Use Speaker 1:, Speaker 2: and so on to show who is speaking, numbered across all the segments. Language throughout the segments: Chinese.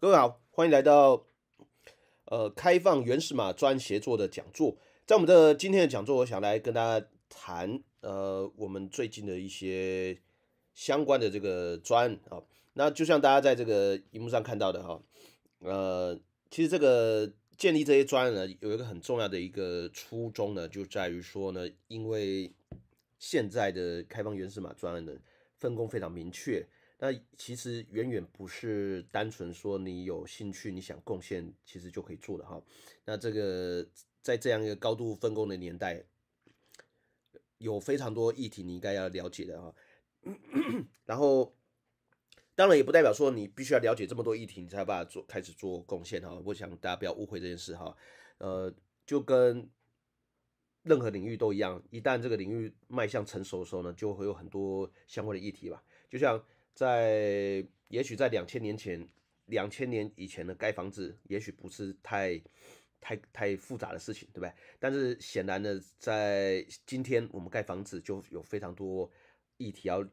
Speaker 1: 各位好，欢迎来到呃开放原始码专协作的讲座。在我们的今天的讲座，我想来跟大家谈呃我们最近的一些相关的这个专啊。那就像大家在这个荧幕上看到的哈，呃，其实这个建立这些专呢，有一个很重要的一个初衷呢，就在于说呢，因为现在的开放原始码专案呢分工非常明确。那其实远远不是单纯说你有兴趣、你想贡献，其实就可以做的哈。那这个在这样一个高度分工的年代，有非常多议题你应该要了解的哈。然后，当然也不代表说你必须要了解这么多议题，你才把它做开始做贡献哈。我想大家不要误会这件事哈。呃，就跟任何领域都一样，一旦这个领域迈向成熟的时候呢，就会有很多相关的议题吧，就像。在也许在两千年前，两千年以前的盖房子也许不是太，太太复杂的事情，对不对？但是显然呢，在今天我们盖房子就有非常多议题要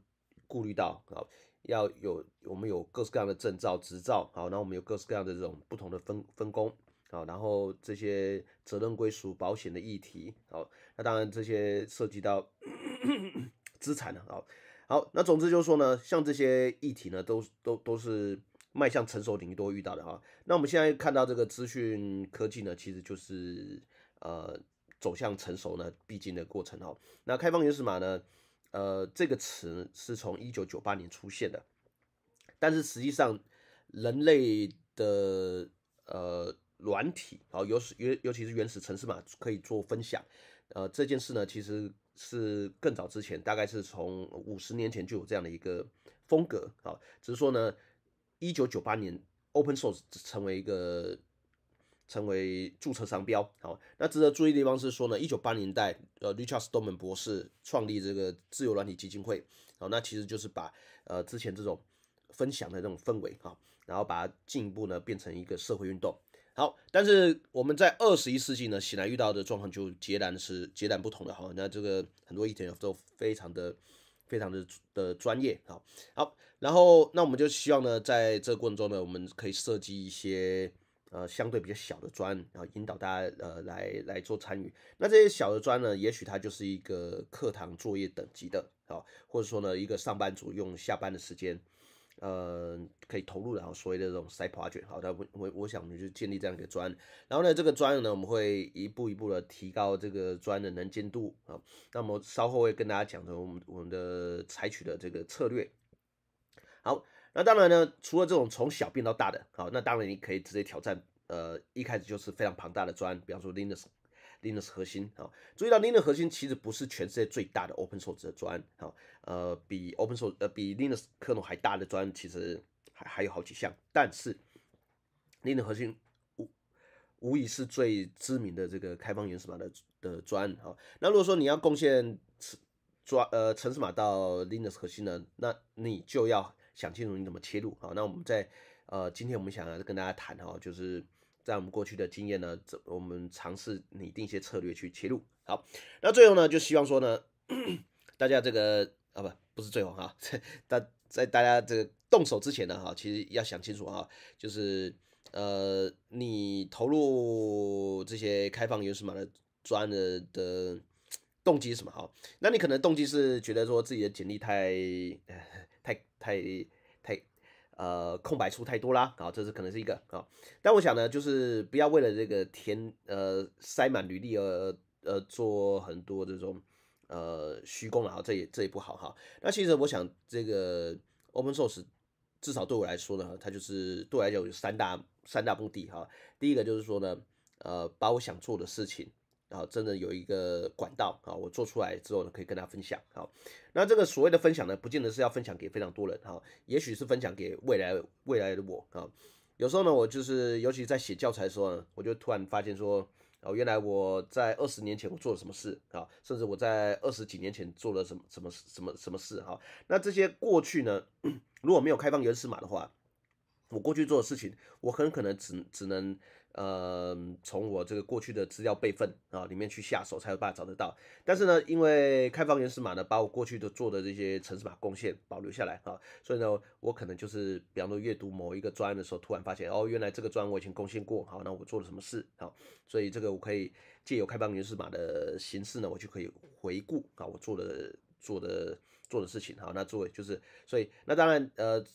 Speaker 1: 顾虑到啊，要有我们有各式各样的证照、执照好，那我们有各式各样的这种不同的分分工啊，然后这些责任归属、保险的议题好，那当然这些涉及到 资产了啊。好，那总之就是说呢，像这些议题呢，都都都是迈向成熟领域多遇到的哈。那我们现在看到这个资讯科技呢，其实就是呃走向成熟呢必经的过程哦。那开放原始码呢，呃这个词是从一九九八年出现的，但是实际上人类的呃软体啊，尤始尤尤其是原始城市码可以做分享，呃这件事呢，其实。是更早之前，大概是从五十年前就有这样的一个风格啊，只是说呢，一九九八年，Open Source 成为一个成为注册商标。好，那值得注意的地方是说呢，一九八年代，呃，Richard Stallman 博士创立这个自由软体基金会，好，那其实就是把呃之前这种分享的这种氛围啊，然后把它进一步呢变成一个社会运动。好，但是我们在二十一世纪呢，显然遇到的状况就截然是截然不同的。哈。那这个很多 ETF 都非常的、非常的的专业。好，好，然后那我们就希望呢，在这个过程中呢，我们可以设计一些呃相对比较小的砖，然后引导大家呃来来做参与。那这些小的砖呢，也许它就是一个课堂作业等级的，好，或者说呢，一个上班族用下班的时间。呃，可以投入然后所谓的这种 side project，好，那我我我想，我们就建立这样一个砖，然后呢，这个砖呢，我们会一步一步的提高这个砖的能见度啊。那么稍后会跟大家讲的，我们我们的采取的这个策略。好，那当然呢，除了这种从小变到大的，好，那当然你可以直接挑战，呃，一开始就是非常庞大的砖，比方说林 u x Linux 核心啊，注意到 Linux 核心其实不是全世界最大的 Open Source 的专啊，呃，比 Open Source 呃比 Linux kernel 还大的专其实还还有好几项，但是 Linux 核心无无疑是最知名的这个开放源码的的专啊。那如果说你要贡献专呃程式码到 Linux 核心呢，那你就要想清楚你怎么切入啊。那我们在呃今天我们想要跟大家谈哈，就是。在我们过去的经验呢，这我们尝试拟定一些策略去切入。好，那最后呢，就希望说呢，大家这个啊不不是最后哈，大在大家这个动手之前呢哈，其实要想清楚哈，就是呃你投入这些开放有什么的专的的动机是什么哈，那你可能动机是觉得说自己的简历太太 太。呃，空白处太多啦，啊，这是可能是一个啊，但我想呢，就是不要为了这个填呃塞满履历而呃做很多这种呃虚功了后这也这也不好哈。那其实我想，这个 open source 至少对我来说呢，它就是对我来讲有三大三大目的哈。第一个就是说呢，呃，把我想做的事情。啊，真的有一个管道啊，我做出来之后呢，可以跟大家分享好，那这个所谓的分享呢，不见得是要分享给非常多人哈，也许是分享给未来未来的我啊。有时候呢，我就是尤其在写教材的时候呢，我就突然发现说，哦，原来我在二十年前我做了什么事啊，甚至我在二十几年前做了什么什么什么什么事哈。那这些过去呢，如果没有开放原始码的话，我过去做的事情，我很可能只只能。呃，从我这个过去的资料备份啊里面去下手才有办法找得到。但是呢，因为开放原始码呢，把我过去的做的这些城市码贡献保留下来啊，所以呢，我可能就是，比方说阅读某一个专案的时候，突然发现哦，原来这个专案我已经贡献过，好，那我做了什么事好，所以这个我可以借由开放原始码的形式呢，我就可以回顾啊，我做的做的做的事情好，那作为就是，所以那当然呃。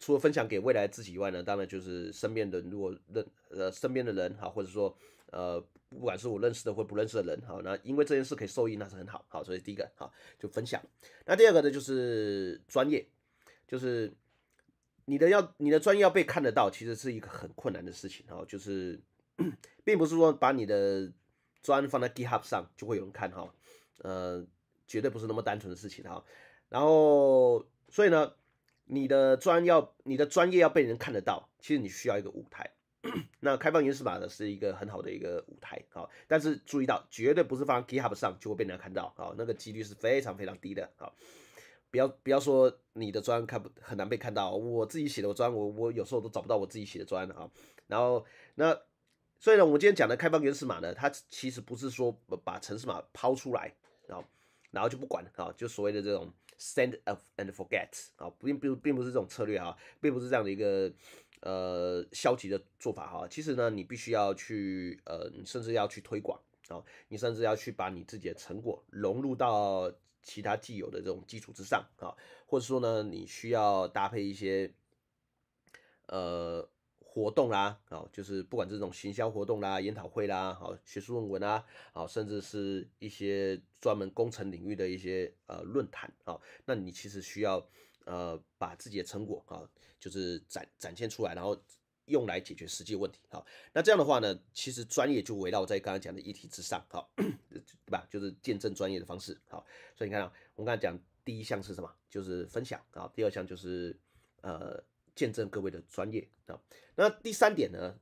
Speaker 1: 除了分享给未来自己以外呢，当然就是身边的如果认呃身边的人哈，或者说呃不管是我认识的或不认识的人哈，那因为这件事可以受益，那是很好。好，所以第一个哈，就分享。那第二个呢，就是专业，就是你的要你的专业要被看得到，其实是一个很困难的事情哈。就是 并不是说把你的专放在 GitHub 上就会有人看哈，呃，绝对不是那么单纯的事情哈。然后，所以呢？你的专要你的专业要被人看得到，其实你需要一个舞台。那开放原始码呢是一个很好的一个舞台。好，但是注意到绝对不是放 GitHub 上就会被人家看到啊，那个几率是非常非常低的啊。不要不要说你的砖看不很难被看到，我自己写的砖，我我有时候都找不到我自己写的砖啊。然后那所以呢，我们今天讲的开放原始码呢，它其实不是说把城市码抛出来，然后然后就不管啊，就所谓的这种。send of and forget 啊，并并并不是这种策略啊，并不是这样的一个呃消极的做法哈。其实呢，你必须要去呃，你甚至要去推广啊，你甚至要去把你自己的成果融入到其他既有的这种基础之上啊，或者说呢，你需要搭配一些呃。活动啦，啊，就是不管这种行销活动啦、研讨会啦、好学术论文啦，好，甚至是一些专门工程领域的一些呃论坛啊，那你其实需要呃把自己的成果啊，就是展展现出来，然后用来解决实际问题，好，那这样的话呢，其实专业就围绕在刚才讲的议题之上，好，对吧？就是见证专业的方式，好，所以你看啊，我们刚才讲第一项是什么？就是分享啊，第二项就是呃。见证各位的专业啊，那第三点呢？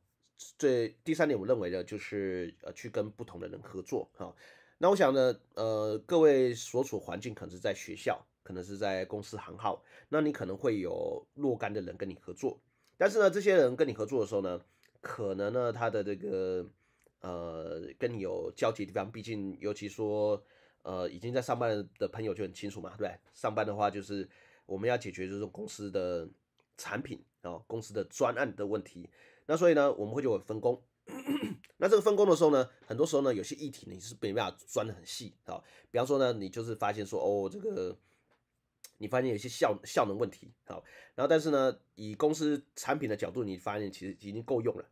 Speaker 1: 这第三点，我认为呢，就是呃，去跟不同的人合作啊。那我想呢，呃，各位所处环境可能是在学校，可能是在公司行号，那你可能会有若干的人跟你合作。但是呢，这些人跟你合作的时候呢，可能呢，他的这个呃，跟你有交集的地方，毕竟尤其说呃，已经在上班的朋友就很清楚嘛，对不对？上班的话，就是我们要解决这种公司的。产品啊，公司的专案的问题，那所以呢，我们会就会分工。那这个分工的时候呢，很多时候呢，有些议题呢是没办法钻的很细啊。比方说呢，你就是发现说，哦，这个你发现有些效效能问题啊，然后但是呢，以公司产品的角度，你发现其实已经够用了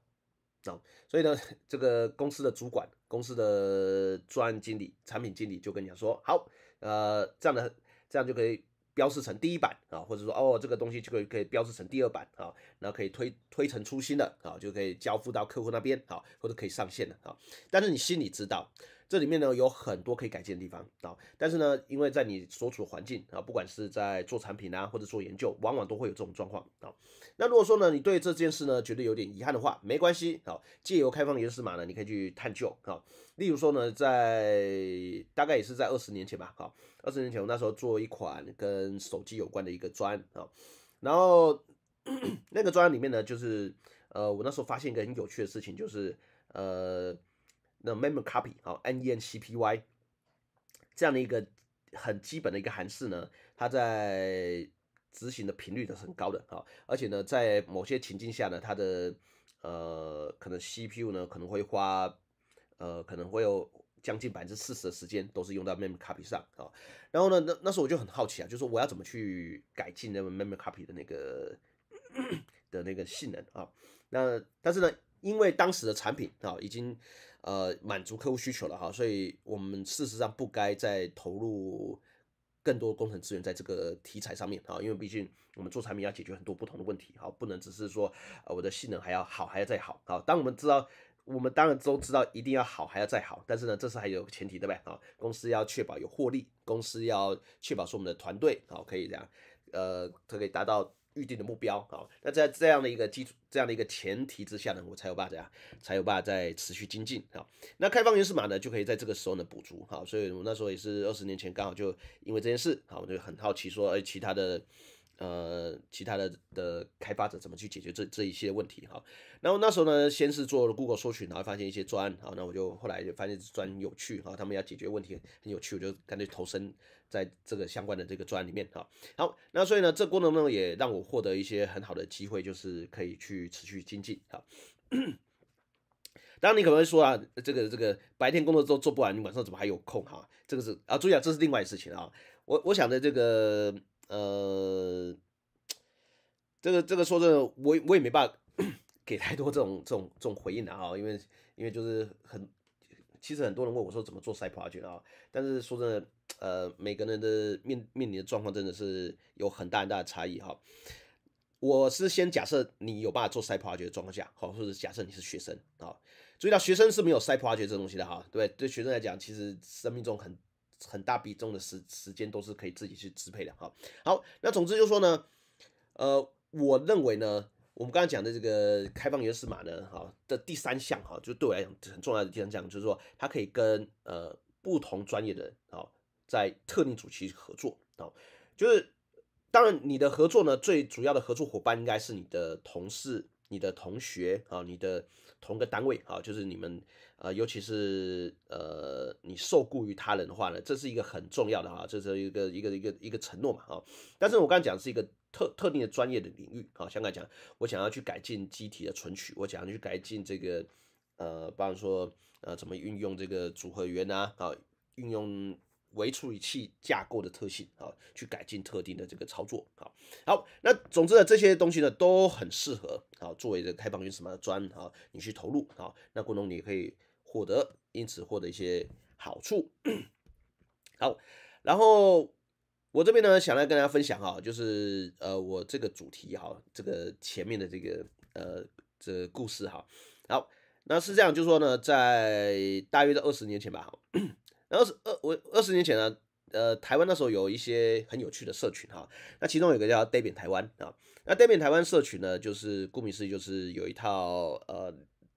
Speaker 1: 啊。所以呢，这个公司的主管、公司的专案经理、产品经理就跟你说，好，呃，这样的这样就可以。标示成第一版啊，或者说哦，这个东西就可以可以标示成第二版啊，那可以推推陈出新的啊，就可以交付到客户那边啊，或者可以上线的啊。但是你心里知道。这里面呢有很多可以改进的地方啊，但是呢，因为在你所处的环境啊，不管是在做产品啊或者做研究，往往都会有这种状况啊。那如果说呢，你对这件事呢，觉得有点遗憾的话，没关系啊，借由开放始码呢，你可以去探究啊。例如说呢，在大概也是在二十年前吧，好，二十年前我那时候做一款跟手机有关的一个专啊，然后 那个专里面呢，就是呃，我那时候发现一个很有趣的事情，就是呃。那 memory copy 哦、n E N C P Y，这样的一个很基本的一个函数呢，它在执行的频率是很高的啊，而且呢，在某些情境下呢，它的呃，可能 C P U 呢可能会花呃，可能会有将近百分之四十的时间都是用到 memory copy 上啊。然后呢，那那时候我就很好奇啊，就说我要怎么去改进那个 memory copy 的那个 的那个性能啊？那但是呢，因为当时的产品啊已经。呃，满足客户需求了哈，所以我们事实上不该再投入更多工程资源在这个题材上面啊，因为毕竟我们做产品要解决很多不同的问题啊，不能只是说呃我的性能还要好还要再好啊。当我们知道，我们当然都知道一定要好还要再好，但是呢，这是还有前提对不对啊？公司要确保有获利，公司要确保说我们的团队好可以这样，呃，可以达到。预定的目标啊，那在这样的一个基础、这样的一个前提之下呢，我才有法这样，才有办法在持续精进啊。那开放源码呢，就可以在这个时候呢补足好，所以我那时候也是二十年前刚好就因为这件事好，我就很好奇说，哎，其他的，呃，其他的的开发者怎么去解决这这一些问题好？然后那时候呢，先是做了 Google 搜寻，然后发现一些专，好，那我就后来就发现专有趣好，他们要解决问题很有趣，我就干脆投身。在这个相关的这个专案里面哈，好，那所以呢，这过程中也让我获得一些很好的机会，就是可以去持续精进哈。当然，你可能会说啊，这个这个白天工作都做不完，你晚上怎么还有空哈？这个是啊，注意啊，这是另外事情啊。我我想的这个呃，这个这个说的，我我也没办法 给太多这种这种这种回应的啊，因为因为就是很。其实很多人问我说怎么做赛跑挖掘啊，但是说真的，呃，每个人的面面临的状况真的是有很大很大的差异哈。我是先假设你有办法做赛跑挖掘的状况下，好，或者假设你是学生啊，注意到学生是没有赛跑挖掘这东西的哈，对，对学生来讲，其实生命中很很大比重的时时间都是可以自己去支配的哈。好，那总之就说呢，呃，我认为呢。我们刚刚讲的这个开放源码呢，哈的第三项哈，就对我来讲很重要的第三项，就是说它可以跟呃不同专业的人啊，在特定主题合作啊，就是当然你的合作呢，最主要的合作伙伴应该是你的同事、你的同学啊、你的同个单位啊，就是你们呃，尤其是呃你受雇于他人的话呢，这是一个很重要的哈，这是一个一个一个一个承诺嘛啊，但是我刚刚讲是一个。特特定的专业的领域，啊，香港讲，我想要去改进机体的存取，我想要去改进这个，呃，比方说，呃，怎么运用这个组合源啊，啊，运用微处理器架构的特性啊，去改进特定的这个操作，好，好，那总之呢，这些东西呢，都很适合啊，作为这个开放源什么的专啊，你去投入啊，那股东你可以获得，因此获得一些好处，好，然后。我这边呢，想来跟大家分享哈，就是呃，我这个主题哈，这个前面的这个呃，这故事哈。好，那是这样，就是说呢，在大约在二十年前吧，那二十二我二十年前呢，呃，台湾那时候有一些很有趣的社群哈。那其中有个叫 Debian 台湾啊，那 Debian 台湾社群呢，就是顾名思义，就是有一套呃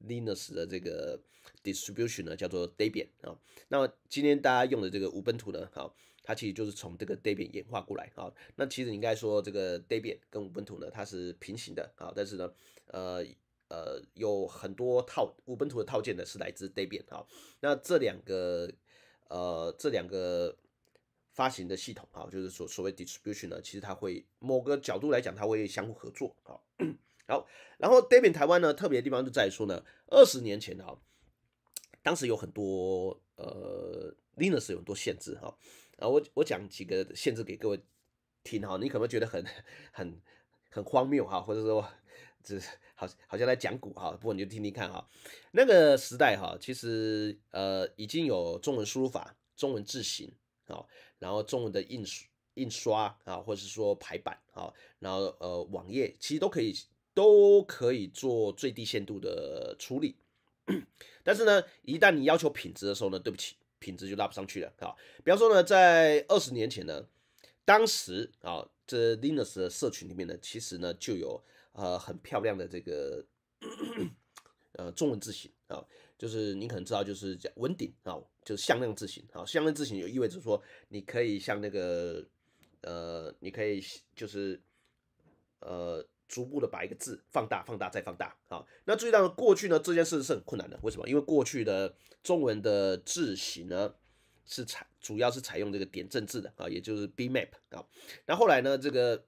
Speaker 1: Linux 的这个 distribution 呢，叫做 Debian 啊。那今天大家用的这个 Ubuntu 呢，好。它其实就是从这个 Debian 演化过来啊。那其实应该说，这个 Debian 跟 Ubuntu 呢，它是平行的啊。但是呢，呃呃，有很多套 Ubuntu 的套件呢是来自 Debian 啊。那这两个呃这两个发行的系统啊，就是所所谓 distribution 呢，其实它会某个角度来讲，它会相互合作啊。好，然后 Debian 台湾呢特别的地方就在于说呢，二十年前哈，当时有很多呃 Linux 有很多限制哈。啊，我我讲几个限制给各位听哈，你可能觉得很很很荒谬哈，或者说，这好好像在讲古哈，不过你就听听看哈。那个时代哈，其实呃已经有中文输入法、中文字型啊，然后中文的印印刷啊，或者是说排版啊，然后呃网页其实都可以都可以做最低限度的处理，但是呢，一旦你要求品质的时候呢，对不起。品质就拉不上去了啊！比方说呢，在二十年前呢，当时啊，这 Linux 的社群里面呢，其实呢就有呃很漂亮的这个呃中文字型啊，就是你可能知道，就是叫文鼎啊，就是向量字型啊，向量字型就意味着说，你可以像那个呃，你可以就是呃。逐步的把一个字放大、放大再放大好，那注意到过去呢，这件事是很困难的。为什么？因为过去的中文的字形呢，是采主要是采用这个点阵字的啊，也就是 Bmap 啊。那后来呢，这个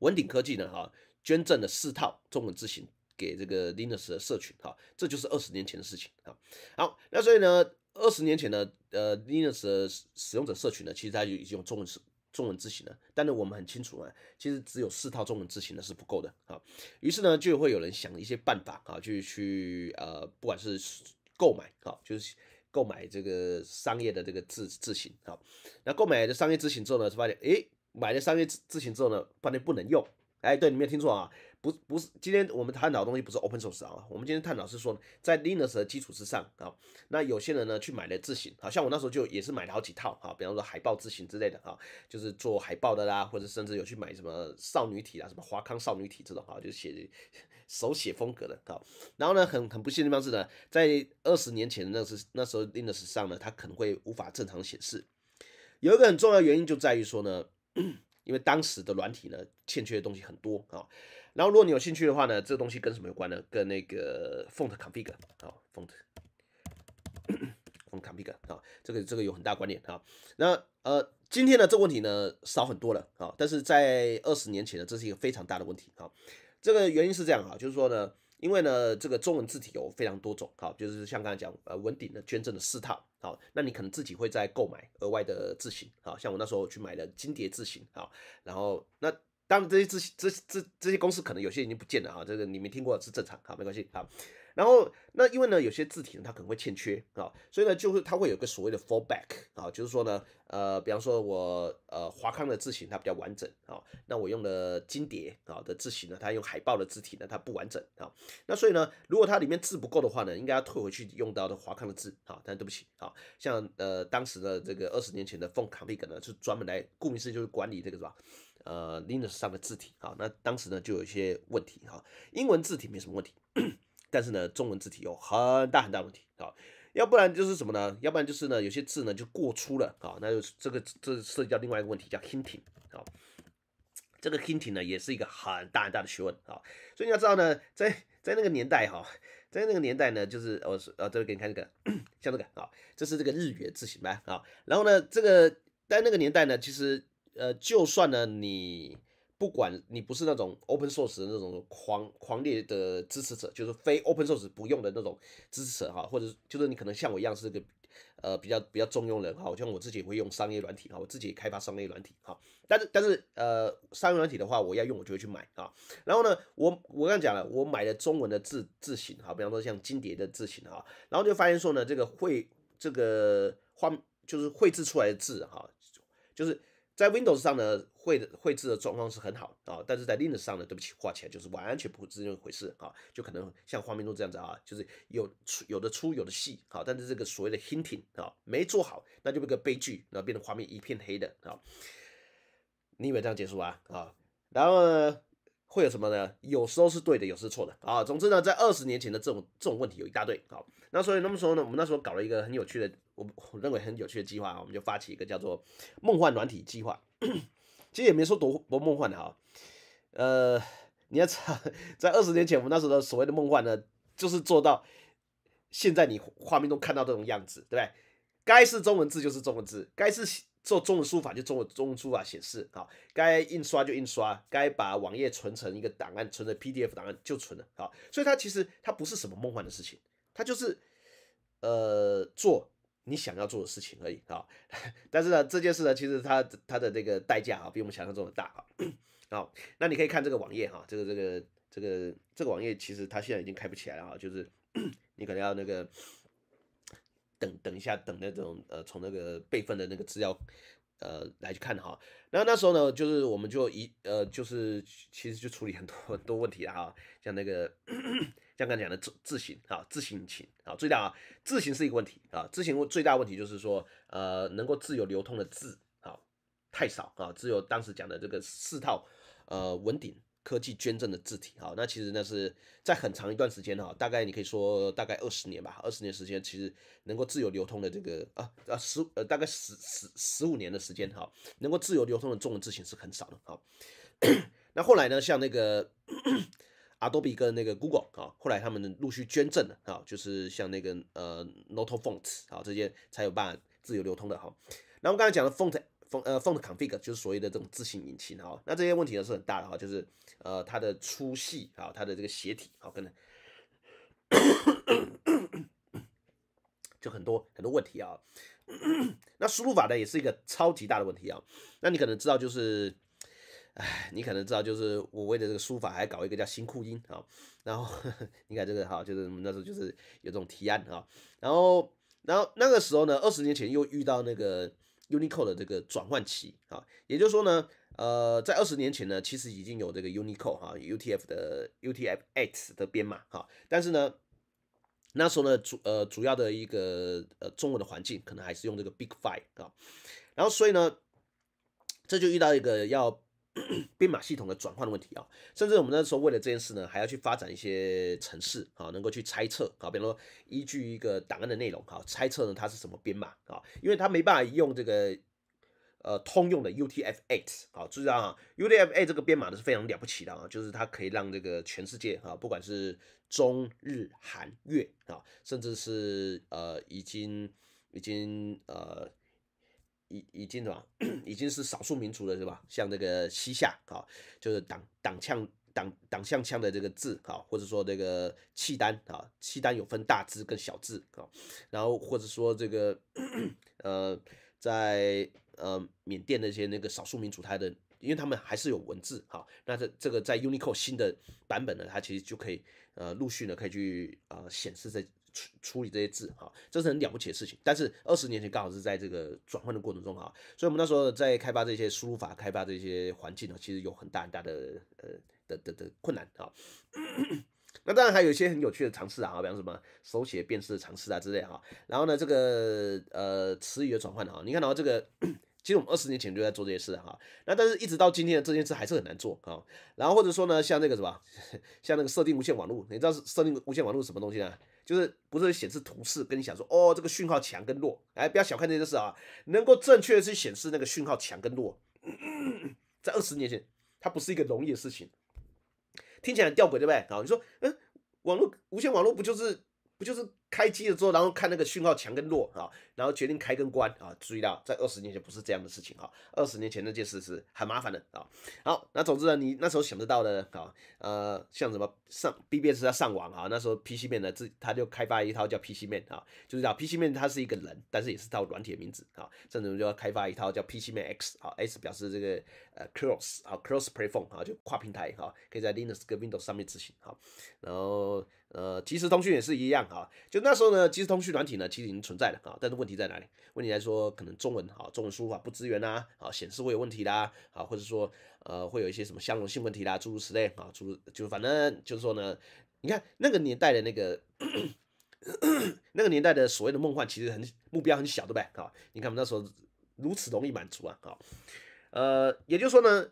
Speaker 1: 文鼎科技呢，哈，捐赠了四套中文字形给这个 Linux 的社群啊。这就是二十年前的事情啊。好，那所以呢，二十年前呢，呃，Linux 使用者社群呢，其实它就已经用中文。中文字型的。但是我们很清楚啊，其实只有四套中文字型的是不够的啊。于是呢，就会有人想一些办法啊，去去呃，不管是购买啊，就是购买这个商业的这个字字型啊。那购买的商业字型之后呢，发现哎，买了商业字字型之后呢，发现不能用。哎，对，你没有听错啊。不不是，今天我们探讨的东西不是 open source 啊，我们今天探讨是说，在 Linux 的基础之上啊，那有些人呢去买了自行，好像我那时候就也是买了好几套啊，比方说海报自行之类的啊，就是做海报的啦，或者甚至有去买什么少女体啊，什么华康少女体这种啊，就是写手写风格的啊。然后呢，很很不幸的方式呢，在二十年前那时那时候 Linux 上呢，它可能会无法正常显示。有一个很重要的原因就在于说呢，因为当时的软体呢欠缺的东西很多啊。然后，如果你有兴趣的话呢，这个东西跟什么有关呢？跟那个 font config 好，font font config 啊，这个这个有很大关联啊。那呃，今天呢，这个问题呢少很多了啊。但是在二十年前呢，这是一个非常大的问题啊。这个原因是这样啊，就是说呢，因为呢，这个中文字体有非常多种好，就是像刚才讲，呃，文鼎呢捐赠了四套好，那你可能自己会再购买额外的字型啊，像我那时候去买了金蝶字型啊，然后那。当然，这些字这这这些公司可能有些已经不见了啊，这个你没听过是正常，好，没关系好。然后那因为呢，有些字体呢它可能会欠缺啊，所以呢就是它会有个所谓的 fallback 啊，就是说呢，呃，比方说我呃华康的字型它比较完整啊，那我用的金蝶啊的字型呢，它用海报的字体呢它不完整啊，那所以呢如果它里面字不够的话呢，应该要退回去用到的华康的字啊，但对不起啊，像呃当时的这个二十年前的 Fontconfig 呢，是专门来顾名思义就是管理这个是吧？呃，Linux 上的字体啊，那当时呢就有一些问题哈。英文字体没什么问题，但是呢，中文字体有很大很大问题啊。要不然就是什么呢？要不然就是呢，有些字呢就过粗了啊。那就这个这涉及到另外一个问题叫 hinting 啊。这个 hinting 呢也是一个很大很大的学问啊。所以你要知道呢，在在那个年代哈，在那个年代呢，就是我呃，这边给你看这个，像这个啊，这是这个日语的字形吧啊。然后呢，这个在那个年代呢，其实。呃，就算呢，你不管你不是那种 open source 的那种狂狂烈的支持者，就是非 open source 不用的那种支持者哈，或者就是你可能像我一样是个呃比较比较中庸人哈，像我自己会用商业软体哈，我自己开发商业软体哈，但是但是呃商业软体的话，我要用我就会去买啊，然后呢，我我刚讲了，我买了中文的字字型哈，比方说像金蝶的字型哈，然后就发现说呢，这个绘这个画就是绘制出来的字哈，就是。在 Windows 上呢，绘绘制的状况是很好啊，但是在 Linux 上呢，对不起，画起来就是完全不是那回事啊，就可能像画面中这样子啊，就是有有的粗有的细好，但是这个所谓的 hinting 啊没做好，那就一个悲剧，然后变成画面一片黑的啊。你以为这样结束啊？啊，然后呢？会有什么呢？有时候是对的，有时是错的啊。总之呢，在二十年前的这种这种问题有一大堆啊。那所以那么说呢，我们那时候搞了一个很有趣的，我我认为很有趣的计划，我们就发起一个叫做“梦幻软体”计划。其实也没说多多梦幻的哈。呃，你要查，在二十年前，我们那时候的所谓的梦幻呢，就是做到现在你画面中看到这种样子，对不对？该是中文字就是中文字，该是。做中文书法就中文中文书法显示啊，该印刷就印刷，该把网页存成一个档案，存的 PDF 档案就存了啊。所以它其实它不是什么梦幻的事情，它就是呃做你想要做的事情而已啊。但是呢，这件事呢，其实它它的这个代价啊，比我们想象中的大啊。好，那你可以看这个网页啊，这个这个这个这个网页其实它现在已经开不起来了啊，就是 你可能要那个。等等一下，等那种呃，从那个备份的那个资料，呃，来去看哈。那那时候呢，就是我们就一呃，就是其实就处理很多很多问题了哈，像那个 像刚讲的自自行啊，自行请啊，最大啊，自行是一个问题啊，行形最大问题就是说呃，能够自由流通的字啊太少啊，只有当时讲的这个四套呃文鼎。科技捐赠的字体，好，那其实那是在很长一段时间哈，大概你可以说大概二十年吧，二十年时间其实能够自由流通的这个啊啊十呃大概十十十五年的时间哈，能够自由流通的中文字型是很少的哈。那后来呢，像那个阿多比跟那个 Google 啊，后来他们陆续捐赠的哈，就是像那个呃 Noto Fonts 啊这些才有办法自由流通的哈。那我刚才讲的 Font。phone 呃 h o n 的 config 就是所谓的这种自行引擎哈。那这些问题呢是很大的哈，就是呃它的粗细啊，它的这个斜体啊，可能就很多很多问题啊。那输入法呢也是一个超级大的问题啊。那你可能知道就是，哎，你可能知道就是我为了这个输入法还搞一个叫新酷音啊，然后你看这个哈，就是那时候就是有这种提案哈，然后然后那个时候呢，二十年前又遇到那个。Unicode 的这个转换器啊，也就是说呢，呃，在二十年前呢，其实已经有这个 Unicode 哈 UTF 的 UTF8 的编码哈，但是呢，那时候呢主呃主要的一个呃中文的环境可能还是用这个 b i g Five 啊，然后所以呢，这就遇到一个要。编码系统的转换的问题啊，甚至我们那时候为了这件事呢，还要去发展一些程式啊，能够去猜测啊，比如说依据一个档案的内容啊，猜测呢它是什么编码啊，因为它没办法用这个呃通用的 UTF-8 啊，知道啊，UTF-8 这个编码呢是非常了不起的啊，就是它可以让这个全世界啊，不管是中日韩越啊，甚至是呃已经已经呃。已已经什么，已经是少数民族了是吧？像这个西夏啊，就是“党党项党党项枪的这个字啊，或者说这个契丹啊，契丹有分大字跟小字啊，然后或者说这个呃，在呃缅甸那些那个少数民族，它的，因为他们还是有文字啊，那这这个在 Unicode 新的版本呢，它其实就可以呃陆续呢可以去啊显示这。处处理这些字哈，这是很了不起的事情。但是二十年前刚好是在这个转换的过程中哈，所以我们那时候在开发这些输入法、开发这些环境啊，其实有很大很大的呃的的的困难啊。那当然还有一些很有趣的尝试啊，比方什么手写辨识的尝试啊之类哈。然后呢，这个呃词语的转换啊，你看，然后这个其实我们二十年前就在做这些事哈。那但是一直到今天这件事还是很难做啊。然后或者说呢，像那个什么，像那个设定无线网络，你知道设定无线网络是什么东西呢？就是不是显示图示，跟你讲说，哦，这个讯号强跟弱，哎，不要小看这件事啊，能够正确的去显示那个讯号强跟弱，在二十年前，它不是一个容易的事情，听起来很吊诡，对不对？啊，你说，嗯，网络无线网络不就是不就是？开机了之后，然后看那个讯号强跟弱啊，然后决定开跟关啊。注意到在二十年前不是这样的事情啊，二十年前那件事是很麻烦的啊。好，那总之呢，你那时候想得到的啊，呃，像什么上 BBS 在上网啊，那时候 PC 面呢，自他就开发一套叫 PC 面啊，就是讲 PC 面它是一个人，但是也是套软体的名字啊。甚至就要开发一套叫 PC 面 X，啊 x 表示这个呃 cross 啊，cross platform 啊，就跨平台哈，可以在 Linux 跟 Windows 上面执行哈。然后呃，其实通讯也是一样啊，就。那时候呢，即时通讯软体呢其实已经存在了啊，但是问题在哪里？问题来说，可能中文啊，中文输入法不支援啦，啊，显示会有问题啦，啊，或者说呃，会有一些什么相容性问题啦，诸如此类啊，诸就反正就是说呢，你看那个年代的那个 那个年代的所谓的梦幻，其实很目标很小，对不对？啊，你看我们那时候如此容易满足啊，啊，呃，也就是说呢，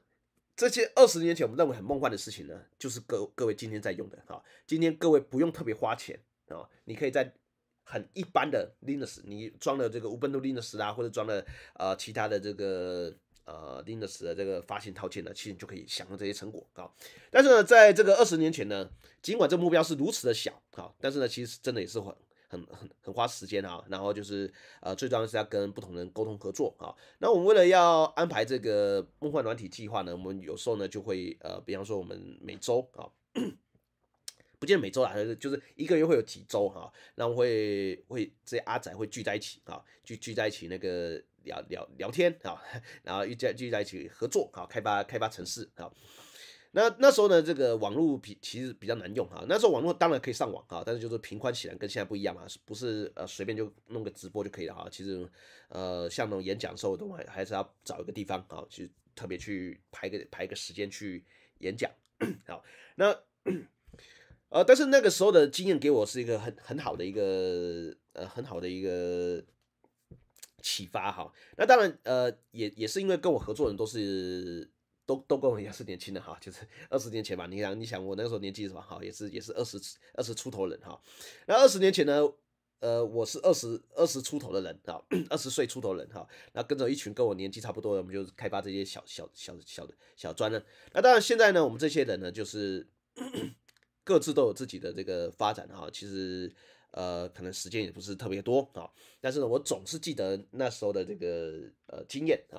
Speaker 1: 这些二十年前我们认为很梦幻的事情呢，就是各各位今天在用的啊，今天各位不用特别花钱。啊，你可以在很一般的 Linux，你装了这个 Ubuntu Linux 啊，或者装了呃其他的这个呃 Linux 的这个发行套件呢，其实你就可以享用这些成果啊。但是呢，在这个二十年前呢，尽管这目标是如此的小啊，但是呢，其实真的也是很很很很花时间啊。然后就是呃，最重要是要跟不同人沟通合作啊。那我们为了要安排这个梦幻软体计划呢，我们有时候呢就会呃，比方说我们每周啊。不见得每周啦，就是一个月会有几周哈，然后会会这些阿仔会聚在一起啊，聚聚在一起那个聊聊聊天啊，然后聚在聚在一起合作啊，开发开发城市啊。那那时候呢，这个网络比其实比较难用哈。那时候网络当然可以上网啊，但是就是平宽起来跟现在不一样嘛，不是呃随便就弄个直播就可以了哈。其实呃像那种演讲的时候，都还还是要找一个地方啊，去特别去排个排个时间去演讲 好，那呃，但是那个时候的经验给我是一个很很好的一个呃很好的一个启发哈。那当然，呃，也也是因为跟我合作人都是都都跟我一样是年轻的哈，就是二十年前吧。你想，你想我那个时候年纪是吧？好，也是也是二十二十出头人哈。那二十年前呢，呃，我是二十二十出头的人哈，二十岁出头人哈。那跟着一群跟我年纪差不多的，我们就开发这些小小小小的小砖呢。那当然，现在呢，我们这些人呢，就是。各自都有自己的这个发展哈，其实，呃，可能时间也不是特别多啊。但是呢，我总是记得那时候的这个呃经验啊。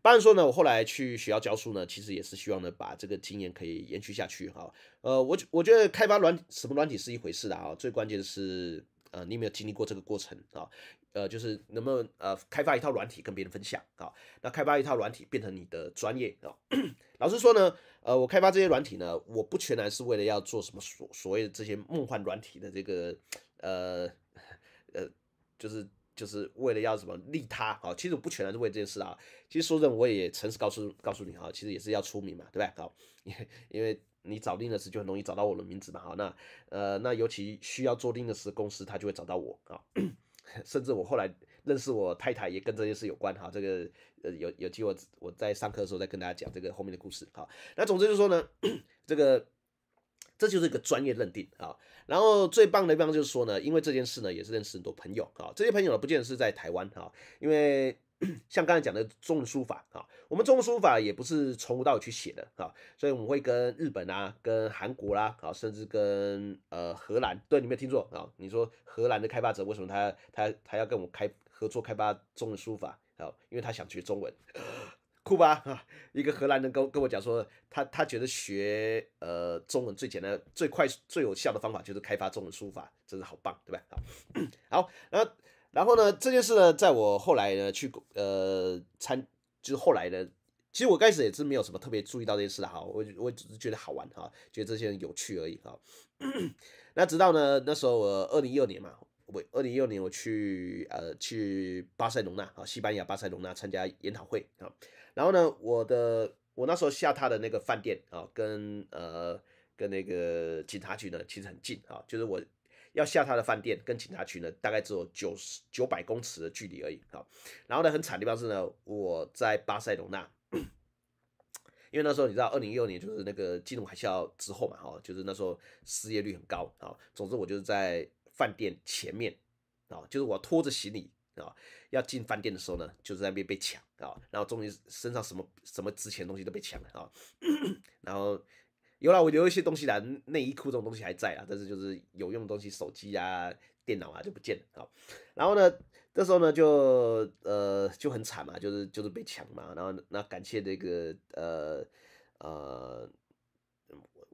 Speaker 1: 当然说呢，我后来去学校教书呢，其实也是希望呢把这个经验可以延续下去哈。呃，我我觉得开发软什么软体是一回事的啊，最关键的是呃你有没有经历过这个过程啊？呃，就是能不能呃开发一套软体跟别人分享啊？那开发一套软体变成你的专业啊？老实说呢。呃，我开发这些软体呢，我不全然是为了要做什么所所谓的这些梦幻软体的这个，呃，呃，就是就是为了要什么利他啊。其实我不全然是为这件事啊。其实说真，的，我也诚实告诉告诉你哈，其实也是要出名嘛，对吧？好，因为因为你找定的事就很容易找到我的名字嘛。好，那呃，那尤其需要做定的事，公司他就会找到我啊。甚至我后来。认识我太太也跟这件事有关哈，这个呃有有，机我我在上课的时候再跟大家讲这个后面的故事哈。那总之就说呢，这个这就是一个专业认定啊。然后最棒的地方就是说呢，因为这件事呢也是认识很多朋友啊，这些朋友呢不见得是在台湾哈，因为 像刚才讲的中文书法啊，我们中文书法也不是从无到有去写的啊，所以我们会跟日本啊、跟韩国啦啊，甚至跟呃荷兰，对，你没听错啊，你说荷兰的开发者为什么他他他要跟我开？合作开发中文书法，好，因为他想学中文，酷吧？哈，一个荷兰人跟跟我讲说，他他觉得学呃中文最简单、最快速、最有效的方法就是开发中文书法，真的好棒，对吧？好，然后然后呢，这件事呢，在我后来呢去呃参，就是后来呢。其实我开始也是没有什么特别注意到这件事的哈，我我只是觉得好玩哈，觉得这些人有趣而已哈。那直到呢，那时候我二零一二年嘛。我二零一六年我去呃去巴塞罗那啊，西班牙巴塞罗那参加研讨会啊，然后呢，我的我那时候下他的那个饭店啊，跟呃跟那个警察局呢其实很近啊，就是我要下他的饭店跟警察局呢大概只有九十九百公尺的距离而已啊，然后呢，很惨的地方是呢，我在巴塞罗那。因为那时候你知道二零一六年就是那个金融海啸之后嘛，哈，就是那时候失业率很高啊，总之我就是在。饭店前面啊，就是我拖着行李啊，要进饭店的时候呢，就在那边被抢啊，然后终于身上什么什么值钱东西都被抢了啊，然后有了我有一些东西啦，内衣裤这种东西还在啊，但是就是有用的东西，手机啊、电脑啊就不见了啊。然后呢，这时候呢就呃就很惨嘛，就是就是被抢嘛。然后那感谢这个呃呃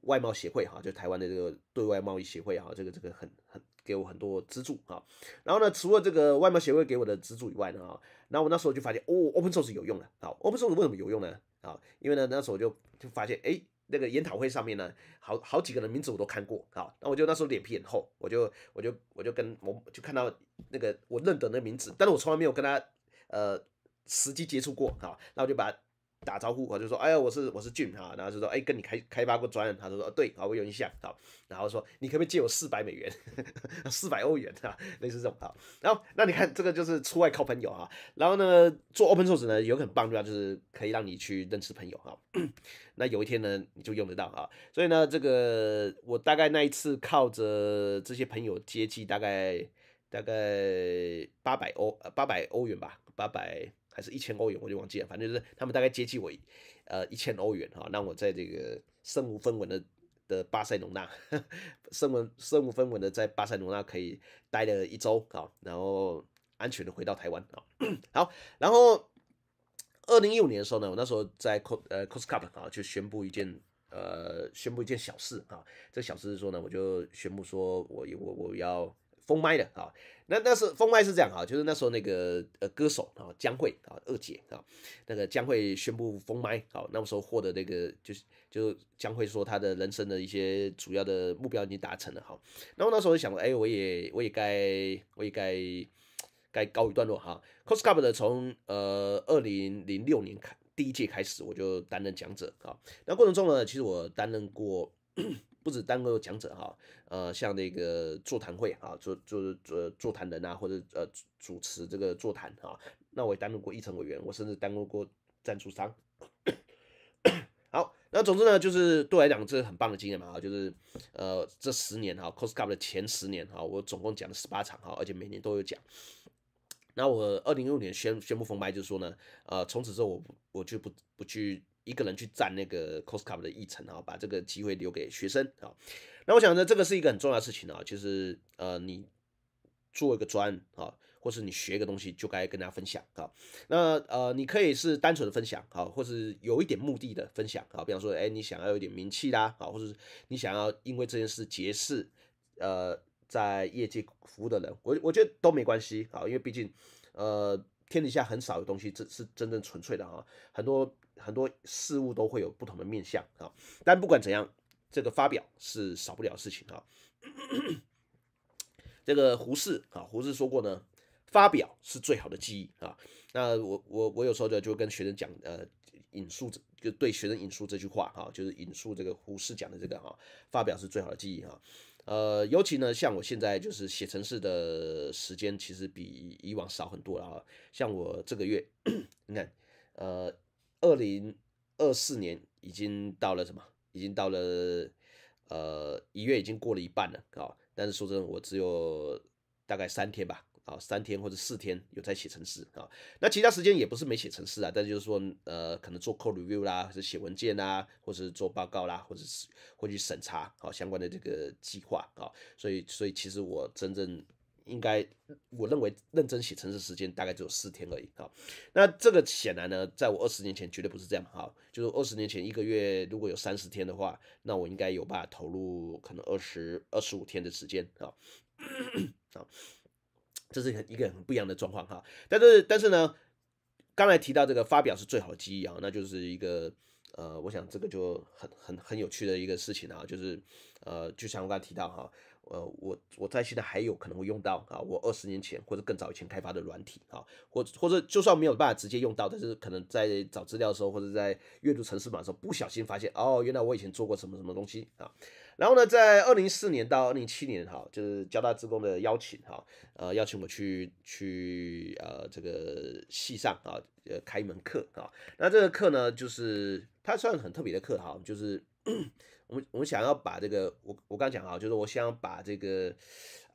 Speaker 1: 外贸协会哈，就台湾的这个对外贸易协会哈，这个这个很很。给我很多资助啊，然后呢，除了这个外贸协会给我的资助以外呢啊，那我那时候就发现哦，open source 有用的啊，open source 为什么有用呢啊？因为呢，那时候就就发现哎，那个研讨会上面呢，好好几个人名字我都看过啊，那我就那时候脸皮很厚，我就我就我就跟我就看到那个我认得那名字，但是我从来没有跟他呃实际接触过啊，那我就把。打招呼，我就说，哎呀，我是我是俊哈，然后就说，哎，跟你开开发过案，他就说，对啊，我有印象好，然后说，你可不可以借我四百美元，四百欧元啊，类似这种好，然后那你看这个就是出外靠朋友啊，然后呢，做 open source 呢有很棒地方就是可以让你去认识朋友啊，那有一天呢你就用得到啊，所以呢这个我大概那一次靠着这些朋友接济大概大概八百欧八百欧元吧，八百。还是一千欧元，我就忘记，了，反正就是他们大概接济我，呃，一千欧元哈，让我在这个身无分文的的巴塞罗那，身无身无分文的在巴塞罗那可以待了一周啊，然后安全的回到台湾啊，好，然后二零一五年的时候呢，我那时候在 cos 呃 coscup 啊，就宣布一件呃宣布一件小事啊，这小事是说呢，我就宣布说我我我要。封麦的啊，那那是封麦是这样啊，就是那时候那个呃歌手啊，姜蕙啊，二姐啊，那个姜蕙宣布封麦啊，那时候获得那个就是就姜蕙说他的人生的一些主要的目标已经达成了哈，那我那时候就想过，哎，我也我也该我也该该告一段落哈。coscup 的从呃二零零六年开第一届开始我就担任讲者啊，那过程中呢，其实我担任过。不止单个讲者哈，呃，像那个座谈会啊，座座座座谈人啊，或者呃主持这个座谈啊，那我也担任过议程委员，我甚至担任过赞助商。好，那总之呢，就是对我来讲，这是很棒的经验嘛，就是呃，这十年哈，Costco 的前十年哈，我总共讲了十八场哈，而且每年都有讲。那我二零一五年宣宣布封麦，就是说呢，呃，从此之后我我就不不去。一个人去占那个 cost cover 的议程，啊，把这个机会留给学生啊。那我想呢，这个是一个很重要的事情啊，就是呃，你做一个专啊，或是你学一个东西，就该跟大家分享啊。那呃，你可以是单纯的分享啊，或是有一点目的的分享啊。比方说，哎，你想要有点名气啦啊，或者是你想要因为这件事结识呃，在业界服务的人，我我觉得都没关系啊，因为毕竟呃，天底下很少有东西这是真正纯粹的啊，很多。很多事物都会有不同的面向啊，但不管怎样，这个发表是少不了事情啊。这个胡适啊，胡适说过呢，发表是最好的记忆啊。那我我我有时候就就跟学生讲，呃，引述这对学生引述这句话啊，就是引述这个胡适讲的这个啊，发表是最好的记忆哈。呃，尤其呢，像我现在就是写程式的时间，其实比以往少很多了啊。像我这个月，你看，呃。二零二四年已经到了什么？已经到了，呃，一月已经过了一半了啊。但是说真的，我只有大概三天吧，啊，三天或者四天有在写程式啊。那其他时间也不是没写程式啊，但就是说，呃，可能做 code review 啦，或者写文件啦，或者是做报告啦，或者是会去审查好相关的这个计划啊。所以，所以其实我真正。应该，我认为认真写城市时间大概只有四天而已啊。那这个显然呢，在我二十年前绝对不是这样哈。就是二十年前一个月如果有三十天的话，那我应该有办法投入可能二十二十五天的时间啊啊，这是一个很不一样的状况哈。但是但是呢，刚才提到这个发表是最好的机遇啊，那就是一个呃，我想这个就很很很有趣的一个事情啊，就是呃，就像我刚才提到哈。呃，我我在现在还有可能会用到啊，我二十年前或者更早以前开发的软体啊，或或者就算没有办法直接用到，但是可能在找资料的时候或者在阅读城市版的时候，不小心发现哦，原来我以前做过什么什么东西啊。然后呢，在二零一四年到二零一七年哈，就是交大自工的邀请哈，呃，邀请我去去呃这个系上啊，呃，开一门课啊。那这个课呢，就是它算很特别的课哈，就是。我我们想要把这个，我我刚讲啊，就是我想要把这个，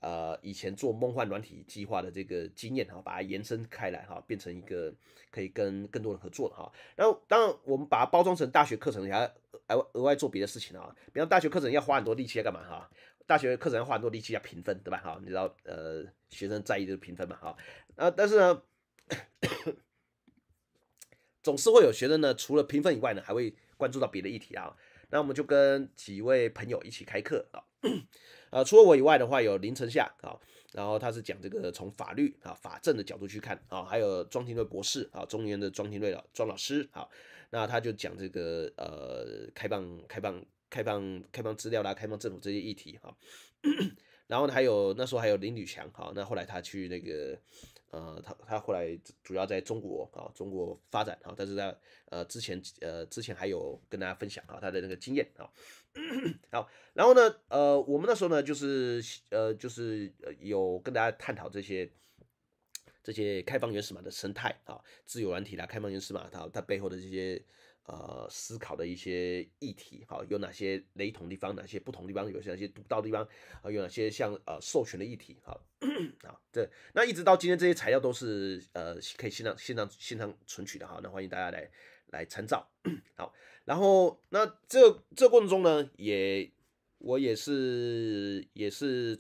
Speaker 1: 呃，以前做梦幻软体计划的这个经验，哈，把它延伸开来，哈，变成一个可以跟更多人合作的，哈。然后，当然我们把它包装成大学课程，还要额外做别的事情啊。比方大学课程要花很多力气要干嘛哈？大学课程要花很多力气要评分，对吧？哈，你知道，呃，学生在意的评分嘛，哈。啊，但是呢，总是会有学生呢，除了评分以外呢，还会关注到别的议题啊。那我们就跟几位朋友一起开课啊，呃，除了我以外的话，有林承夏啊，然后他是讲这个从法律啊、法政的角度去看啊，还有庄廷瑞博士啊，中原的庄廷瑞老庄老师啊，那他就讲这个呃，开放、开放、开放、开放资料啦，开放政府这些议题哈，然后呢，还有那时候还有林宇强哈，那后来他去那个。呃，他他后来主要在中国啊，中国发展啊，但是在呃之前呃之前还有跟大家分享啊他的那个经验啊，好，然后呢呃我们那时候呢就是呃就是有跟大家探讨这些这些开放原始码的生态啊，自由软体啦，开放原始码它它背后的这些。呃，思考的一些议题，哈，有哪些雷同地方，哪些不同地方，有些哪些独到地方，啊，有哪些像呃授权的议题，好，好，这那一直到今天，这些材料都是呃可以线上线上线上存取的哈，那欢迎大家来来参照，好，然后那这这过程中呢，也我也是也是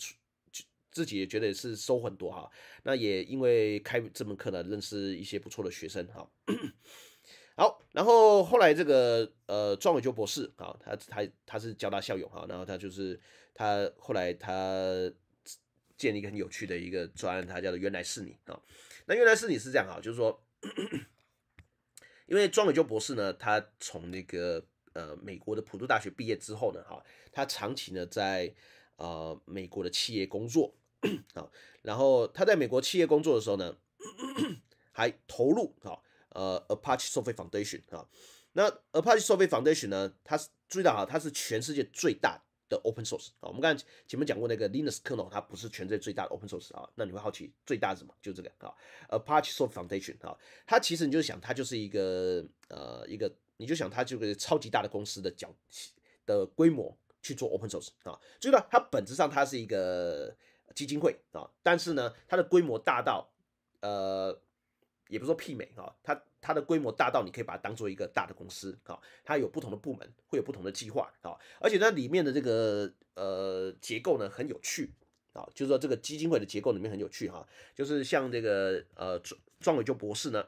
Speaker 1: 自己也觉得也是收很多哈，那也因为开这门课呢，认识一些不错的学生哈。好，然后后来这个呃，庄伟秋博士啊，他他他是交大校友啊，然后他就是他后来他建立一个很有趣的一个专案，他叫做“原来是你”啊。那“原来是你”是这样啊，就是说，因为庄伟秋博士呢，他从那个呃美国的普渡大学毕业之后呢，哈，他长期呢在呃美国的企业工作啊，然后他在美国企业工作的时候呢，还投入啊。呃，Apache Software Foundation 啊，那 Apache Software Foundation 呢？它是注意到啊，它是全世界最大的 Open Source 啊。我们刚才前面讲过那个 Linux kernel，它不是全世界最大的 Open Source 啊。那你会好奇最大是什么？就这个啊，Apache Software Foundation 啊。它其实你就想，它就是一个呃一个，你就想它就是超级大的公司的角的规模去做 Open Source 啊。注意到它本质上它是一个基金会啊，但是呢，它的规模大到呃，也不说媲美啊，它它的规模大到你可以把它当做一个大的公司啊，它有不同的部门，会有不同的计划啊，而且它里面的这个呃结构呢很有趣啊，就是说这个基金会的结构里面很有趣哈，就是像这个呃庄伟就博士呢，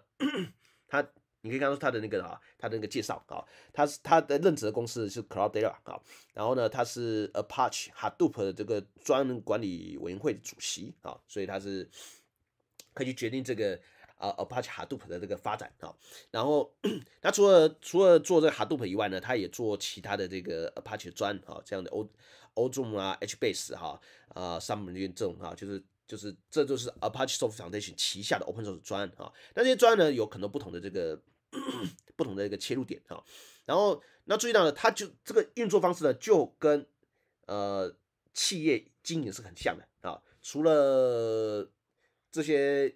Speaker 1: 他你可以看到他的那个啊，他的那个介绍啊，他是他的任职的公司是 Cloudera 啊，然后呢他是 Apache Hadoop 的这个专管理委员会主席啊，所以他是可以决定这个。啊，Apache Hadoop 的这个发展啊，然后那除了除了做这个 Hadoop 以外呢，它也做其他的这个 Apache 砖啊，这样的 o o z o n 啊，HBase 哈，啊，m 本云这种啊，就是就是这就是 Apache Software Foundation 旗下的 Open Source 专啊。那这些专呢，有很多不同的这个不同的一个切入点啊。然后那注意到呢，它就这个运作方式呢，就跟呃企业经营是很像的啊，除了这些。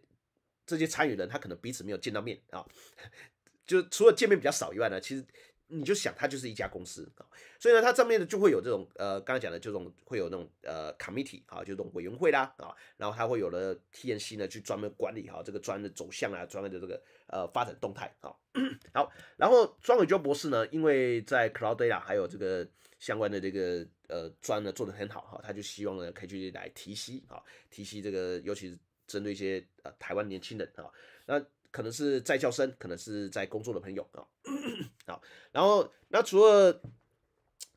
Speaker 1: 这些参与人，他可能彼此没有见到面啊，就除了见面比较少以外呢，其实你就想他就是一家公司啊，所以呢，他上面呢就会有这种呃，刚才讲的这种会有那种呃 committee 啊，就种委员会啦啊，然后他会有了 TNC 呢去专门管理哈这个专的走向啊，专门的这个呃发展动态啊。好，然后庄宇娟博士呢，因为在 c l o u d a r a 还有这个相关的这个呃专呢做得很好哈，他就希望呢可以去来提息啊，提息这个尤其是。针对一些呃台湾年轻人啊，那可能是在校生，可能是在工作的朋友啊，好，然后那除了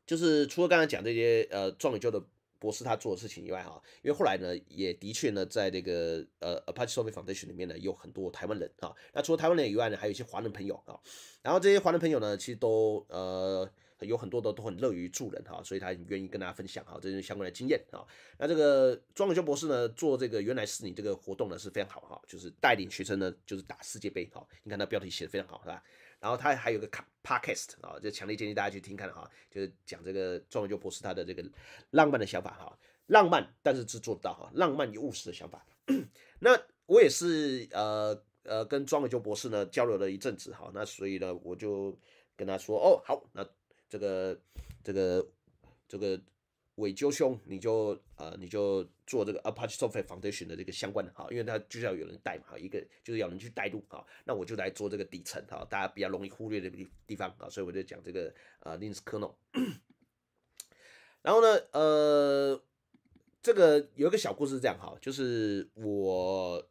Speaker 1: 就是除了刚才讲这些呃壮永教的博士他做的事情以外哈，因为后来呢也的确呢在这个呃 Apache Software Foundation 里面呢有很多台湾人啊，那除了台湾人以外呢还有一些华人朋友啊，然后这些华人朋友呢其实都呃。有很多的都很乐于助人哈，所以他很愿意跟大家分享哈这些相关的经验啊。那这个庄伟修博士呢，做这个原来是你这个活动呢是非常好哈，就是带领学生呢就是打世界杯哈。你看他标题写的非常好是吧？然后他还有个卡 podcast 啊，就强烈建议大家去听看哈，就是讲这个庄伟修博士他的这个浪漫的想法哈，浪漫但是是做不到哈，浪漫又务实的想法。那我也是呃呃跟庄伟修博士呢交流了一阵子哈，那所以呢我就跟他说哦好那。这个这个这个尾鹫兄，你就啊，你就做这个 Apache Software Foundation 的这个相关的哈，因为它就是要有人带嘛，哈，一个就是要人去带路哈，那我就来做这个底层哈，大家比较容易忽略的地地方啊，所以我就讲这个啊，Linux Kernel。然后呢，呃，这个有一个小故事是这样哈，就是我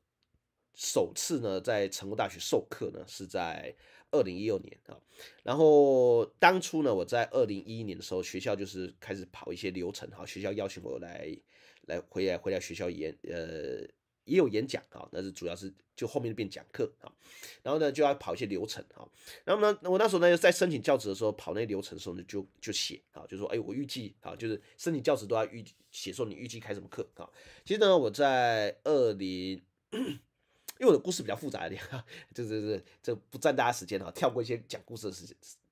Speaker 1: 首次呢在成功大学授课呢是在。二零一六年啊，然后当初呢，我在二零一一年的时候，学校就是开始跑一些流程哈，学校邀请我来来回来回来学校演呃也有演讲啊，但是主要是就后面变讲课啊，然后呢就要跑一些流程啊，然后呢我那时候呢在申请教职的时候跑那流程的时候呢就就写啊就说哎我预计啊就是申请教职都要预写说你预计开什么课啊，其实呢我在二零。因为我的故事比较复杂一点，这这这这不占大家时间哈，跳过一些讲故事的时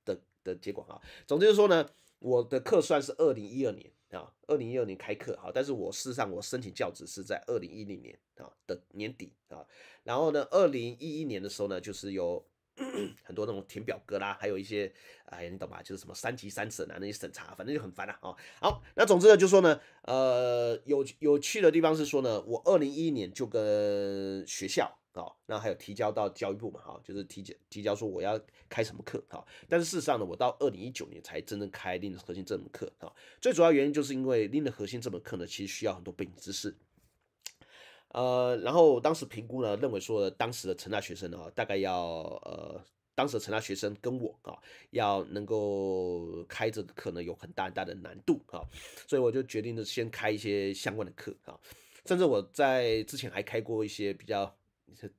Speaker 1: 的的结果啊。总之就是说呢，我的课算是二零一二年啊，二零一二年开课啊，但是我事实上我申请教职是在二零一零年啊的年底啊，然后呢，二零一一年的时候呢，就是有 很多那种填表格啦，还有一些哎，你懂吧？就是什么三级三审啊，那些审查，反正就很烦啦、啊。好，那总之呢，就说呢，呃，有有趣的地方是说呢，我二零一一年就跟学校哦，那还有提交到教育部嘛，哈，就是提交提交说我要开什么课哦，但是事实上呢，我到二零一九年才真正开 l e a d 核心这门课啊。最主要原因就是因为 l e a d 核心这门课呢，其实需要很多背景知识。呃，然后当时评估呢，认为说当时的成大学生呢，大概要呃，当时的成大学生跟我啊，要能够开这个课呢，有很大很大的难度啊，所以我就决定呢，先开一些相关的课啊，甚至我在之前还开过一些比较。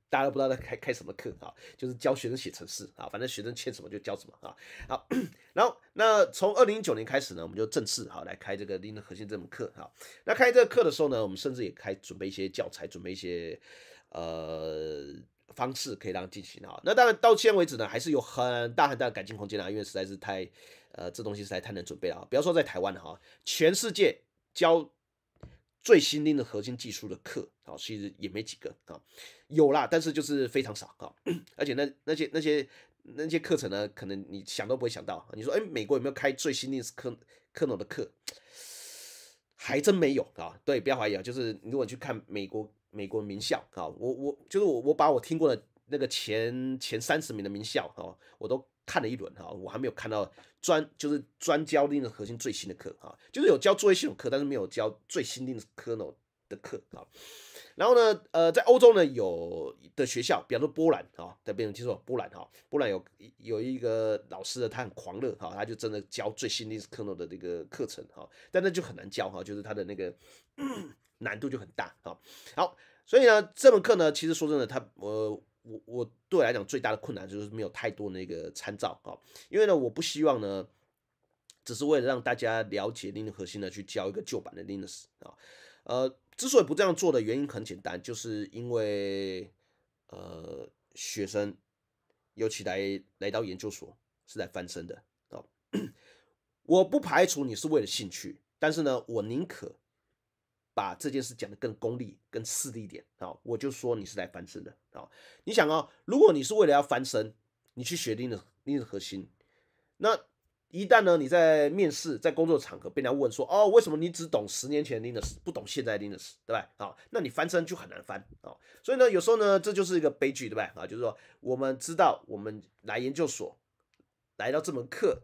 Speaker 1: 大家都不知道在开开什么课啊，就是教学生写程式啊，反正学生欠什么就教什么啊。好，然后那从二零一九年开始呢，我们就正式好来开这个 Linux 核心这门课哈。那开这个课的时候呢，我们甚至也开准备一些教材，准备一些呃方式可以让进行啊。那当然到现在为止呢，还是有很大很大的改进空间啊，因为实在是太呃这东西实在太难准备了。不要说在台湾了哈，全世界教。最新的核心技术的课啊，其实也没几个啊，有啦，但是就是非常少啊，而且那那些那些那些课程呢，可能你想都不会想到你说，哎，美国有没有开最新的科科诺的课？还真没有啊。对，不要怀疑啊，就是如果你去看美国美国名校啊，我我就是我我把我听过的那个前前三十名的名校啊，我都。看了一轮哈，我还没有看到专就是专教那个核心最新的课哈，就是有教作业系统课，但是没有教最新那科诺的课啊。然后呢，呃，在欧洲呢有的学校，比方说波兰啊，在边成听说波兰哈，波兰有有一个老师的他很狂热哈，他就真的教最新的科诺的这个课程哈，但那就很难教哈，就是他的那个难度就很大哈。好，所以呢这门课呢，其实说真的，他我。我我对我来讲最大的困难就是没有太多那个参照啊，因为呢我不希望呢只是为了让大家了解 Linux 核心的去教一个旧版的 Linux 啊，呃，之所以不这样做的原因很简单，就是因为呃学生尤其来来到研究所是来翻身的啊，我不排除你是为了兴趣，但是呢我宁可。把这件事讲的更功利、更势利一点啊！我就说你是来翻身的啊！你想啊，如果你是为了要翻身，你去学 Linux，Linux 核心，那一旦呢你在面试、在工作场合被人家问说：“哦，为什么你只懂十年前 Linux，不懂现在 Linux？” 对吧？啊，那你翻身就很难翻啊！所以呢，有时候呢，这就是一个悲剧，对不啊，就是说我们知道，我们来研究所，来到这门课。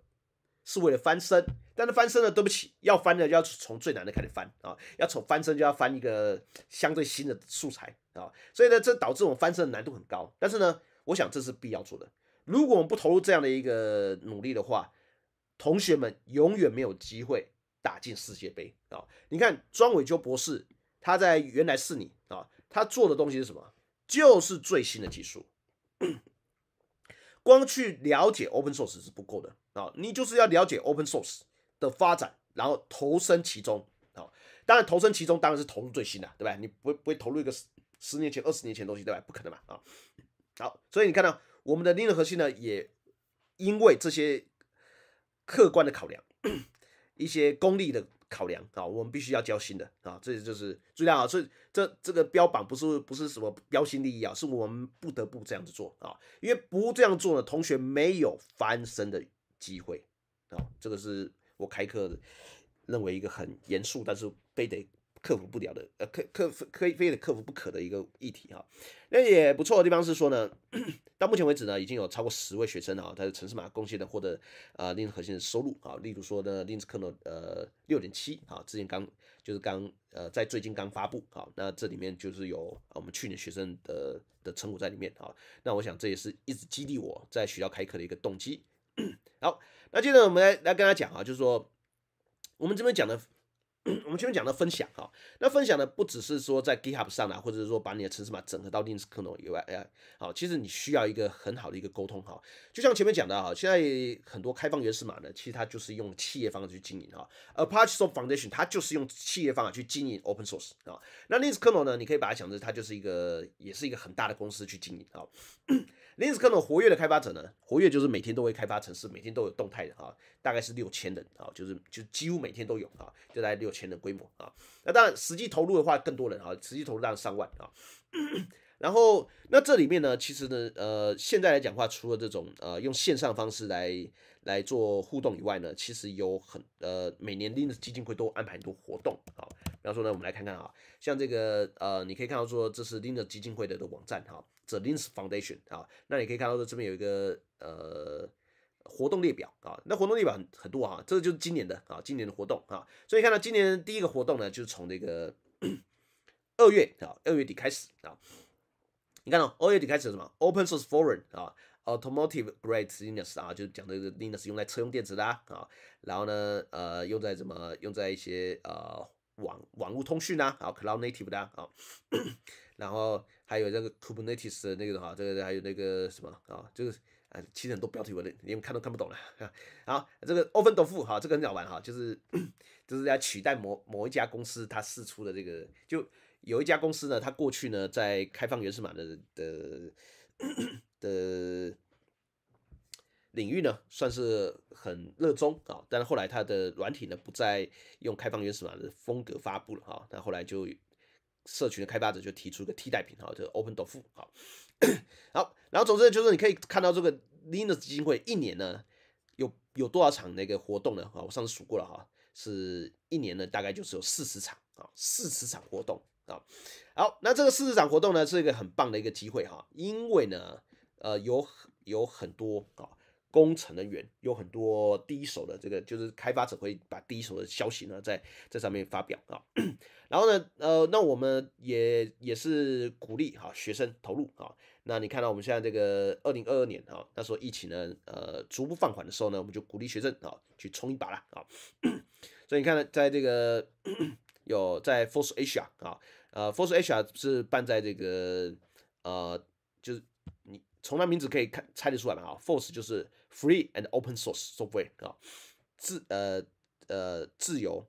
Speaker 1: 是为了翻身，但是翻身呢？对不起，要翻呢，要从最难的开始翻啊！要从翻身就要翻一个相对新的素材啊！所以呢，这导致我们翻身的难度很高。但是呢，我想这是必要做的。如果我们不投入这样的一个努力的话，同学们永远没有机会打进世界杯啊！你看，庄伟秋博士他在《原来是你》啊，他做的东西是什么？就是最新的技术。光去了解 open source 是不够的。啊，你就是要了解 Open Source 的发展，然后投身其中啊。当然，投身其中当然是投入最新的，对吧？你不会不会投入一个十年前、二十年前东西，对吧？不可能嘛啊。好，所以你看到我们的 Linux 核心呢，也因为这些客观的考量、一些功利的考量啊，我们必须要交新的啊。这就是注意啊，所以这这个标榜不是不是什么标新立异啊，是我们不得不这样子做啊，因为不这样做呢，同学没有翻身的。机会啊，这个是我开课的认为一个很严肃，但是非得克服不了的，呃，克克非非得克服不可的一个议题哈。那也不错的地方是说呢，到目前为止呢，已经有超过十位学生啊，他的城市码贡献的获得啊，另一种核心的收入啊，例如说呢，另一种 e 能呃六点七啊，之前刚就是刚呃在最近刚发布啊，那这里面就是有我们去年学生的的成果在里面啊。那我想这也是一直激励我在学校开课的一个动机。好，那接着我们来来跟他讲啊，就是说，我们这边讲的。我们前面讲的分享哈，那分享呢不只是说在 GitHub 上啊，或者是说把你的程式码整合到 Linux kernel 以外，哎，好，其实你需要一个很好的一个沟通哈。就像前面讲的啊，现在很多开放原始码呢，其实它就是用企业方式去经营哈。Apache Software Foundation 它就是用企业方法去经营 Open Source 啊。那 Linux kernel 呢，你可以把它想成它就是一个，也是一个很大的公司去经营啊。Linux kernel 活跃的开发者呢，活跃就是每天都会开发程式，每天都有动态的哈。大概是六千人啊，就是就几乎每天都有啊，就在六千的规模啊。那当然，实际投入的话更多人啊，实际投入当然上万啊。然后那这里面呢，其实呢，呃，现在来讲的话，除了这种呃用线上方式来来做互动以外呢，其实有很呃每年拎着基金会都安排很多活动啊。比方说呢，我们来看看啊，像这个呃，你可以看到说这是拎着基金会的的网站哈，The Links Foundation 啊。那你可以看到说这边有一个呃。活动列表啊，那活动列表很多哈，这个就是今年的啊，今年的活动啊，所以看到今年第一个活动呢，就是从这个 二月啊，二月底开始啊，你看到二月底开始什么？Open Source Forum 啊，Automotive Greatness 啊，就讲这个 Linux 用来车用电池的啊，然后呢，呃，用在什么用在一些呃网网络通讯啊，啊 Cloud Native 的啊，然后还有这个 Kubernetes 的那个的话，这个还有那个什么啊，就是。哎，其实很多标题我们看都看不懂了。好，这个 Open d o o r f u 哈，这个很好玩哈，就是 就是要取代某某一家公司它试出的这个，就有一家公司呢，它过去呢在开放原始码的的的领域呢算是很热衷啊，但是后来它的软体呢不再用开放原始码的风格发布了哈，那后来就社群的开发者就提出一个替代品哈，就 Open d o o r f u 好，然后总之就是，你可以看到这个 Linux 基金会一年呢，有有多少场那个活动呢？啊，我上次数过了哈，是一年呢大概就是有四十场啊，四十场活动啊。好，那这个四十场活动呢，是一个很棒的一个机会哈，因为呢，呃，有有很多啊。工程人员有很多第一手的这个，就是开发者会把第一手的消息呢，在在上面发表啊。然后呢，呃，那我们也也是鼓励哈学生投入啊。那你看到我们现在这个二零二二年啊，那时候疫情呢，呃，逐步放缓的时候呢，我们就鼓励学生啊去冲一把啦啊。所以你看，呢，在这个有在 Force Asia 啊，呃，Force Asia 是办在这个呃，就是你从那名字可以看猜得出来嘛？啊，Force 就是。Free and open source，software 啊，自呃呃自由，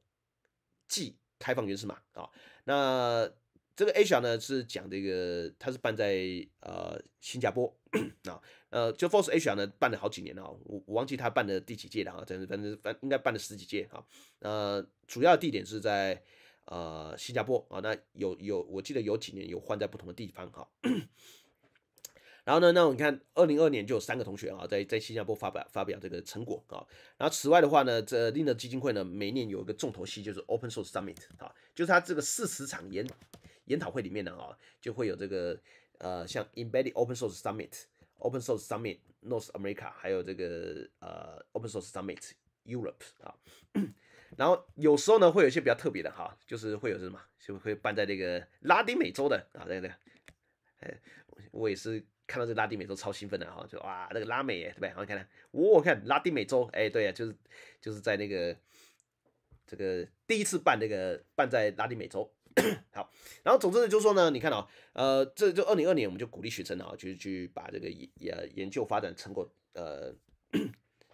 Speaker 1: 即开放源代码啊。那这个 AIA 呢是讲这个，它是办在呃新加坡啊，呃，就 Force AIA 呢办了好几年了我我忘记它办的第几届了啊，反正反正应该办了十几届啊。那主要地点是在呃新加坡啊，那有有我记得有几年有换在不同的地方啊。然后呢？那你看，二零二年就有三个同学啊，在在新加坡发表发表这个成果啊。然后此外的话呢，这 l i n u 基金会呢，每年有一个重头戏就是 Open Source Summit 啊，就是它这个四十场研研讨会里面呢啊，就会有这个呃，像 Embedded Open Source Summit、Open Source Summit North America，还有这个呃 Open Source Summit Europe 啊。然后有时候呢，会有一些比较特别的哈，就是会有什么，就会办在这个拉丁美洲的啊，对对，哎，我也是。看到这拉丁美洲超兴奋的哈，就哇那个拉美耶对不对？然后看看，哇看拉丁美洲哎，对啊，就是就是在那个这个第一次办那个办在拉丁美洲，好，然后总之呢，就说呢，你看啊，呃，这就二零二年我们就鼓励学生啊，就去把这个研研究发展成果呃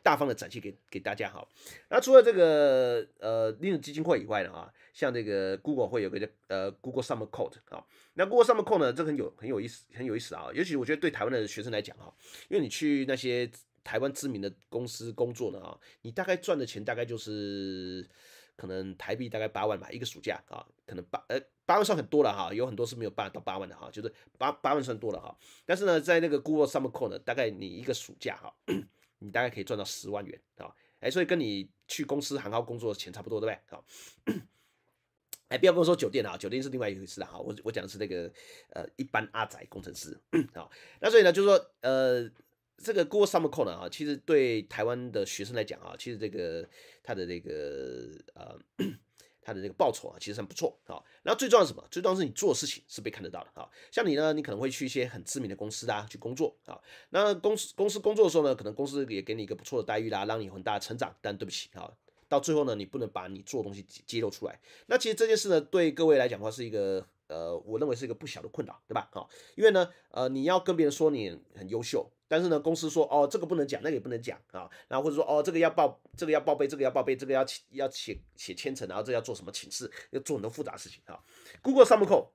Speaker 1: 大方的展现给给大家哈。那除了这个呃利润基金会以外呢啊。像这个 Google 会有个叫呃 Google Summer Code 啊，那 Google Summer Code 呢，这很有很有意思，很有意思啊。尤其我觉得对台湾的学生来讲哈，因为你去那些台湾知名的公司工作呢啊，你大概赚的钱大概就是可能台币大概八万吧，一个暑假啊，可能八呃八万算很多了哈，有很多是没有八到八万的哈，就是八八万算多了哈。但是呢，在那个 Google Summer Code 呢，大概你一个暑假哈，你大概可以赚到十万元啊，哎，所以跟你去公司行号工作的钱差不多，对不对啊？哎，不要跟我说酒店啊，酒店是另外一回事啊。哈。我我讲的是那个呃，一般阿宅工程师啊。那所以呢，就是说呃，这个 Google Summer Code 呢啊，其实对台湾的学生来讲啊，其实这个他的这个呃，他的这个报酬啊，其实很不错啊。然后最重要什么？最重要是你做的事情是被看得到的啊。像你呢，你可能会去一些很知名的公司啊去工作啊。那公司公司工作的时候呢，可能公司也给你一个不错的待遇啦，让你很大的成长。但对不起哈。到最后呢，你不能把你做的东西揭露出来。那其实这件事呢，对各位来讲的话，是一个呃，我认为是一个不小的困扰，对吧？好，因为呢，呃，你要跟别人说你很优秀，但是呢，公司说哦，这个不能讲，那个也不能讲啊，然后或者说哦，这个要报，这个要报备，这个要报备，这个要要写写签呈，然后这要做什么请示，要做很多复杂事情啊。Google、s u m m r c o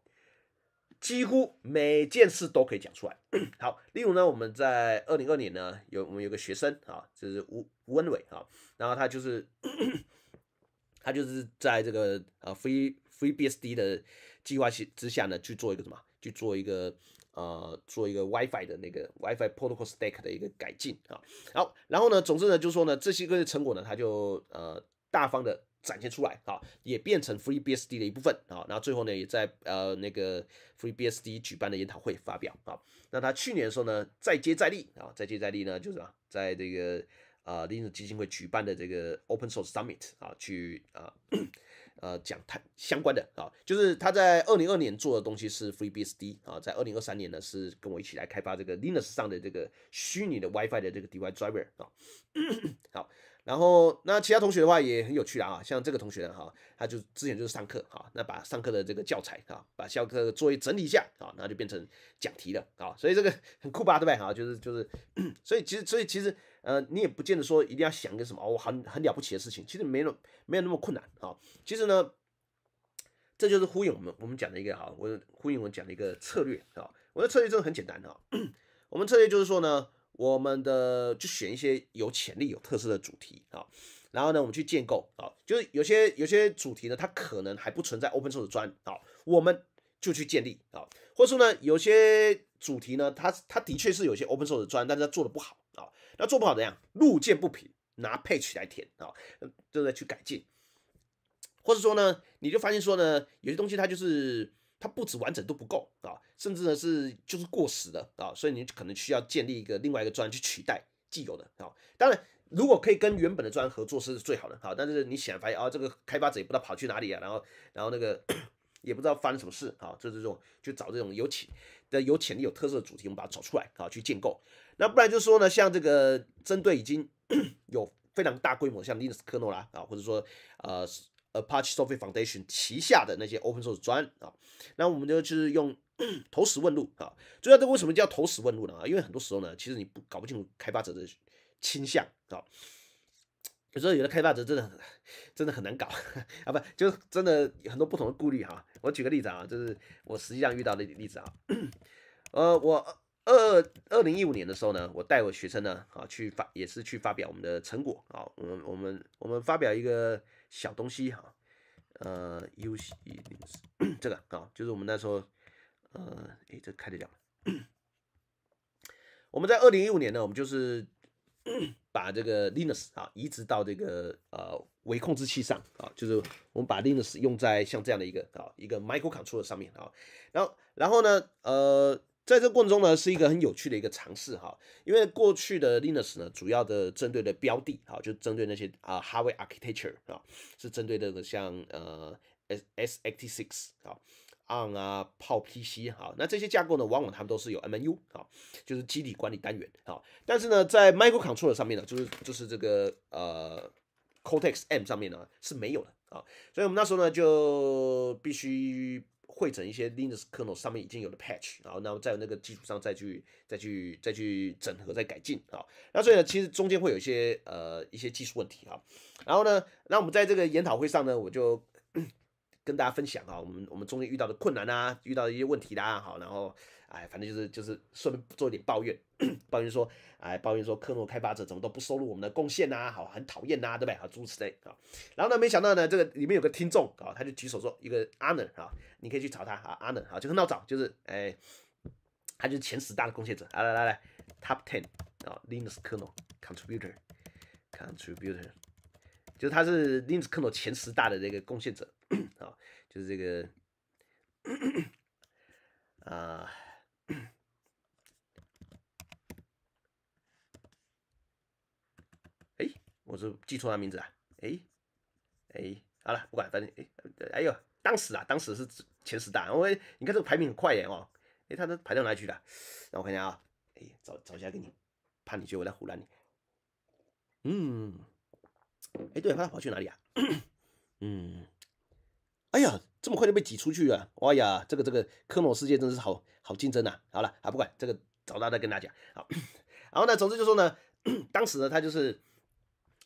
Speaker 1: 几乎每件事都可以讲出来。好，例如呢，我们在二零二年呢，有我们有个学生啊，就是吴。温伟啊，然后他就是他就是在这个呃 Free FreeBSD 的计划之下呢，去做一个什么？去做一个呃，做一个 WiFi 的那个 WiFi Protocol Stack 的一个改进啊。好，然后呢，总之呢，就说呢，这些个成果呢，他就呃大方的展现出来啊，也变成 FreeBSD 的一部分啊。然后最后呢，也在呃那个 FreeBSD 举办的研讨会发表啊。那他去年的时候呢，再接再厉啊，再接再厉呢，就是啊，在这个啊，Linux 基金会举办的这个 Open Source Summit 啊，去啊呃 讲它相关的啊，就是他在二零二年做的东西是 FreeBSD 啊，在二零二三年呢是跟我一起来开发这个 Linux 上的这个虚拟的 WiFi 的这个 d y Driver 啊，好。然后那其他同学的话也很有趣啊，像这个同学哈，他就之前就是上课哈，那把上课的这个教材啊，把上课的作业整理一下啊，那就变成讲题了啊，所以这个很酷吧，对不对？啊，就是就是，所以其实所以其实呃，你也不见得说一定要想个什么哦，很很了不起的事情，其实没那没有那么困难啊。其实呢，这就是呼应我们我们讲的一个啊，我呼应我讲的一个策略啊，我的策略真的很简单的啊，我们策略就是说呢。我们的就选一些有潜力、有特色的主题啊，然后呢，我们去建构啊，就是有些有些主题呢，它可能还不存在 open source 专啊，我们就去建立啊，或者说呢，有些主题呢，它它的确是有些 open source 专，但是它做的不好啊，那做不好怎样？路见不平，拿 patch 来填啊，正在去改进，或者说呢，你就发现说呢，有些东西它就是。它不止完整度不够啊，甚至呢是就是过时的啊，所以你可能需要建立一个另外一个专去取代既有的啊。当然，如果可以跟原本的专合作是最好的啊。但是你显现啊，这个开发者也不知道跑去哪里啊，然后然后那个也不知道发生什么事啊，就是这种就找这种有潜的有潜力有特色的主题，我们把它找出来啊去建构。那不然就是说呢，像这个针对已经 有非常大规模像 Linux、科诺啦啊，或者说呃。Apache Software Foundation 旗下的那些 Open Source 专啊，那我们就是用 投石问路啊。主要这为什么叫投石问路呢啊？因为很多时候呢，其实你不搞不清楚开发者的倾向啊。有时候有的开发者真的真的很难搞 啊，不就真的很多不同的顾虑哈。我举个例子啊，就是我实际上遇到的例子啊。呃，我二二零一五年的时候呢，我带我学生呢啊去发，也是去发表我们的成果啊。我们我们我们发表一个。小东西哈，呃，U C Linux 这个啊，就是我们那时候，呃，诶，这开的讲。我们在二零一五年呢，我们就是把这个 Linux 啊移植到这个呃微控制器上啊，就是我们把 Linux 用在像这样的一个啊一个 microcontroller 上面啊，然后然后呢，呃。在这过程中呢，是一个很有趣的一个尝试哈，因为过去的 Linux 呢，主要的针对的标的哈，就针对那些啊，Harvard Architecture 啊，是针对这个像呃 S S e i t Six 啊，ARM 啊，泡 PC 哈，那这些架构呢，往往他们都是有 M n U 啊，就是基底管理单元啊，但是呢，在 Microcontroller 上面呢，就是就是这个呃 Cortex M 上面呢是没有的啊，所以我们那时候呢就必须。汇整一些 Linux kernel 上面已经有的 patch，然后那后在那个基础上再去再去再去整合、再改进啊。那所以呢，其实中间会有一些呃一些技术问题啊。然后呢，那我们在这个研讨会上呢，我就跟大家分享啊，我们我们中间遇到的困难啊，遇到的一些问题的答案好，然后。哎，反正就是就是顺便做一点抱怨，抱怨说，哎，抱怨说科诺开发者怎么都不收录我们的贡献呐？好，很讨厌呐，对不对？好，诸此类啊。然后呢，没想到呢，这个里面有个听众啊，他就举手说一个 Anner 啊，你可以去找他啊，Anner 啊，就很好找，就是哎，他就是前十大的贡献者。来来来来，Top Ten 啊，Linux Kernel Contributor Contributor，就是他是 Linux Kernel 前十大的这个贡献者 啊，就是这个 啊。我是记错他名字了，哎，哎，好了，不管，反正哎，哎呦，当时啊，当时是前十大，我你看这个排名很快耶哦，哎，他都排到哪去了？让我看一下啊，哎，找找一下给你，怕你去我在胡乱你，嗯，哎对，他跑去哪里啊？嗯，哎呀，这么快就被挤出去啊，哇呀，这个这个科某世界真是好好竞争呐。好了啊，不管这个，找到再跟大家讲好。然后呢，总之就说呢，当时呢，他就是。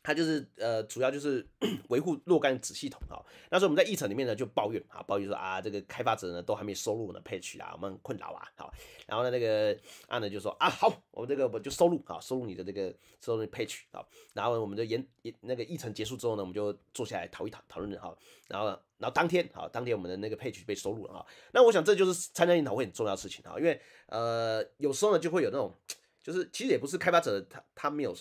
Speaker 1: 他就是呃，主要就是 维护若干子系统啊。那时候我们在议程里面呢就抱怨啊，抱怨说啊，这个开发者呢都还没收录我们的 p a c h 啊，我们困扰啊，好。然后呢那个阿呢就说啊，好，我们这个我就收录啊，收录你的这个收录 page 啊。然后我们就研那个议程结束之后呢，我们就坐下来讨一讨讨论的哈。然后然后当天啊，当天我们的那个 page 被收录了哈。那我想这就是参加研讨会很重要的事情啊，因为呃有时候呢就会有那种就是其实也不是开发者他他没有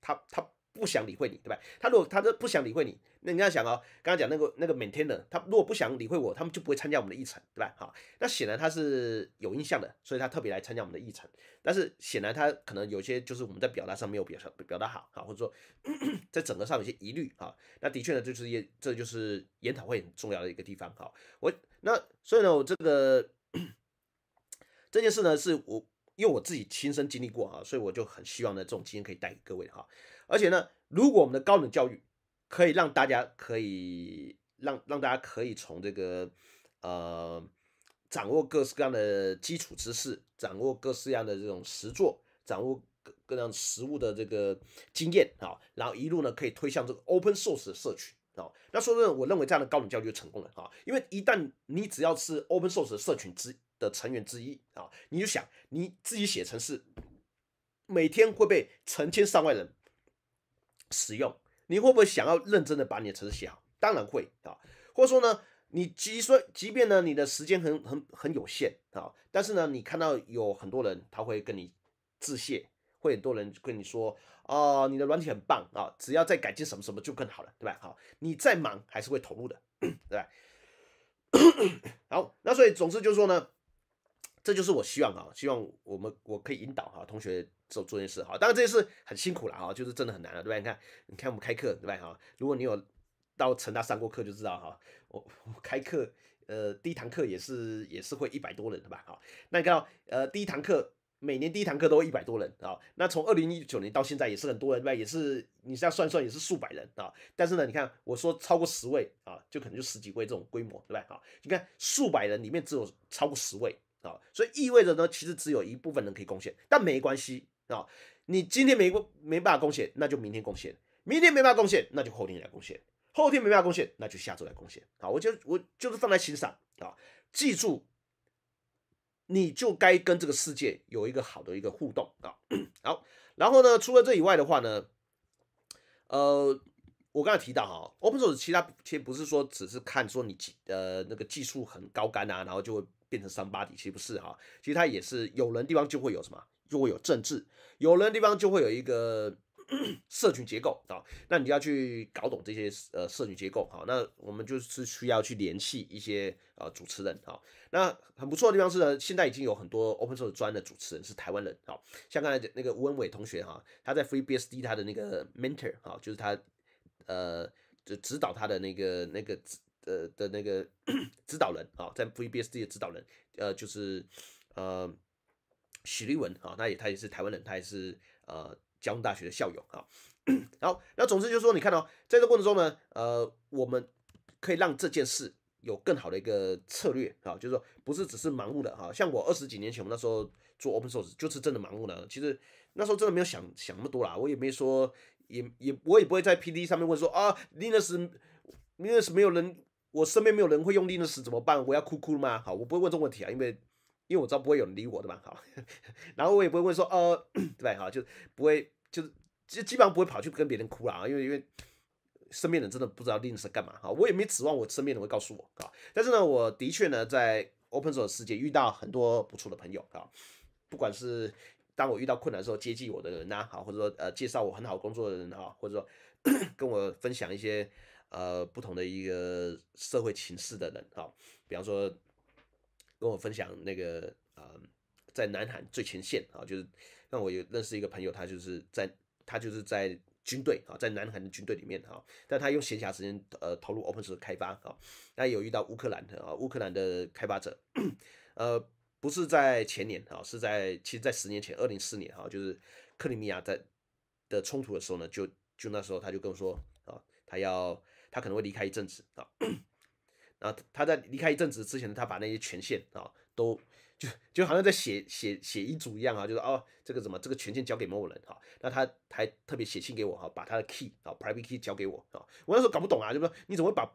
Speaker 1: 他他。不想理会你，对吧？他如果他这不想理会你，那你要想哦，刚刚讲那个那个 Maintainer，他如果不想理会我，他们就不会参加我们的议程，对吧？好，那显然他是有印象的，所以他特别来参加我们的议程。但是显然他可能有些就是我们在表达上没有表表达好，好或者说 在整个上有些疑虑，哈。那的确呢，就是也这就是研讨会很重要的一个地方，好，我那所以呢，我这个 这件事呢，是我因为我自己亲身经历过啊，所以我就很希望呢这种经验可以带给各位，哈。而且呢，如果我们的高等教育可以让大家可以让让大家可以从这个呃掌握各式各样的基础知识，掌握各式各样的这种实作，掌握各各样实物的这个经验啊，然后一路呢可以推向这个 open source 的社群啊，那说真的，我认为这样的高等教育就成功了啊，因为一旦你只要是 open source 的社群之的成员之一啊，你就想你自己写程式，每天会被成千上万人。使用你会不会想要认真的把你的程式写好？当然会啊，或者说呢，你即说即便呢你的时间很很很有限啊，但是呢你看到有很多人他会跟你致谢，会很多人跟你说啊你的软体很棒啊，只要再改进什么什么就更好了，对吧？好，你再忙还是会投入的，对吧？好，那所以总之就是说呢。这就是我希望啊，希望我们我可以引导哈同学做做这件事哈。当然这件事很辛苦了哈，就是真的很难了，对吧？你看，你看我们开课对吧？哈，如果你有到成大上过课就知道哈，我我开课，呃，第一堂课也是也是会一百多人的吧？哈，那你看，呃，第一堂课每年第一堂课都会一百多人啊。那从二零一九年到现在也是很多人，对吧？也是你这样算算也是数百人啊。但是呢，你看我说超过十位啊，就可能就十几位这种规模，对吧？哈，你看数百人里面只有超过十位。啊，所以意味着呢，其实只有一部分人可以贡献，但没关系啊。你今天没没没办法贡献，那就明天贡献；明天没办法贡献，那就后天来贡献；后天没办法贡献，那就下周来贡献。好，我就我就是放在心上啊，记住，你就该跟这个世界有一个好的一个互动啊。好，然后呢，除了这以外的话呢，呃，我刚才提到哈，open source 其他其实不是说只是看说你技呃那个技术很高干啊，然后就。会变成三八其实不是哈？其实它也是有人地方就会有什么，就会有政治；有人地方就会有一个 社群结构，啊，那你就要去搞懂这些呃社群结构。好，那我们就是需要去联系一些呃主持人。好，那很不错的地方是呢，现在已经有很多 Open Source 专的主持人是台湾人。好，像刚才那个吴文伟同学哈，他在 FreeBSD 他的那个 mentor 啊，就是他呃就指导他的那个那个。呃的那个指导人啊，在 VBSD 的指导人，呃就是呃许立文啊，那也他也是台湾人，他也是呃交通大学的校友啊。好，那总之就是说，你看哦，在这过程中呢，呃，我们可以让这件事有更好的一个策略啊，就是说不是只是盲目的啊，像我二十几年前，我那时候做 open source 就是真的盲目的，其实那时候真的没有想想那么多啦，我也没说，也也我也不会在 P D 上面问说啊，Linux Linux 没有人。我身边没有人会用 Linux 怎么办？我要哭哭吗？好，我不会问这个问题啊，因为，因为我知道不会有人理我的嘛。好，然后我也不会问说，呃，对吧？好，就不会，就是基基本上不会跑去跟别人哭了啊，因为因为身边人真的不知道 Linux 是干嘛。好，我也没指望我身边人会告诉我啊。但是呢，我的确呢，在 Open Source 世界遇到很多不错的朋友啊，不管是当我遇到困难时候接济我的人呐，好，或者说呃介绍我很好工作的人啊，或者说 跟我分享一些。呃，不同的一个社会情势的人，哈，比方说跟我分享那个，呃，在南韩最前线啊，就是让我有认识一个朋友，他就是在他就是在军队啊，在南韩的军队里面哈，但他用闲暇时间呃投入 Open Source 开发啊，那有遇到乌克兰的啊，乌克兰的开发者，呃，不是在前年啊，是在其实，在十年前，二零四年哈，就是克里米亚在的冲突的时候呢，就就那时候他就跟我说啊，他要。他可能会离开一阵子啊，然后他在离开一阵子之前，他把那些权限啊都就就好像在写写写遗嘱一样啊，就是啊这个什么这个权限交给某某人哈，那他还特别写信给我哈，把他的 key 啊 private key 交给我啊，我那时候搞不懂啊，就说你怎么会把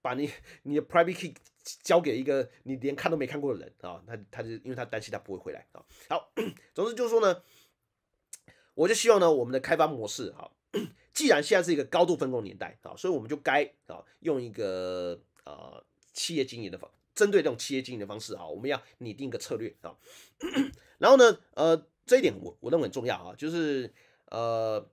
Speaker 1: 把你你的 private key 交给一个你连看都没看过的人啊？那他就因为他担心他不会回来啊。好，总之就是说呢，我就希望呢我们的开发模式哈。既然现在是一个高度分工年代啊，所以我们就该啊用一个呃企业经营的方，针对这种企业经营的方式啊，我们要拟定一个策略啊。然后呢，呃，这一点我我认为很重要啊，就是呃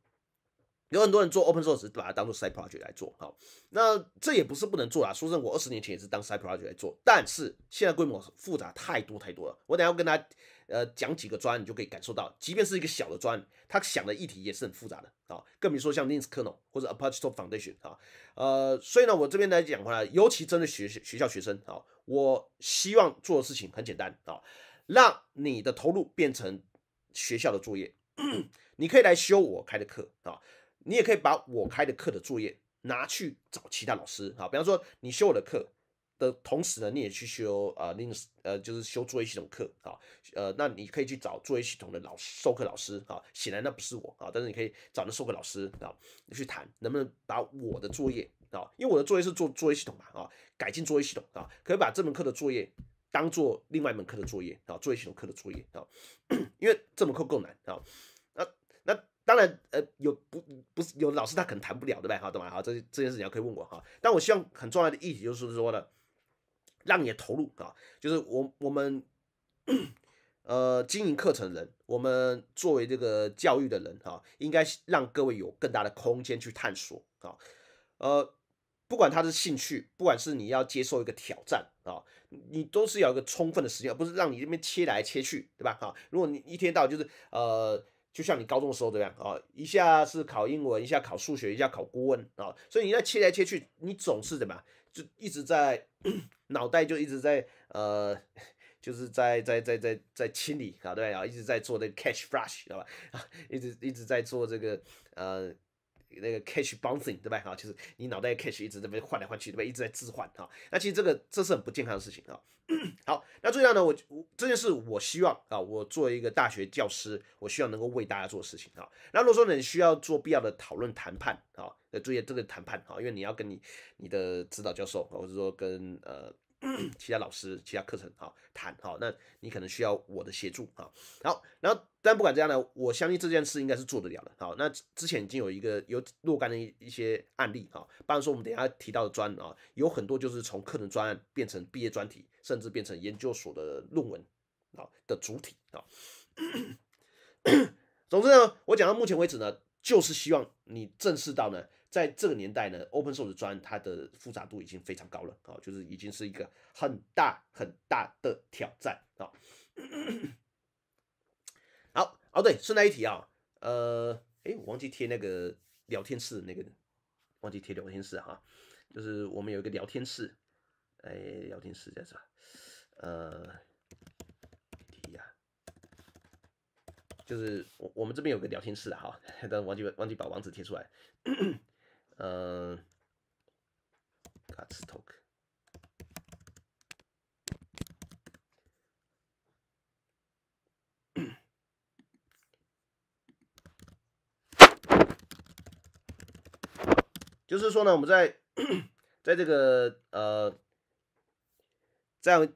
Speaker 1: 有很多人做 open source，把它当做 side project 来做啊。那这也不是不能做啊。说真，我二十年前也是当 side project 来做，但是现在规模复杂太多太多了。我等下要跟他呃讲几个专，你就可以感受到，即便是一个小的专，他想的议题也是很复杂的。啊，更别说像 Linux Kernel 或者 Apache Top Foundation 啊，呃，所以呢，我这边来讲回来，尤其针对学学校学生啊，我希望做的事情很简单啊，让你的投入变成学校的作业，你可以来修我开的课啊，你也可以把我开的课的作业拿去找其他老师啊，比方说你修我的课。同时呢，你也去修啊，x 呃就是修作业系统课啊，呃，那你可以去找作业系统的老授课老师啊。显然那不是我啊，但是你可以找那授课老师啊，你去谈能不能把我的作业啊，因为我的作业是做作业系统嘛啊，改进作业系统啊，可以把这门课的作业当做另外一门课的作业啊，作业系统课的作业啊，因为这门课够难啊。那那当然呃，有不不是有老师他可能谈不了对吧？哈，懂吗？哈，这这件事你要可以问我哈，但我希望很重要的议题就是说呢，让你的投入啊，就是我我们，呃，经营课程的人，我们作为这个教育的人啊，应该让各位有更大的空间去探索啊，呃，不管他的兴趣，不管是你要接受一个挑战啊，你都是有一个充分的时间，而不是让你这边切来切去，对吧？哈，如果你一天到就是呃，就像你高中的时候这样啊，一下是考英文，一下考数学，一下考顾问啊，所以你在切来切去，你总是怎么样？就一直在脑袋就一直在呃，就是在在在在在清理啊，对啊，一直在做那个 cash flush，知道吧？啊，一直一直在做这个呃。那个 c a t c h bouncing 对吧？哈，就是你脑袋 c a t c h 一直在被换来换去，对吧？一直在置换哈。那其实这个这是很不健康的事情啊。好，那最重要呢，我我这件事，我希望啊，我作为一个大学教师，我希望能够为大家做事情啊。那如果说你需要做必要的讨论谈判啊，那注意这个谈判啊，因为你要跟你你的指导教授，或者是说跟呃。其他老师、其他课程啊，谈好，那你可能需要我的协助啊。好，然后，但不管怎样呢，我相信这件事应该是做得了的。好，那之前已经有一个有若干的一一些案例啊，当然说我们等下提到的专啊，有很多就是从课程专案变成毕业专题，甚至变成研究所的论文啊的主体啊。总之呢，我讲到目前为止呢，就是希望你正视到呢。在这个年代呢，open source 专它的复杂度已经非常高了啊，就是已经是一个很大很大的挑战啊。好哦，对，顺带一提啊，呃，哎，我忘记贴那个聊天室那个，忘记贴聊天室哈，就是我们有一个聊天室，哎，聊天室在这，呃，呀，就是我我们这边有个聊天室的哈，但忘记忘记把网址贴出来。嗯，g u talk t。就是说呢，我们在在这个呃，在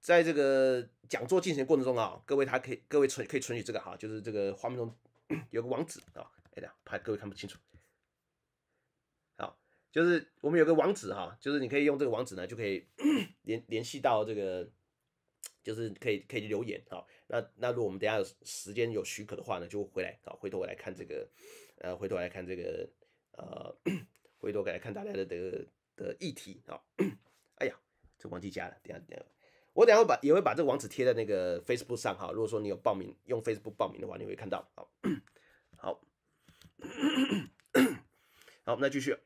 Speaker 1: 在这个讲座进行过程中啊，各位他可以，各位存可以存取这个哈，就是这个画面中 有个网址啊，这样怕各位看不清楚。就是我们有个网址哈，就是你可以用这个网址呢，就可以 联联系到这个，就是可以可以留言哈。那那如果我们等下时间有许可的话呢，就回来啊，回头我来看这个，呃，回头来看这个，呃，回头来看大家的这个的议题啊。哎呀，这忘记加了，等下等下，我等下会把也会把这个网址贴在那个 Facebook 上哈。如果说你有报名用 Facebook 报名的话，你会看到。好，好，那继续。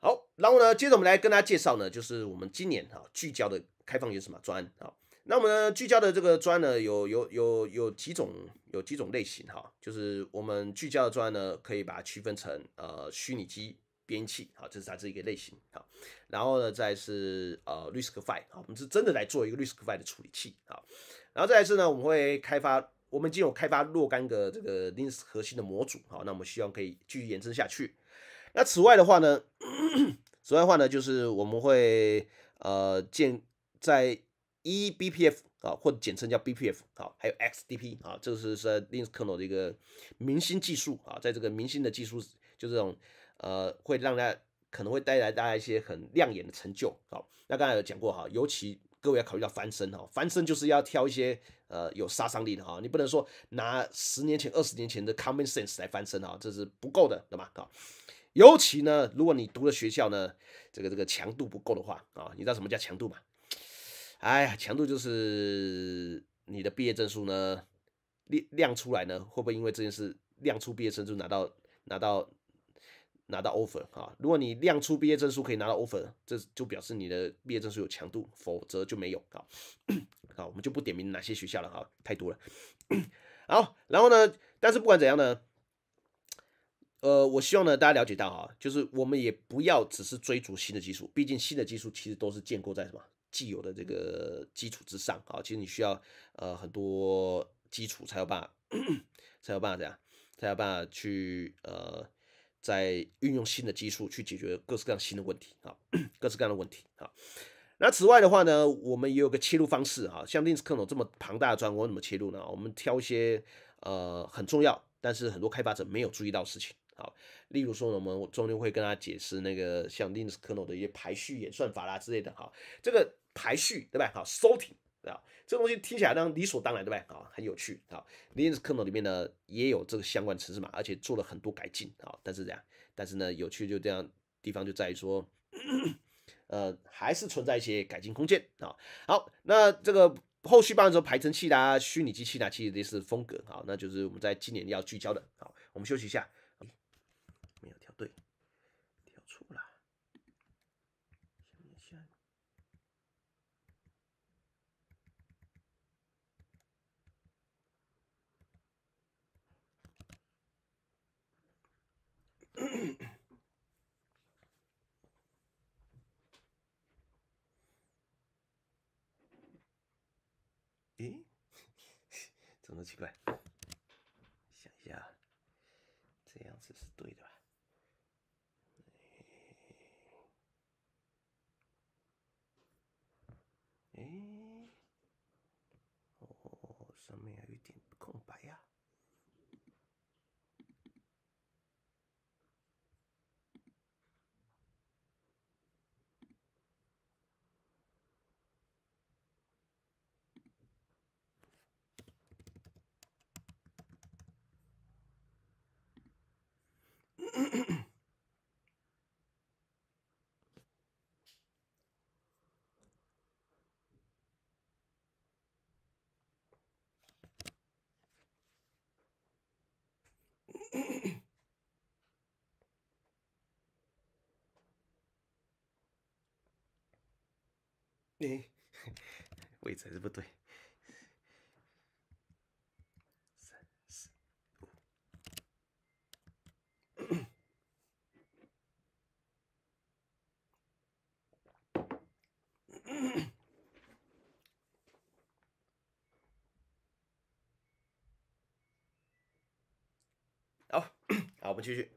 Speaker 1: 好，然后呢，接着我们来跟大家介绍呢，就是我们今年哈聚焦的开放有什么专啊？那我们呢聚焦的这个专呢，有有有有几种，有几种类型哈。就是我们聚焦的专呢，可以把它区分成呃虚拟机编译，好，这是它这一个类型啊。然后呢，再是呃，risk five，啊，我们是真的来做一个 risk five 的处理器啊。然后再是呢，我们会开发，我们已经有开发若干个这个 linux 核心的模组啊。那我们希望可以继续延伸下去。那此外的话呢，此外的话呢，就是我们会呃建在 eBPF 啊，或者简称叫 BPF 啊，还有 XDP 啊，这个是 Linux kernel 的一个明星技术啊，在这个明星的技术就这种呃，会让大家可能会带来大家一些很亮眼的成就。好，那刚才有讲过哈，尤其各位要考虑到翻身哈，翻身就是要挑一些呃有杀伤力的哈，你不能说拿十年前、二十年前的 common sense 来翻身啊，这是不够的，对吧？好，尤其呢，如果你读的学校呢，这个这个强度不够的话啊，你知道什么叫强度吗？哎呀，强度就是你的毕业证书呢，亮亮出来呢，会不会因为这件事亮出毕业证书拿到拿到拿到 offer 啊？如果你亮出毕业证书可以拿到 offer，这就表示你的毕业证书有强度，否则就没有。好，好，我们就不点名哪些学校了哈，太多了。好，然后呢，但是不管怎样呢。呃，我希望呢，大家了解到啊，就是我们也不要只是追逐新的技术，毕竟新的技术其实都是建构在什么既有的这个基础之上啊。其实你需要呃很多基础才有办法，才有办法这样，才有办法去呃在运用新的技术去解决各式各样新的问题啊，各式各样的问题啊。那此外的话呢，我们也有个切入方式啊，像 l i n kernel 这么庞大的专我怎么切入呢？我们挑一些呃很重要，但是很多开发者没有注意到事情。好，例如说我们我间会跟他解释那个像 Linux kernel 的一些排序演算法啦之类的。好，这个排序对吧？好，sorting，啊，这东西听起来这样理所当然，对不对？啊，很有趣啊。Linux kernel 里面呢也有这个相关程式码，而且做了很多改进啊。但是这样，但是呢，有趣就这样地方就在于说，呃，还是存在一些改进空间啊。好，那这个后续办含说排程器啦、虚拟机器啦，其实类似风格。好，那就是我们在今年要聚焦的。好，我们休息一下。咦，怎么奇怪？想一下，这样子是对的。位置还是不对。三、四、五。好，好，我们继续。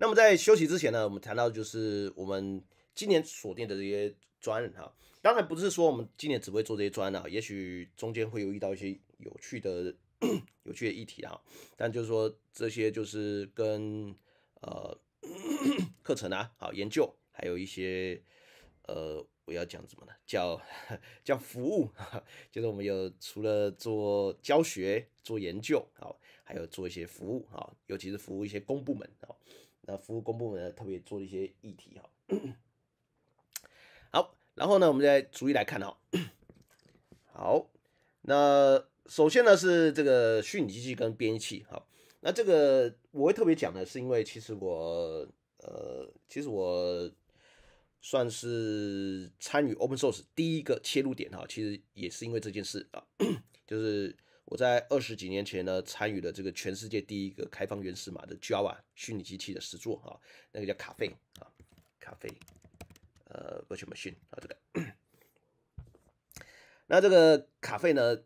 Speaker 1: 那么在休息之前呢，我们谈到就是我们。今年锁定的这些专哈，当然不是说我们今年只会做这些专啊，也许中间会有遇到一些有趣的 有趣的议题啊，但就是说这些就是跟呃 课程啊，好研究，还有一些呃我要讲什么呢？叫 叫服务，就是我们有除了做教学、做研究啊，还有做一些服务啊，尤其是服务一些公部门啊，那服务公部门特别做一些议题哈。然后呢，我们再逐一来看哦。好，那首先呢是这个虚拟机器跟编译器。好，那这个我会特别讲的，是因为其实我呃，其实我算是参与 open source 第一个切入点哈，其实也是因为这件事啊，就是我在二十几年前呢参与了这个全世界第一个开放源始码的 Java 虚拟机器的实作啊，那个叫 Cafe 啊，Cafe。呃，Virtual Machine 啊，这个，那这个咖啡呢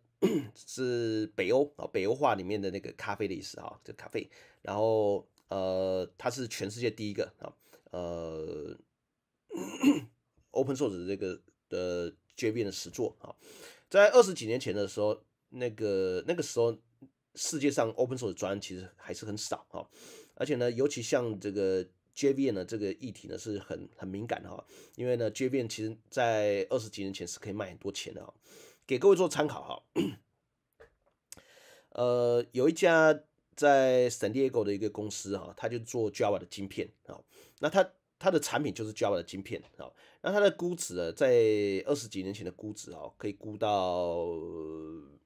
Speaker 1: 是北欧啊，北欧话里面的那个咖啡的意思啊，这咖啡。然后呃，它是全世界第一个啊，呃，Open Source 这个呃街边的十座啊，在二十几年前的时候，那个那个时候世界上 Open Source 砖其实还是很少啊，而且呢，尤其像这个。JVN 的这个议题呢是很很敏感的哈，因为呢 JVN 其实在二十几年前是可以卖很多钱的哈，给各位做参考哈。呃，有一家在 Diego 的一个公司哈，它就做 Java 的晶片啊，那它它的产品就是 Java 的晶片啊，那它的估值呢在二十几年前的估值哈，可以估到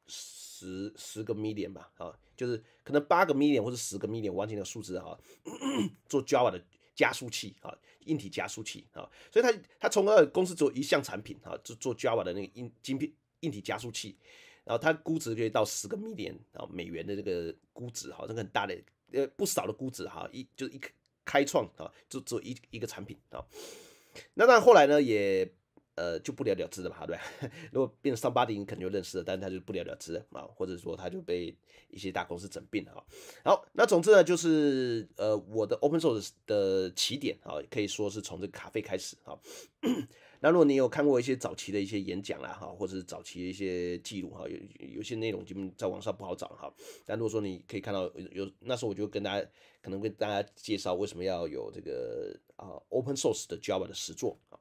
Speaker 1: 十十个 million 吧啊，就是可能八个 million 或是十个 million，我忘记那个数字哈。做 Java 的。加速器啊，硬体加速器啊，所以他他从二公司只有一项产品啊，就做 Java 的那个硬晶片硬体加速器，然后它估值可以到十个 million 啊美元的这个估值哈，这个很大的呃不少的估值哈，一就是一开创啊，只做一一个产品啊，那但后来呢也。呃，就不了了之的嘛，对吧？如果变成 somebody，你肯定认识了，但他就不了了之啊，或者说他就被一些大公司整并了啊。好，那总之呢，就是呃，我的 open source 的起点啊，可以说是从这个卡费开始啊。那如果你有看过一些早期的一些演讲啦，哈，或者是早期的一些记录哈，有有些内容基本在网上不好找哈。但如果说你可以看到有，那时候我就跟大家可能跟大家介绍为什么要有这个啊 open source 的 Java 的实作啊。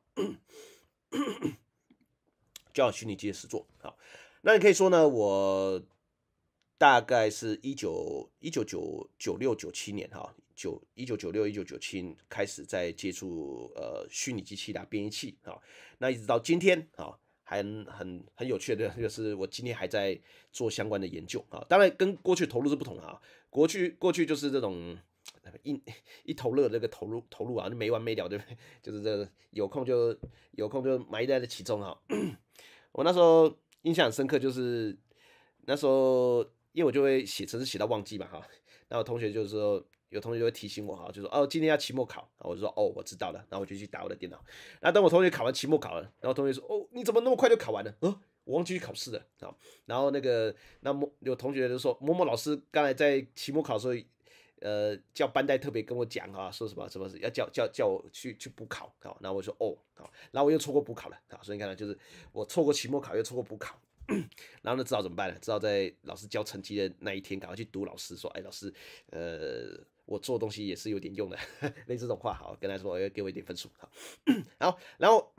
Speaker 1: 叫虚拟机的制作，好，那你可以说呢，我大概是一九一九九九六九七年哈，九一九九六一九九七开始在接触呃虚拟机器的编译器啊，那一直到今天啊，还很很有趣的，就是我今天还在做相关的研究啊，当然跟过去投入是不同啊，过去过去就是这种。一一头热，这个投入投入啊就没完没了，对不对？就是这有空就有空就埋在这其中啊。我那时候印象很深刻，就是那时候因为我就会写，真是写到忘记嘛哈。那我同学就是说，有同学就会提醒我哈，就说哦今天要期末考，然后我就说哦我知道了，然后我就去打我的电脑。那等我同学考完期末考了，然后同学说哦你怎么那么快就考完了？呃，我忘记去考试了啊。然后那个那么有同学就说某某老师刚才在期末考的时候。呃，叫班代特别跟我讲啊，说什么什么要叫叫叫我去去补考，好，那我说哦，好，然后我又错过补考了，好，所以你看呢，就是我错过期末考，又错过补考，然后呢，知道怎么办呢？知道在老师交成绩的那一天，赶快去读老师，说，哎，老师，呃，我做东西也是有点用的，类似这种话好跟他说，要给我一点分数，好，然后然 后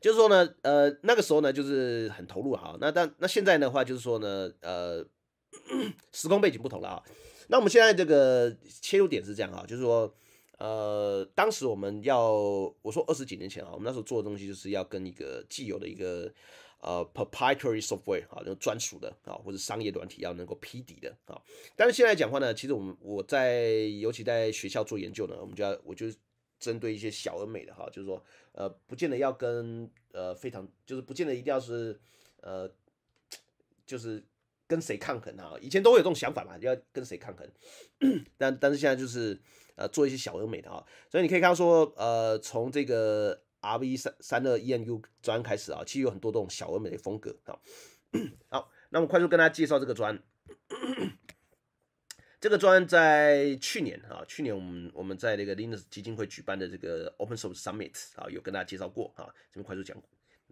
Speaker 1: 就是说呢，呃，那个时候呢，就是很投入哈，那但那现在的话，就是说呢，呃，时空背景不同了啊。那我们现在这个切入点是这样啊，就是说，呃，当时我们要我说二十几年前啊，我们那时候做的东西就是要跟一个既有的一个呃 proprietary software 好，就专属的啊，或者商业软体要能够匹敌的啊。但是现在讲话呢，其实我们我在尤其在学校做研究呢，我们就要我就针对一些小而美的哈，就是说，呃，不见得要跟呃非常，就是不见得一定要是呃，就是。跟谁抗衡啊？以前都会有这种想法嘛，要跟谁抗衡？但但是现在就是呃做一些小而美的啊，所以你可以看到说呃从这个 R V 三三二 E N U 专开始啊，其实有很多这种小而美的风格啊。好，那我快速跟大家介绍这个砖。这个砖在去年啊，去年我们我们在那个 Linux 基金会举办的这个 Open Source Summit 啊，有跟大家介绍过啊，这边快速讲。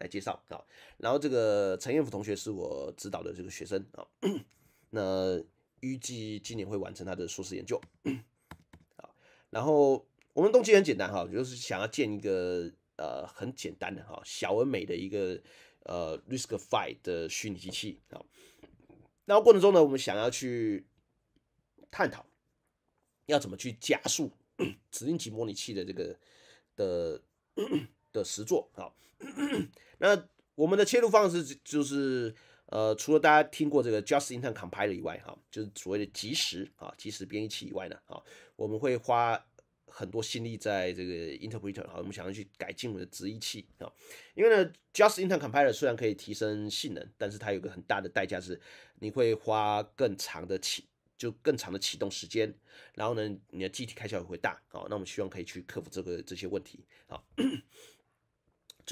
Speaker 1: 来介绍啊，然后这个陈彦福同学是我指导的这个学生啊，那预计今年会完成他的硕士研究啊，然后我们动机很简单哈，就是想要建一个呃很简单的哈小而美的一个呃 risk five 的虚拟机器啊，那过程中呢，我们想要去探讨要怎么去加速 指令级模拟器的这个的。的十座啊，那我们的切入方式就是呃，除了大家听过这个 Just In Time Compiler 以外哈，就是所谓的即时啊，即时编译器以外呢啊，我们会花很多心力在这个 Interpreter 好，我们想要去改进我们的直译器啊，因为呢，Just In Time Compiler 虽然可以提升性能，但是它有个很大的代价是你会花更长的启就更长的启动时间，然后呢，你的机体开销也会大啊，那我们希望可以去克服这个这些问题啊。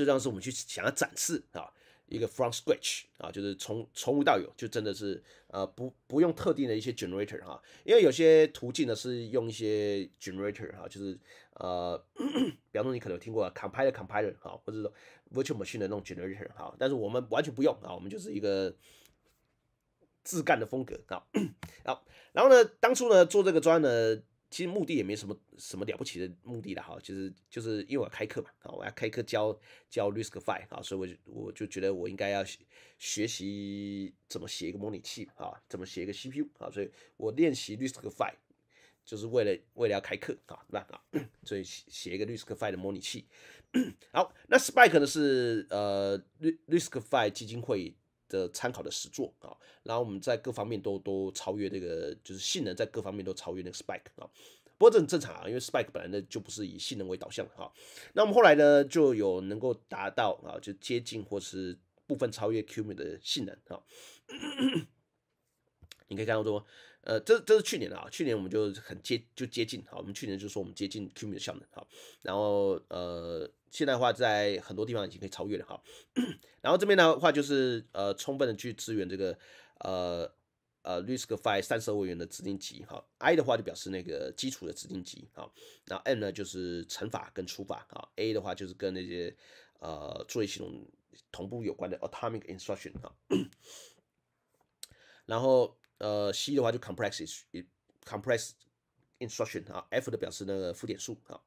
Speaker 1: 这张是我们去想要展示啊，一个 from scratch 啊，就是从从无到有，就真的是呃不不用特定的一些 generator 哈，因为有些途径呢是用一些 generator 哈，就是呃，比方说你可能有听过 compiler compiler 哈，或者说 virtual machine 的那种 generator 哈，但是我们完全不用啊，我们就是一个自干的风格啊。好，然后呢，当初呢做这个专呢。其实目的也没什么什么了不起的目的了哈，其实就是因为我开课嘛，啊我要开课教教 Riskify 啊，所以我就我就觉得我应该要学学习怎么写一个模拟器啊，怎么写一个 CPU 啊，所以我练习 Riskify 就是为了为了要开课啊，对吧？啊，所以写一个 Riskify 的模拟器。好，那 Spike 呢是呃 Riskify 基金会。的参考的始作啊，然后我们在各方面都都超越这个，就是性能在各方面都超越那个 s p i k e 啊，不过这很正常啊，因为 s p i k e 本来呢就不是以性能为导向的哈。那我们后来呢，就有能够达到啊，就接近或是部分超越 QME 的性能啊。你可以看到说，呃，这这是去年的啊，去年我们就很接就接近啊，我们去年就说我们接近 QME 的效能啊，然后呃。现代化在很多地方已经可以超越了哈，然后这边的话就是呃充分的去支援这个呃呃 risk five 三十二位元的指令集哈 i 的话就表示那个基础的指令集哈，然后 n 呢就是乘法跟除法啊 a 的话就是跟那些呃作业系统同步有关的 atomic instruction 哈，然后呃 c 的话就 complex is complex instruction 啊，f 的表示那个浮点数啊，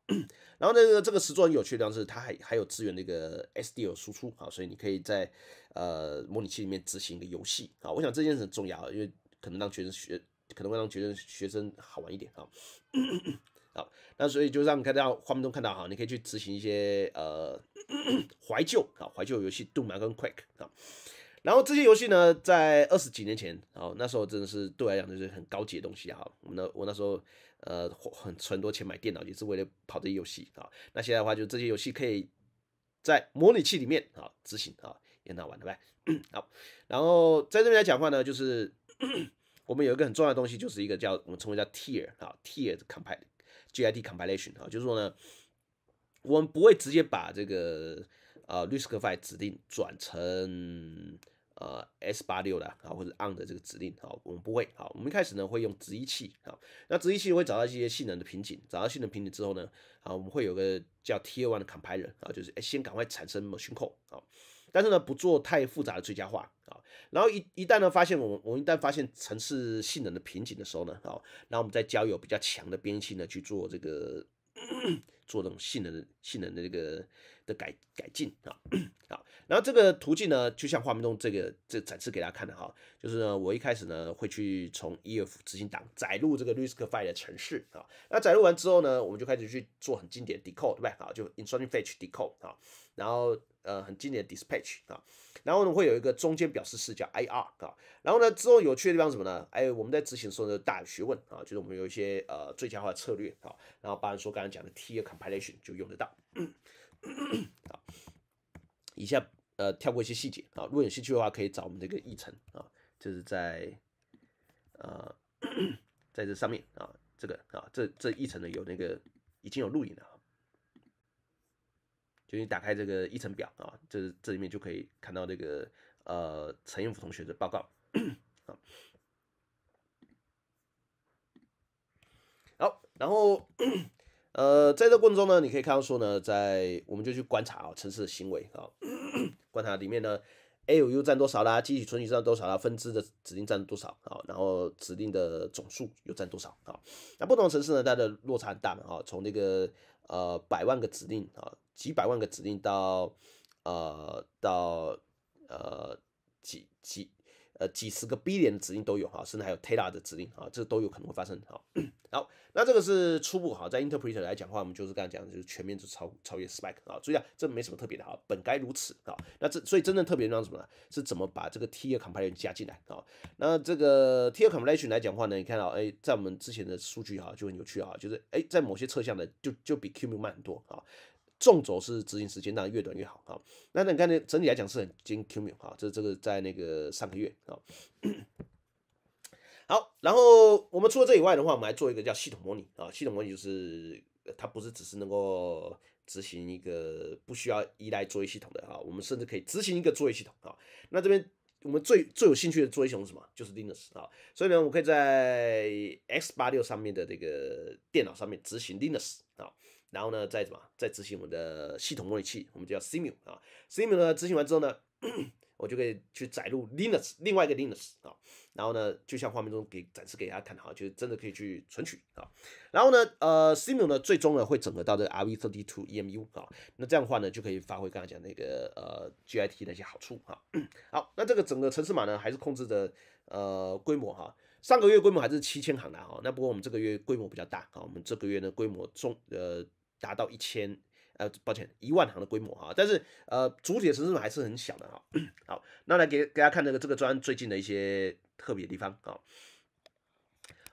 Speaker 1: 然后那个这个实作很有趣，这是它还还有资源那个 sdl 输出啊，所以你可以在呃模拟器里面执行一个游戏啊，我想这件事很重要，因为可能让学生学，可能会让学生学生好玩一点啊 好，那所以就让你看到画面中看到哈，你可以去执行一些呃怀旧啊怀旧游戏，doom 跟 quake 啊，然后这些游戏呢，在二十几年前啊，那时候真的是对我来讲就是很高级的东西啊，我那我那时候。呃，很很多钱买电脑也是为了跑这些游戏啊。那现在的话，就这些游戏可以在模拟器里面啊执行啊，也好玩，对不对？好，然后在这边来讲的话呢，就是 我们有一个很重要的东西，就是一个叫我们称为叫 tier 啊，tier c o m p i l e g i t compilation 啊，就是说呢，我们不会直接把这个啊 r i s t i f y 指令转成。呃，S 八六的啊，或者 On 的这个指令，啊，我们不会好，我们一开始呢会用直译器啊，那直译器会找到一些性能的瓶颈，找到性能瓶颈之后呢，啊，我们会有个叫 T 二 One 的 Compiler 啊，就是先赶快产生 Machine Code 啊，但是呢不做太复杂的最佳化啊，然后一一旦呢发现我我一旦发现层次性能的瓶颈的时候呢，好，那我们再交由比较强的编译器呢去做这个 做这种性能性能的这个。的改改进啊，好，然后这个途径呢，就像画面中这个这展示给大家看的哈，就是呢，我一开始呢会去从 e f 执行档载入这个 RISC-V 的城市啊，那载入完之后呢，我们就开始去做很经典的 decode 对不对好，就 instruction fetch decode 啊，然后呃很经典的 dispatch 啊，然后呢会有一个中间表示是叫 IR 啊，然后呢之后有趣的地方什么呢？哎，我们在执行的时候呢大有学问啊，就是我们有一些呃最佳化的策略啊，然后包含说刚刚讲的 t e Compilation 就用得到。好，以下呃跳过一些细节啊，如果有兴趣的话可以找我们这个议程啊，就是在呃在这上面啊，这个啊这这议程呢有那个已经有录影了，就你打开这个议程表啊，就是这里面就可以看到这个呃陈彦甫同学的报告啊，好然后。呃，在这过程中呢，你可以看到说呢，在我们就去观察啊，城市的行为啊，观察里面呢，L U 占多少啦，机体存取占多少啦，分支的指令占多少啊，然后指令的总数又占多少啊？那不同城市呢，它的落差大嘛啊，从那个呃百万个指令啊，几百万个指令到呃到呃几几。呃，几十个 B 点的指令都有哈，甚至还有 t e r a 的指令啊，这都有可能会发生哈。好，那这个是初步哈，在 Interpreter 来讲的话，我们就是刚才讲的，就是全面就超超越 s p k e 啊。注意啊，这没什么特别的哈，本该如此啊。那这所以真正特别那什么呢？是怎么把这个 T 二 c o m p i l o n 加进来啊？那这个 T 二 c o m p i l o n 来讲的话呢？你看到哎，在我们之前的数据哈就很有趣哈，就是哎，在某些测项呢就就比 Qemu 慢很多啊。纵轴是执行时间，当然越短越好啊。那那刚才整体来讲是很精 Q 秒啊，这这个在那个上个月啊，好，然后我们除了这以外的话，我们还做一个叫系统模拟啊。系统模拟就是它不是只是能够执行一个不需要依赖作业系统的啊，我们甚至可以执行一个作业系统啊。那这边我们最最有兴趣的作业系统是什么？就是 Linux 啊。所以呢，我可以在 X 八六上面的这个电脑上面执行 Linux 啊。然后呢，再怎么再执行我们的系统模拟器，我们叫 Simul 啊，Simul 呢执行完之后呢，我就可以去载入 Linux 另外一个 Linux 啊，然后呢，就像画面中给展示给大家看哈，就是真的可以去存取啊，然后呢，呃，Simul 呢最终呢会整合到这个 RV32EMU 啊，那这样的话呢就可以发挥刚才讲那个呃 GIT 的一些好处哈。好，那这个整个城市码呢还是控制着呃规模哈，上个月规模还是七千行的哈，那不过我们这个月规模比较大啊，我们这个月呢规模中呃。达到一千，呃，抱歉，一万行的规模啊，但是呃，主体的尺数还是很小的哈。好，那来给给大家看这个这个专最近的一些特别的地方啊。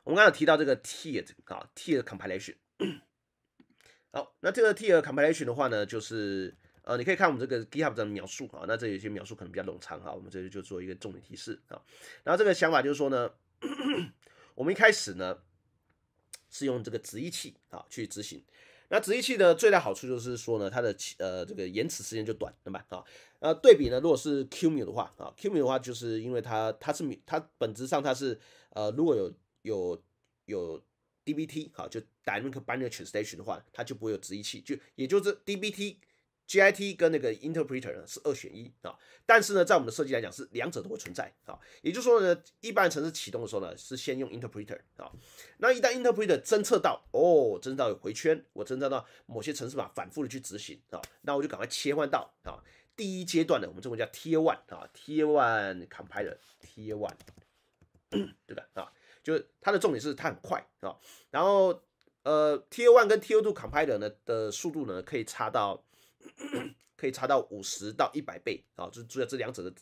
Speaker 1: 我们刚刚提到这个 tier 啊，tier compilation。好，那这个 tier compilation 的话呢，就是呃，你可以看我们这个 GitHub 上的描述啊。那这有些描述可能比较冗长啊，我们这就做一个重点提示啊。然后这个想法就是说呢，我们一开始呢是用这个直译器啊去执行。那直译器的最大好处就是说呢，它的呃这个延迟时间就短，对吧？啊，呃对比呢，如果是 Q m u 的话啊，Q m u 的话就是因为它它是它本质上它是呃如果有有有 DBT 好就 Dynamic biner a n s l a t i o n 的话，它就不会有直译器，就也就是 DBT。G I T 跟那个 interpreter 呢是二选一啊，但是呢，在我们的设计来讲是两者都会存在啊。也就是说呢，一般程式启动的时候呢是先用 interpreter 啊，那一旦 interpreter 侦测到哦，侦测到有回圈，我侦测到某些程式码反复的去执行啊，那我就赶快切换到啊第一阶段的我们中文叫 tier one 啊 tier one compiler tier one，对吧啊？就是它的重点是它很快啊，然后呃 tier one 跟 tier two compiler 呢的速度呢可以差到。可以差到五十到一百倍啊，就主要这两者的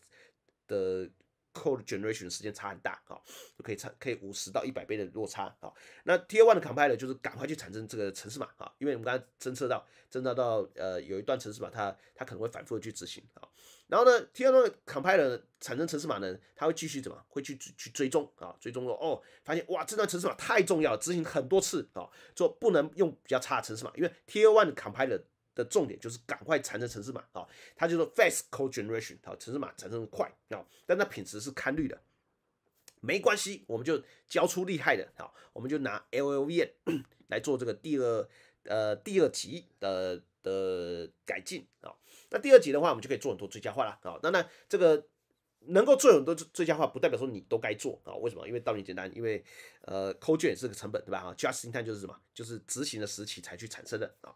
Speaker 1: 的 code generation 时间差很大啊，就可以差可以五十到一百倍的落差啊。那 T1 的 compiler 就是赶快去产生这个程式码啊，因为我们刚才侦测到侦测到呃有一段程式码，它它可能会反复的去执行啊。然后呢，T1 的 compiler 产生程式码呢，它会继续怎么？会去去追踪啊，追踪说哦，发现哇这段程式码太重要，执行很多次啊，说不能用比较差的程式码，因为 T1 的 compiler。的重点就是赶快产生城市码啊，他就说 fast code generation 啊，城市码产生的快啊，但它品质是堪虑的，没关系，我们就交出厉害的啊，我们就拿 LLVM 来做这个第二呃第二级的的改进啊，那第二级的话，我们就可以做很多最佳化了啊，那那这个。能够做很多最佳化，不代表说你都该做啊？为什么？因为道理简单，因为呃，扣券也是个成本，对吧？啊，justin time 就是什么？就是执行的时期才去产生的啊。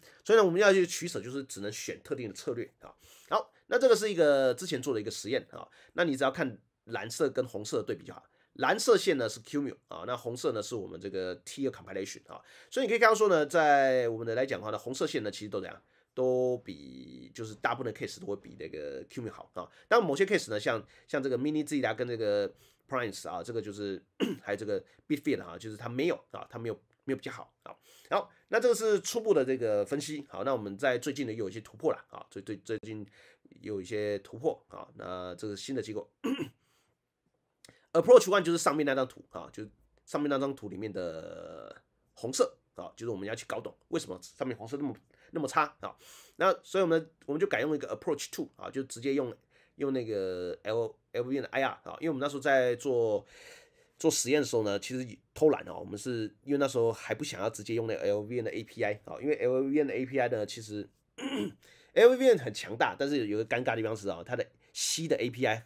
Speaker 1: 所以呢，我们要去取舍，就是只能选特定的策略啊。好，那这个是一个之前做的一个实验啊。那你只要看蓝色跟红色的对比就好。蓝色线呢是 q m l 啊，那红色呢是我们这个 T 二 Compilation 啊。所以你可以刚刚说呢，在我们的来讲的话呢，红色线呢其实都这样？都比就是大部分的 case 都会比那个 Q n 好啊，但某些 case 呢，像像这个 Mini z e 跟这个 Prince 啊，这个就是 还有这个 Big Field 哈，就是它没有啊，它没有没有比较好啊。好，那这个是初步的这个分析，好，那我们在最近呢又有一些突破了啊，最最最近有一些突破啊，那这个新的机构 Approach One 就是上面那张图啊，就上面那张图里面的红色啊，就是我们要去搞懂为什么上面红色那么。那么差啊，那所以我们我们就改用一个 approach to 啊，就直接用用那个 L LVM 的 IR 啊，因为我们那时候在做做实验的时候呢，其实偷懒啊，我们是因为那时候还不想要直接用那 l v N 的 API 啊，因为 l v N 的 API 呢，其实 l v N 很强大，但是有个尴尬地方是啊，它的 C 的 API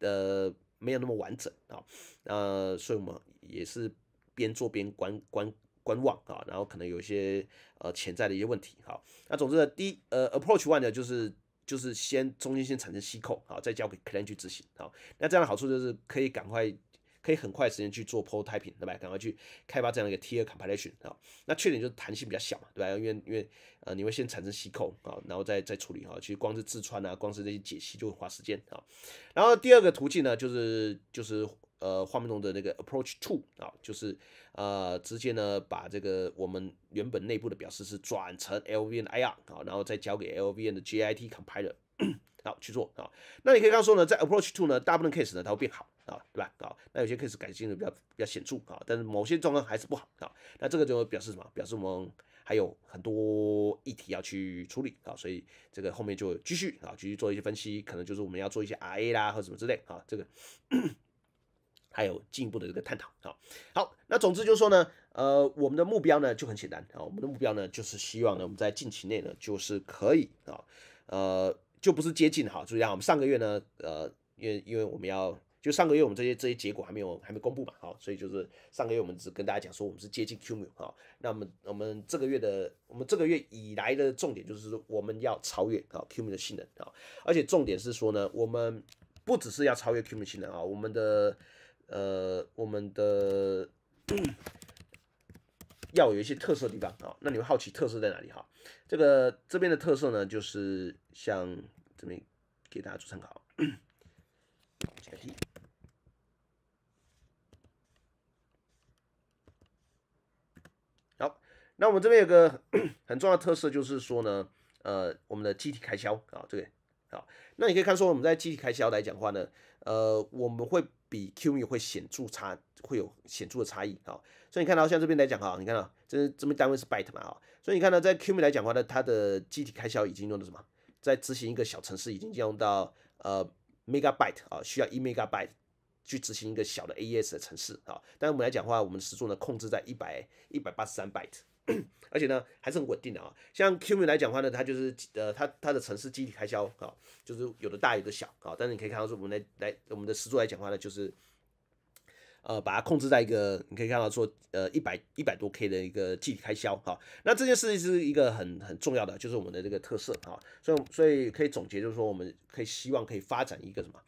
Speaker 1: 呃没有那么完整啊，呃，所以我们也是边做边关关。观望啊，然后可能有一些呃潜在的一些问题。好，那总之呢，第一呃 approach one 呢，就是就是先中间先产生吸扣好，再交给 client 去执行。好，那这样的好处就是可以赶快，可以很快时间去做 prototyping，对吧？赶快去开发这样一个 tier compilation。啊。那缺点就是弹性比较小嘛，对吧？因为因为呃，你会先产生吸扣啊，然后再再处理啊。其实光是字串啊，光是那些解析就花时间啊。然后第二个途径呢，就是就是。呃，画面中的那个 approach t o 啊，就是呃，直接呢把这个我们原本内部的表示是转成 l v m IR 啊，然后再交给 l v m 的 JIT compiler 好去做啊。那你可以刚说呢，在 approach t o 呢，大部分 case 呢它会变好啊，对吧？啊，那有些 case 改进的比较比较显著啊，但是某些状况还是不好啊。那这个就表示什么？表示我们还有很多议题要去处理啊，所以这个后面就继续啊，继续做一些分析，可能就是我们要做一些 RA 啦或什么之类啊，这个。还有进一步的这个探讨啊，好，那总之就是说呢，呃，我们的目标呢就很简单啊，我们的目标呢就是希望呢我们在近期内呢就是可以啊，呃，就不是接近哈，注意啊，我们上个月呢，呃，因为因为我们要就上个月我们这些这些结果还没有还没公布嘛，好，所以就是上个月我们只跟大家讲说我们是接近 QMI 哈，那么我们这个月的我们这个月以来的重点就是说我们要超越啊 QMI 的性能啊，而且重点是说呢，我们不只是要超越 QMI 性能啊，我们的。呃，我们的要有一些特色地方啊，那你会好奇特色在哪里哈？这个这边的特色呢，就是像这边给大家做参考。解 题。好，那我们这边有个 很重要的特色，就是说呢，呃，我们的机体开销啊，这个好，那你可以看说我们在机体开销来讲话呢。呃，我们会比 q m i 会显著差，会有显著的差异啊。所以你看到像这边来讲啊，你看到这这边单位是 byte 嘛啊。所以你看到在 q m i 来讲的话呢，它的机体开销已经用的什么？在执行一个小程式已经用到呃 megabyte 啊，需要一 megabyte 去执行一个小的 AES 的程式啊。但我们来讲的话，我们时做呢控制在一百一百八十三 byte。而且呢，还是很稳定的啊。像 Q 币来讲的话呢，它就是呃，它它的城市气体开销啊，就是有的大，有的小啊。但是你可以看到说，我们来来我们的实柱来讲话呢，就是呃，把它控制在一个，你可以看到说呃一百一百多 K 的一个气体开销啊。那这件事情是一个很很重要的，就是我们的这个特色啊。所以所以可以总结就是说，我们可以希望可以发展一个什么？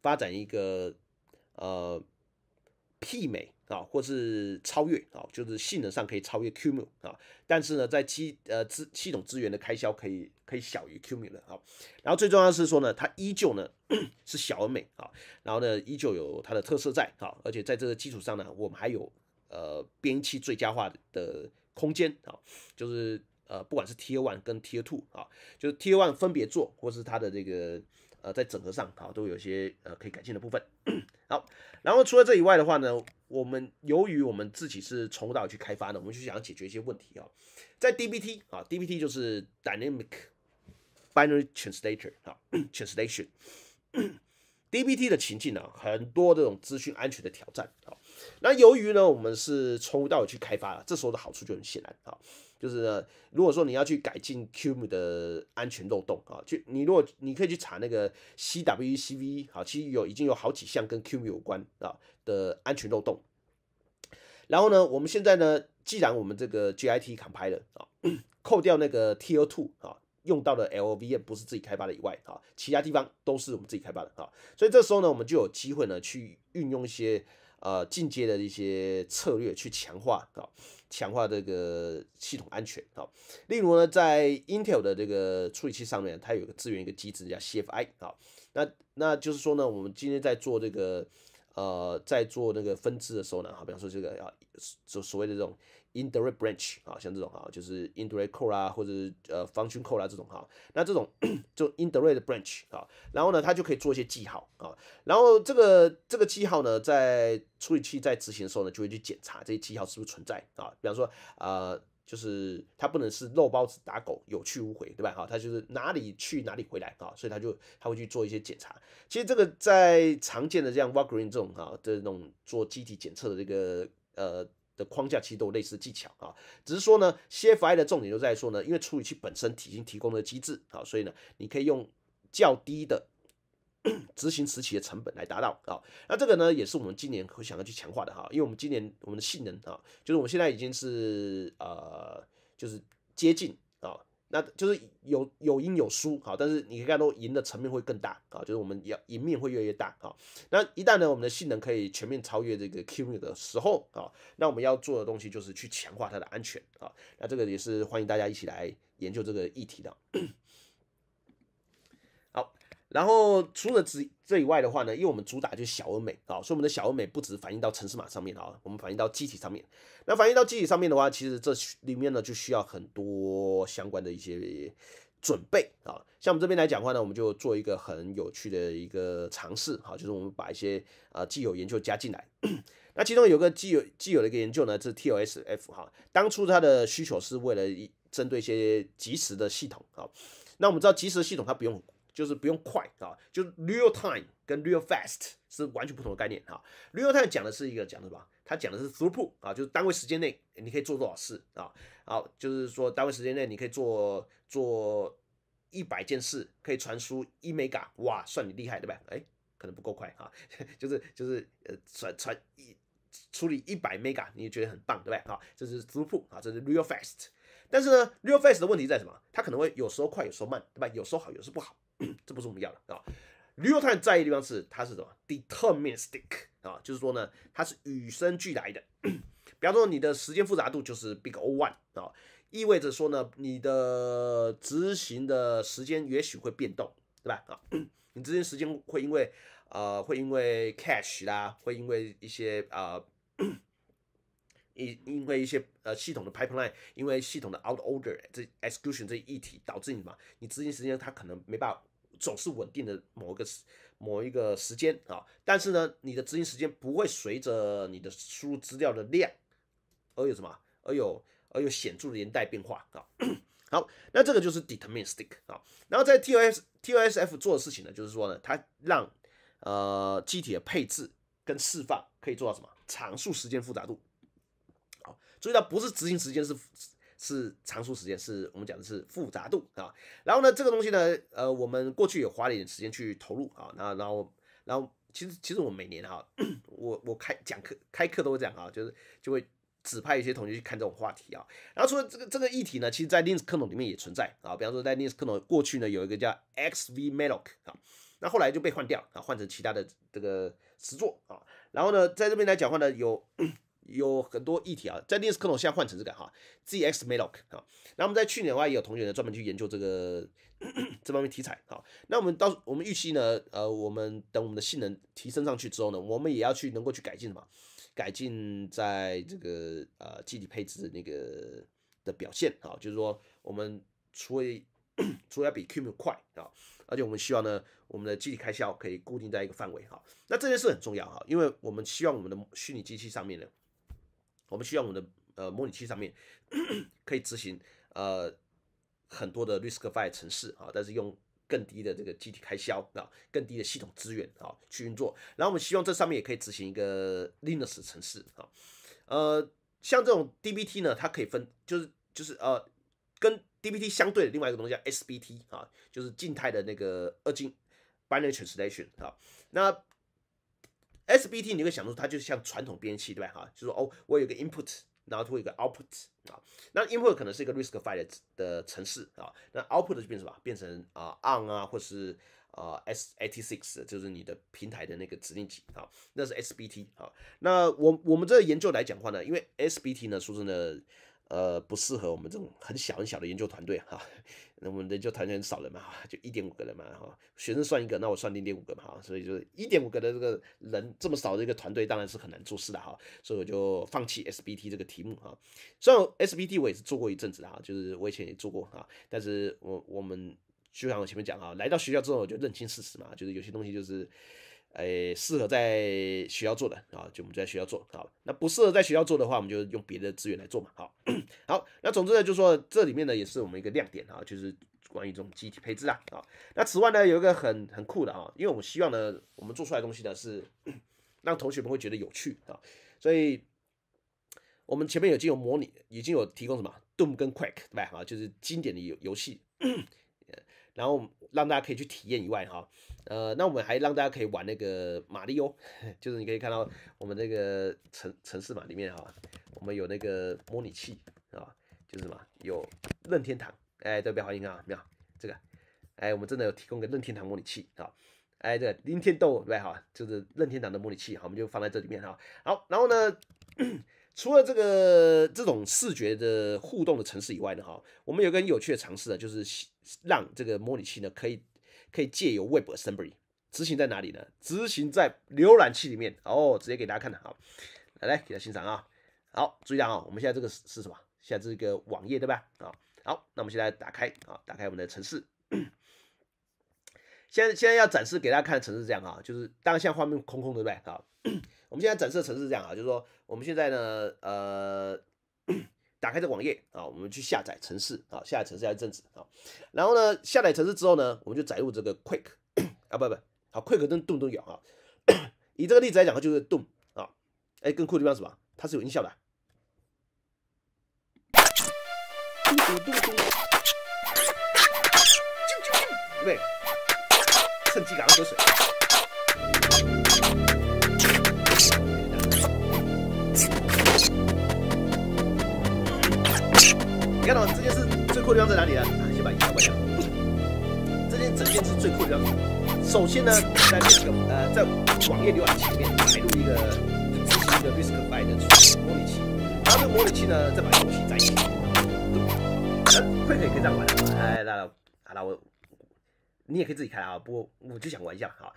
Speaker 1: 发展一个呃。媲美啊，或是超越啊，就是性能上可以超越 QML 啊，但是呢，在机呃资系统资源的开销可以可以小于 QML 啊，然后最重要的是说呢，它依旧呢是小而美啊，然后呢依旧有它的特色在啊，而且在这个基础上呢，我们还有呃编译器最佳化的空间啊，就是呃不管是 T1 跟 T2 啊，就是 T1 分别做或是它的这个呃在整合上啊，都有些呃可以改进的部分。好，然后除了这以外的话呢，我们由于我们自己是从无到有去开发的，我们就想要解决一些问题啊，在 DBT 啊，DBT 就是 Dynamic Binary Translator 啊，translation，DBT 的情境呢，很多这种资讯安全的挑战啊，那由于呢，我们是从无到有去开发，这时候的好处就很显然啊。就是，呢，如果说你要去改进 q m 的安全漏洞啊，去你如果你可以去查那个 CWCV 啊，其实有已经有好几项跟 q m 有关啊的安全漏洞。然后呢，我们现在呢，既然我们这个 GIT Compiler 啊，扣掉那个 TO2 啊用到的 LVM 不是自己开发的以外啊，其他地方都是我们自己开发的啊，所以这时候呢，我们就有机会呢去运用一些呃进阶的一些策略去强化啊。强化这个系统安全啊，例如呢，在 Intel 的这个处理器上面，它有个支援一个机制叫 CFI 啊，那那就是说呢，我们今天在做这个呃，在做那个分支的时候呢，好，比方说这个啊所所谓的这种。Indirect branch 啊，像这种啊，就是 indirect c o d e 啊，或者呃 function c o d e 啊这种哈，那这种就 indirect branch 啊，然后呢，它就可以做一些记号啊，然后这个这个记号呢，在处理器在执行的时候呢，就会去检查这些记号是不是存在啊，比方说呃，就是它不能是肉包子打狗有去无回，对吧？哈，它就是哪里去哪里回来啊，所以它就它会去做一些检查。其实这个在常见的这样 w a g r e e n 这种哈，这种做机体检测的这个呃。的框架其实都有类似的技巧啊，只是说呢，CFI 的重点就在说呢，因为处理器本身已经提供的机制啊，所以呢，你可以用较低的 执行时期的成本来达到啊。那这个呢，也是我们今年会想要去强化的哈，因为我们今年我们的性能啊，就是我们现在已经是呃，就是接近。那就是有有赢有输好，但是你可以看到赢的层面会更大啊，就是我们要赢面会越来越大啊。那一旦呢，我们的性能可以全面超越这个 Q 五的时候啊，那我们要做的东西就是去强化它的安全啊。那这个也是欢迎大家一起来研究这个议题的。然后除了这这以外的话呢，因为我们主打就是小而美啊，所以我们的小而美不只反映到城市码上面啊，我们反映到机体上面。那反映到机体上面的话，其实这里面呢就需要很多相关的一些准备啊。像我们这边来讲话呢，我们就做一个很有趣的一个尝试哈，就是我们把一些呃既有研究加进来。那其中有个既有既有的一个研究呢，是 TOSF 哈，当初它的需求是为了针对一些即时的系统啊。那我们知道即时系统它不用。就是不用快啊，就是 real time 跟 real fast 是完全不同的概念哈。real time 讲的是一个讲的什么？它讲的是 throughput 啊，就是单位时间内你可以做多少事啊？好，就是说单位时间内你可以做做一百件事，可以传输一 mega，哇，算你厉害，对吧？哎，可能不够快啊，就是就是呃传传一处理一百 mega，你觉得很棒，对吧？好，这是 throughput 啊，这是 real fast。但是呢，real fast 的问题在什么？它可能会有时候快，有时候慢，对吧？有时候好，有时候不好。这不是我们要的啊 York New l i m e 在意的地方是，它是什么 deterministic 啊？就是说呢，它是与生俱来的。比方说，你的时间复杂度就是 Big O one 啊，意味着说呢，你的执行的时间也许会变动，对吧？啊，你执行时间会因为呃，会因为 c a s h 啦，会因为一些啊，因因为一些呃系统的 pipeline，因为系统的 out order 这 execution 这一体导致你什么？你执行时间它可能没办法。总是稳定的某一个某一个时间啊，但是呢，你的执行时间不会随着你的输入资料的量而有什么而有而有显著的连带变化啊。好，那这个就是 deterministic 啊。然后在 TOS TOSF 做的事情呢，就是说呢，它让呃机体的配置跟释放可以做到什么常数时间复杂度。好，注意到不是执行时间是。是常数时间，是我们讲的是复杂度啊。然后呢，这个东西呢，呃，我们过去也花了一点时间去投入啊。那然后，然后，其实其实我每年啊，我我开讲课开课都会讲啊，就是就会指派一些同学去看这种话题啊。然后除了这个这个议题呢，其实在 Linux kernel 里面也存在啊。比方说在 Linux kernel 过去呢，有一个叫 XV malloc 啊，那后来就被换掉啊，换成其他的这个词作啊。然后呢，在这边来讲话呢，有。有很多议题啊，在历史课现在换成这个哈，Z X malloc 啊，那我们在去年的话也有同学呢专门去研究这个 这方面题材啊。那我们到我们预期呢，呃，我们等我们的性能提升上去之后呢，我们也要去能够去改进什么？改进在这个呃机体配置那个的表现啊，就是说我们除 除要比 Q M 快啊，而且我们希望呢，我们的机体开销可以固定在一个范围哈。那这件事很重要哈，因为我们希望我们的虚拟机器上面呢。我们需要我们的呃模拟器上面可以执行呃很多的 RISC-V 程式啊，但是用更低的这个机体开销啊，更低的系统资源啊去运作。然后我们希望这上面也可以执行一个 Linux 程式啊，呃像这种 DBT 呢，它可以分就是就是呃跟 DBT 相对的另外一个东西叫 SBT 啊，就是静态的那个二进 Binary Translation 啊，那 S B T，你会想说它就是像传统编辑对吧？哈，就说哦，我有个 input，然后会有一个 output，啊，那 input 可能是一个 risk file 的程式啊，那 output 就变成什么？变成啊 on 啊，或是啊 s eighty six，就是你的平台的那个指令集啊，那是 S B T 啊。那我我们这研究来讲话呢，因为 S B T 呢，说真的。呃，不适合我们这种很小很小的研究团队哈，那我们研究团队很少人嘛，就一点五个人嘛哈，学生算一个，那我算零点五个嘛哈，所以就是一点五个的这个人这么少的一个团队，当然是很难做事的哈，所以我就放弃 S B T 这个题目哈。虽然 S B T 我也是做过一阵子哈，就是我以前也做过哈，但是我我们就像我前面讲啊，来到学校之后就认清事实嘛，就是有些东西就是。哎，适合在学校做的啊，就我们就在学校做，好。那不适合在学校做的话，我们就用别的资源来做嘛。好 好，那总之呢，就说这里面呢也是我们一个亮点啊，就是关于这种机器配置啊，啊。那此外呢，有一个很很酷的啊，因为我们希望呢，我们做出来东西呢是 让同学们会觉得有趣啊，所以我们前面已经有模拟，已经有提供什么 Doom 跟 q u a k 对吧？啊，就是经典的游游戏，然后让大家可以去体验以外哈。呃，那我们还让大家可以玩那个马丽哦，就是你可以看到我们那个城城市嘛里面哈，我们有那个模拟器啊，就是什么有任天堂，哎，这边好，你看啊，没有这个，哎，我们真的有提供个任天堂模拟器啊，哎，这个任天堂对哈，就是任天堂的模拟器，哈，我们就放在这里面哈。好，然后呢，除了这个这种视觉的互动的城市以外呢，哈，我们有个很有趣的尝试啊，就是让这个模拟器呢可以。可以借由 Web Assembly 执行在哪里呢？执行在浏览器里面哦，直接给大家看的好，来来给大家欣赏啊。好，注意啊、哦，我们现在这个是是什么？现在这个网页对吧？啊，好，那我们现在打开啊，打开我们的城市。现在现在要展示给大家看的城市这样啊，就是当然现在画面空空对不对啊？我们现在展示的城市这样啊，就是说我们现在呢呃。打开这网页啊，我们去下载城市啊，下载城市要一阵子啊。然后呢，下载城市之后呢，我们就载入这个 Quick 啊，不不好，Quick 跟 Doom 都有啊。以这个例子来讲的话，就是 m 啊，哎，更酷的地方是什么？它是有音效的。嘟嘟嘟嘟，趁机赶快喝水。看到这件是最酷的地方在哪里呢？啊，先把一关掉。这件整件是最酷的地方。首先呢，在这个呃，在网页浏览器里面载入一个执行一个 r i s c buy 的模拟器。然后这个模拟器呢，再把游戏载进去。可可以可以这样玩？哎，那好了，我你也可以自己开啊。不过我就想玩一下，好。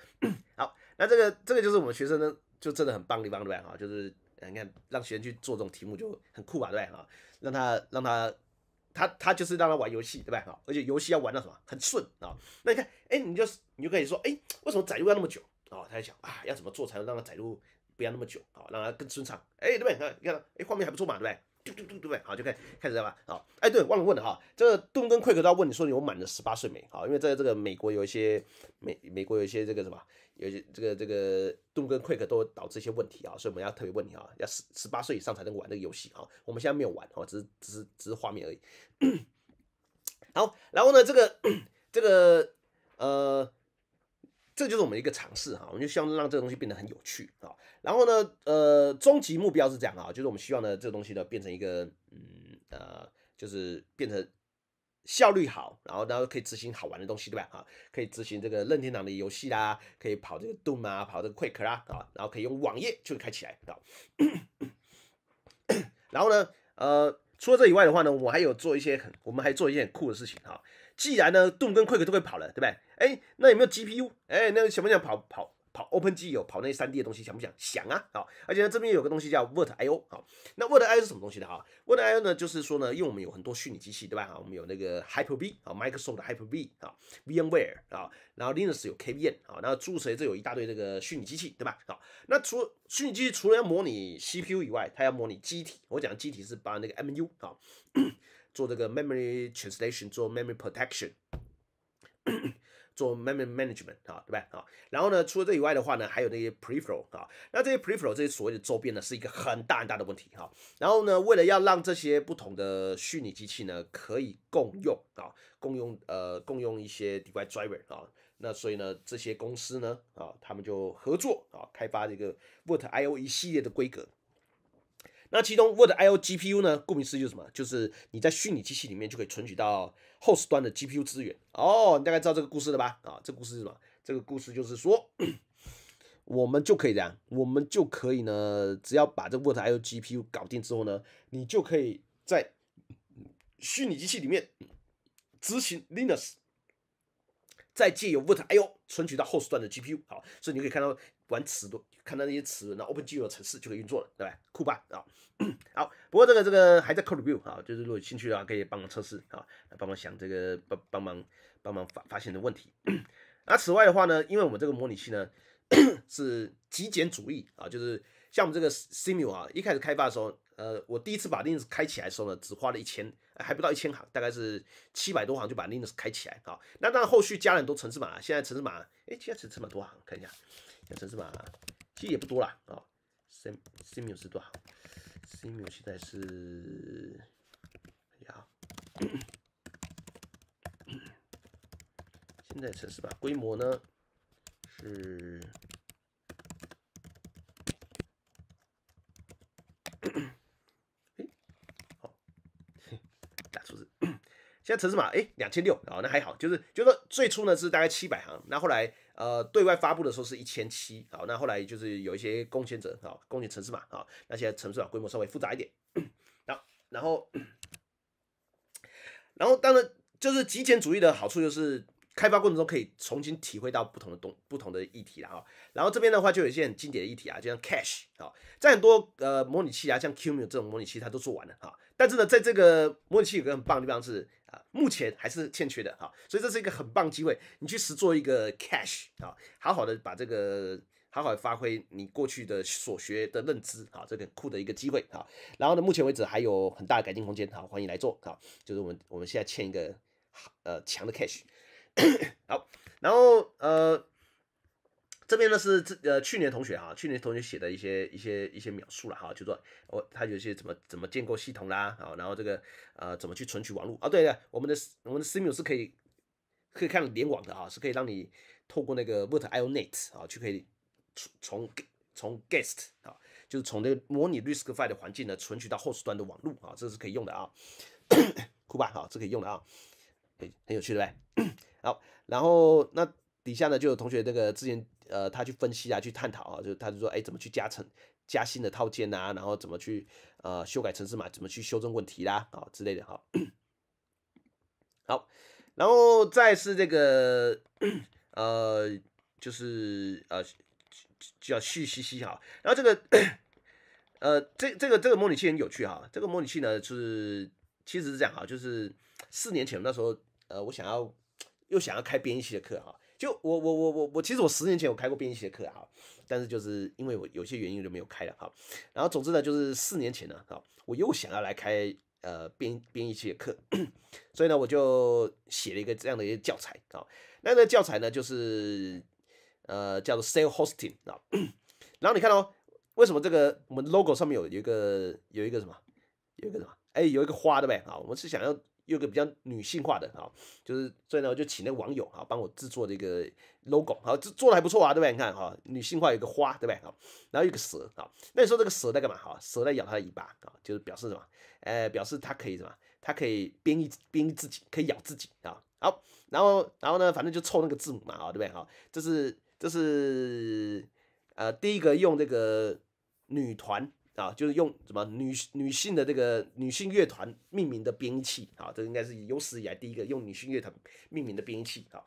Speaker 1: 好，那这个这个就是我们学生呢，就真的很棒的地方，对不对就是你看让学生去做这种题目就很酷吧，对不对让他让他。他他就是让他玩游戏，对吧？啊，而且游戏要玩到什么很顺啊？那你看，哎，你就是你就可以说，哎，为什么载入要那么久？啊，他就想啊，要怎么做才能让他载入不要那么久？好，让他更顺畅。哎，对不对？你看，哎，画面还不错嘛，对不对？嘟嘟嘟，对不对？好，就开开始了吧？好，哎，对，忘了问了哈，这个动跟 q 格都要问你说你有满的十八岁没？好，因为在这个美国有一些美美国有一些这个什么。有些这个这个 d o 跟 Quick 都导致一些问题啊，所以我们要特别问你啊，要十十八岁以上才能玩这个游戏啊。我们现在没有玩，哦，只是只是只是画面而已。好，然后呢，这个 这个呃，这就是我们一个尝试哈，我们就希望让这个东西变得很有趣啊。然后呢，呃，终极目标是这样啊，就是我们希望呢，这个东西呢，变成一个嗯呃，就是变成。效率好，然后然后可以执行好玩的东西，对吧？啊，可以执行这个任天堂的游戏啦，可以跑这个 Doom 啊，跑这个 Quake 啊，啊，然后可以用网页就开起来，啊，然后呢，呃，除了这以外的话呢，我还有做一些很，我们还做一件很酷的事情哈。既然呢 Doom 跟 q u i c k 都会跑了，对不对？哎，那有没有 GPU？哎，那想不想跑跑？跑 o p e n g 有跑那三 D 的东西想不想想啊好，而且呢这边有个东西叫 w o r d i o 好，那 w o r d i o 是什么东西呢哈 w o r d i o 呢就是说呢，因为我们有很多虚拟机器对吧？啊，我们有那个 HyperV 啊，Microsoft 的 HyperV 啊，VMware 啊，然后 Linux 有 KVM 啊，然后注册这有一大堆这个虚拟机器对吧？好，那除虚拟机除了要模拟 CPU 以外，它要模拟机体。我讲机体是把那个 MU 啊，做这个 memory translation，做 memory protection。做 memory management 啊，对吧？啊，然后呢，除了这以外的话呢，还有那些 peripheral 那这些 peripheral 这些所谓的周边呢，是一个很大很大的问题哈。然后呢，为了要让这些不同的虚拟机器呢可以共用啊，共用呃共用一些 device driver 啊，那所以呢，这些公司呢啊，他们就合作啊，开发这个 v h a t i o 一系列的规格。那其中 w o r d i o GPU 呢？顾名思义就是什么？就是你在虚拟机器里面就可以存取到 host 端的 GPU 资源。哦，你大概知道这个故事了吧？啊，这个故事是什么？这个故事就是说，我们就可以这样，我们就可以呢，只要把这 w o r d i o GPU 搞定之后呢，你就可以在虚拟机器里面执行 Linux，再借由 w o r d i o 存取到 host 端的 GPU。好，所以你可以看到玩尺度。看到那些词，那 o p e n g 的程式就可以运作了，对吧？酷吧啊！好，不过这个这个还在 review 啊，就是如果有兴趣的话，可以帮忙测试啊，帮忙想这个帮帮忙帮忙发发现的问题。那此外的话呢，因为我们这个模拟器呢 是极简主义啊，就是像我们这个 Simul 啊，一开始开发的时候，呃，我第一次把 Linux 开起来的时候呢，只花了一千，还不到一千行，大概是七百多行就把 Linux 开起来。啊。那当然后续加了很多程式码，现在程式码哎，现在程式码多啊，看一下，城程式码。也不多了啊，Sim s i m u 是多少 s i m u 现在是呀，现在城市吧，规模呢是，哎，好，打字，现在城市码哎两千六，啊那还好，就是就是说最初呢是大概七百行，那后来。呃，对外发布的时候是一千七，好，那后来就是有一些贡献者啊，贡献城市嘛，啊，那些城市啊规模稍微复杂一点，然后，然后，然后当然就是极简主义的好处就是开发过程中可以重新体会到不同的东不同的议题了啊。然后这边的话就有一些很经典的议题啊，就像 cash 啊，在很多呃模拟器啊，像 q m u 这种模拟器它都做完了啊。但是呢，在这个模拟器有个很棒的地方是。目前还是欠缺的哈，所以这是一个很棒机会，你去实做一个 cash 啊，好好的把这个，好好发挥你过去的所学的认知啊，这个酷的一个机会啊。然后呢，目前为止还有很大的改进空间，好，欢迎来做啊，就是我们我们现在欠一个呃强的 cash，好，然后呃。这边呢是这呃去年同学哈，去年同学写的一些一些一些描述了哈，就说我他有些怎么怎么建构系统啦啊，然后这个呃怎么去存取网络啊？对的，我们的我们的 Simul 是可以可以看联网的啊，是可以让你透过那个 w o r t I/O Net 啊，就可以从从 Guest 啊，就是从那个模拟 RISC-V 的环境呢存取到 Host 端的网络啊，这是可以用的啊，酷吧？好，这可以用的啊，很很有趣的呗。好，然后那底下呢就有同学那个之前。呃，他去分析啊，去探讨啊，就他就说，哎，怎么去加成、加新的套件呐？然后怎么去呃修改程式码？怎么去修正问题啦？啊之类的，哈。好，然后再是这个呃，就是呃叫旭西西哈。然后这个呃，这这个这个模拟器很有趣哈。这个模拟器呢，是其实是这样哈，就是四年前那时候，呃，我想要又想要开编译器的课哈。就我我我我我，其实我十年前有开过编译器的课啊，但是就是因为我有些原因就没有开了哈。然后总之呢，就是四年前呢啊，我又想要来开呃编编译器的课，所以呢我就写了一个这样的一些教材啊。那个教材呢就是呃叫做 s a l e Hosting 啊。然后你看哦，为什么这个我们 logo 上面有有一个有一个什么有一个什么？哎，有一个花的呗啊，我们是想要。有个比较女性化的，啊，就是所以呢，我就请那个网友啊帮我制作这个 logo，好，这做的还不错啊，对不对？你看哈，女性化有个花，对不对？好，然后有个蛇，好，那你说这个蛇在干嘛？哈，蛇在咬它的尾巴，啊，就是表示什么？哎，表示它可以什么？它可以编译编译自己，可以咬自己啊。好，然后，然后呢，反正就凑那个字母嘛，啊，对不对？好，这是，这是，呃，第一个用这个女团。啊，就是用什么女女性的这个女性乐团命名的编器啊，这应该是有史以来第一个用女性乐团命名的编器啊，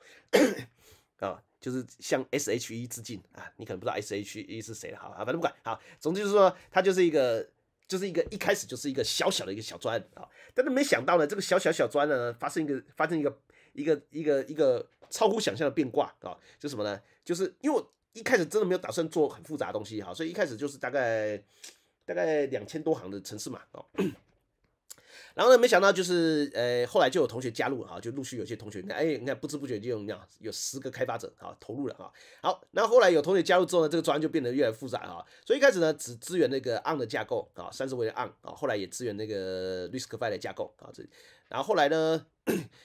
Speaker 1: 啊，就是向 SHE 致敬啊，你可能不知道 SHE 是谁了哈，啊，反正不管，好，总之就是说，它就是一个就是一个一开始就是一个小小的一个小砖啊，但是没想到呢，这个小小小砖呢，发生一个发生一个一个一个一个超乎想象的变卦啊，就什么呢？就是因为我一开始真的没有打算做很复杂的东西哈，所以一开始就是大概。大概两千多行的城市嘛，哦，然后呢，没想到就是，呃，后来就有同学加入啊，就陆续有些同学，你看，哎，你看不知不觉就有么样，有十个开发者啊投入了啊。好，那后来有同学加入之后呢，这个专案就变得越来越复杂啊。所以一开始呢，只支援那个 on 的架构啊，三十位的 on 啊，后来也支援那个 riskify 的架构啊。这，然后后来呢，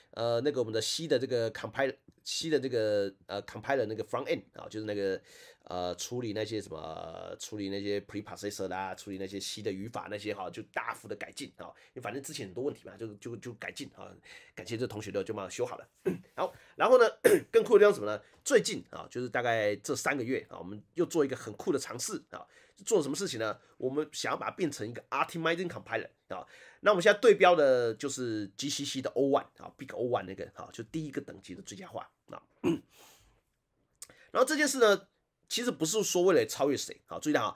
Speaker 1: 呃，那个我们的 C 的这个 compiler，C 的这个呃 compiler 那个 f r o n t end 啊，就是那个。呃，处理那些什么，处理那些 preprocessor 啦，处理那些 C 的语法那些哈，就大幅的改进啊。反正之前很多问题嘛，就就就改进啊。感谢这同学的，就把它修好了。好，然后呢，更酷的方什么呢？最近啊，就是大概这三个月啊，我们又做一个很酷的尝试啊。做什么事情呢？我们想要把它变成一个 optimizing compiler 啊。那我们现在对标的就是 GCC 的 O 1 n e 啊，Big O 1 n e 那个啊，就第一个等级的最佳化啊。然后这件事呢？其实不是说为了超越谁啊！注意看啊，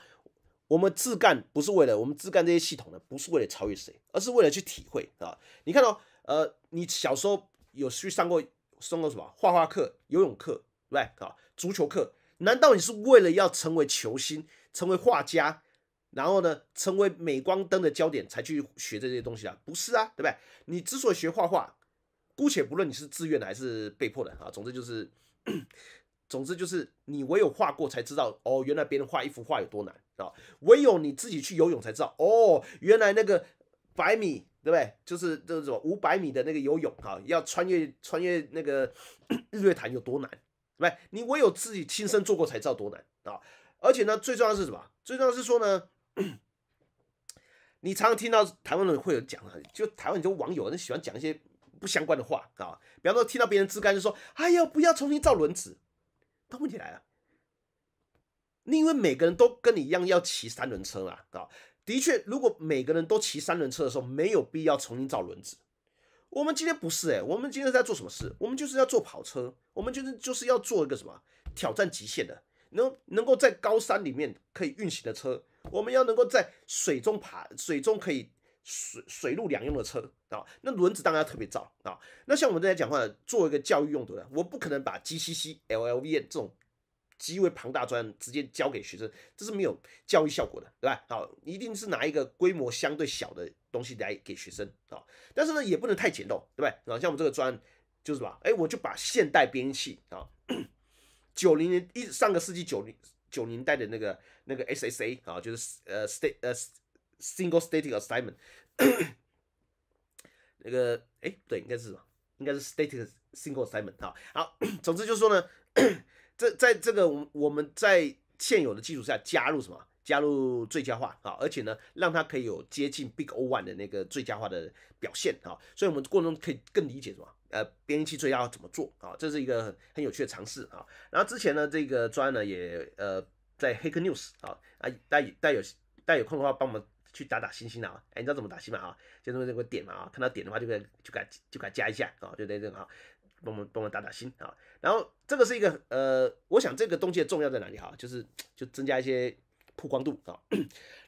Speaker 1: 我们自干不是为了我们自干这些系统呢，不是为了超越谁，而是为了去体会啊！你看到呃，你小时候有去上过上过什么画画课、游泳课，对不啊？足球课，难道你是为了要成为球星、成为画家，然后呢成为镁光灯的焦点才去学这些东西啊？不是啊，对不对？你之所以学画画，姑且不论你是自愿的还是被迫的啊，总之就是。总之就是，你唯有画过才知道，哦，原来别人画一幅画有多难啊！唯有你自己去游泳才知道，哦，原来那个百米，对不对？就是这种五百米的那个游泳啊，要穿越穿越那个 日月潭有多难，对不对？你唯有自己亲身做过才知道多难啊！而且呢，最重要的是什么？最重要是说呢，你常常听到台湾人会有讲啊，就台湾就网友很喜欢讲一些不相关的话啊，比方说听到别人自干就说，哎呦，不要重新造轮子。但问题来了，你因为每个人都跟你一样要骑三轮车嘛，啊，的确，如果每个人都骑三轮车的时候，没有必要重新造轮子。我们今天不是诶，我们今天在做什么事？我们就是要做跑车，我们就是就是要做一个什么挑战极限的，能能够在高山里面可以运行的车，我们要能够在水中爬，水中可以。水水陆两用的车啊，那轮子当然特别造啊。那像我们大家讲话，做一个教育用途的，我不可能把 g c c LLV n 这种极为庞大专直接交给学生，这是没有教育效果的，对吧？好，一定是拿一个规模相对小的东西来给学生啊。但是呢，也不能太简陋，对不对啊？像我们这个专就是吧，哎，我就把现代编译器啊，九零年一上个世纪九零九零代的那个那个 SSA 啊，就是呃 State 呃。single static assignment，那个哎，对，应该是什么？应该是 static single assignment 哈，好，总之就是说呢，这在这个我我们在现有的基础上加入什么？加入最佳化啊，而且呢，让它可以有接近 big O one 的那个最佳化的表现啊。所以，我们过程中可以更理解什么？呃，编译器最佳要怎么做啊？这是一个很很有趣的尝试啊。然后之前呢，这个专案呢也呃在黑客 news 啊啊，大有大有大有空的话，帮我们。去打打星星啊！哎，你知道怎么打星吗？啊，就那么那个点嘛啊，看到点的话就给就给就给加一下啊，就那种啊，帮忙帮忙打打星啊。然后这个是一个呃，我想这个东西的重要在哪里哈？就是就增加一些曝光度啊。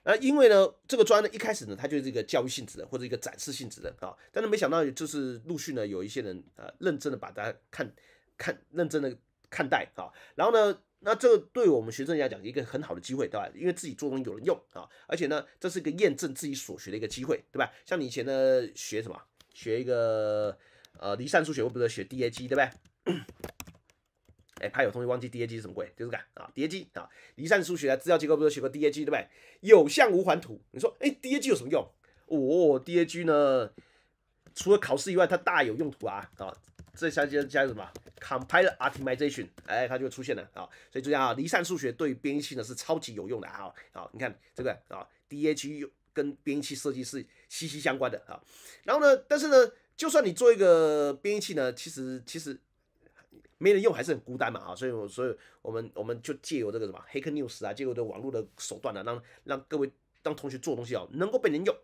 Speaker 1: 那 因为呢，这个砖呢一开始呢，它就是一个教育性质的或者一个展示性质的啊，但是没想到就是陆续呢有一些人呃认真的把它看看认真的看待啊，然后呢。那这个对我们学生来讲，一个很好的机会，对吧？因为自己做东西有人用啊，而且呢，这是一个验证自己所学的一个机会，对吧？像你以前呢，学什么？学一个呃离散数学，比如说学 DAG，对吧？哎，怕有同学忘记 DAG 是什么鬼，就是个啊 DAG 啊，离散数学啊，料药结构不是学过 DAG，对不有向无环图，你说哎 DAG 有什么用？哦，DAG 呢，除了考试以外，它大有用途啊啊。这下接加什么 compiler optimization？哎，它就出现了啊！所以注意啊，离散数学对于编译器呢是超级有用的啊！好，你看这个啊，DHE 跟编译器设计是息息相关的啊。然后呢，但是呢，就算你做一个编译器呢，其实其实没人用还是很孤单嘛啊！所以，我所以我们我们就借由这个什么黑客 News 啊，借由这网络的手段呢，让让各位让同学做东西啊，能够被人用。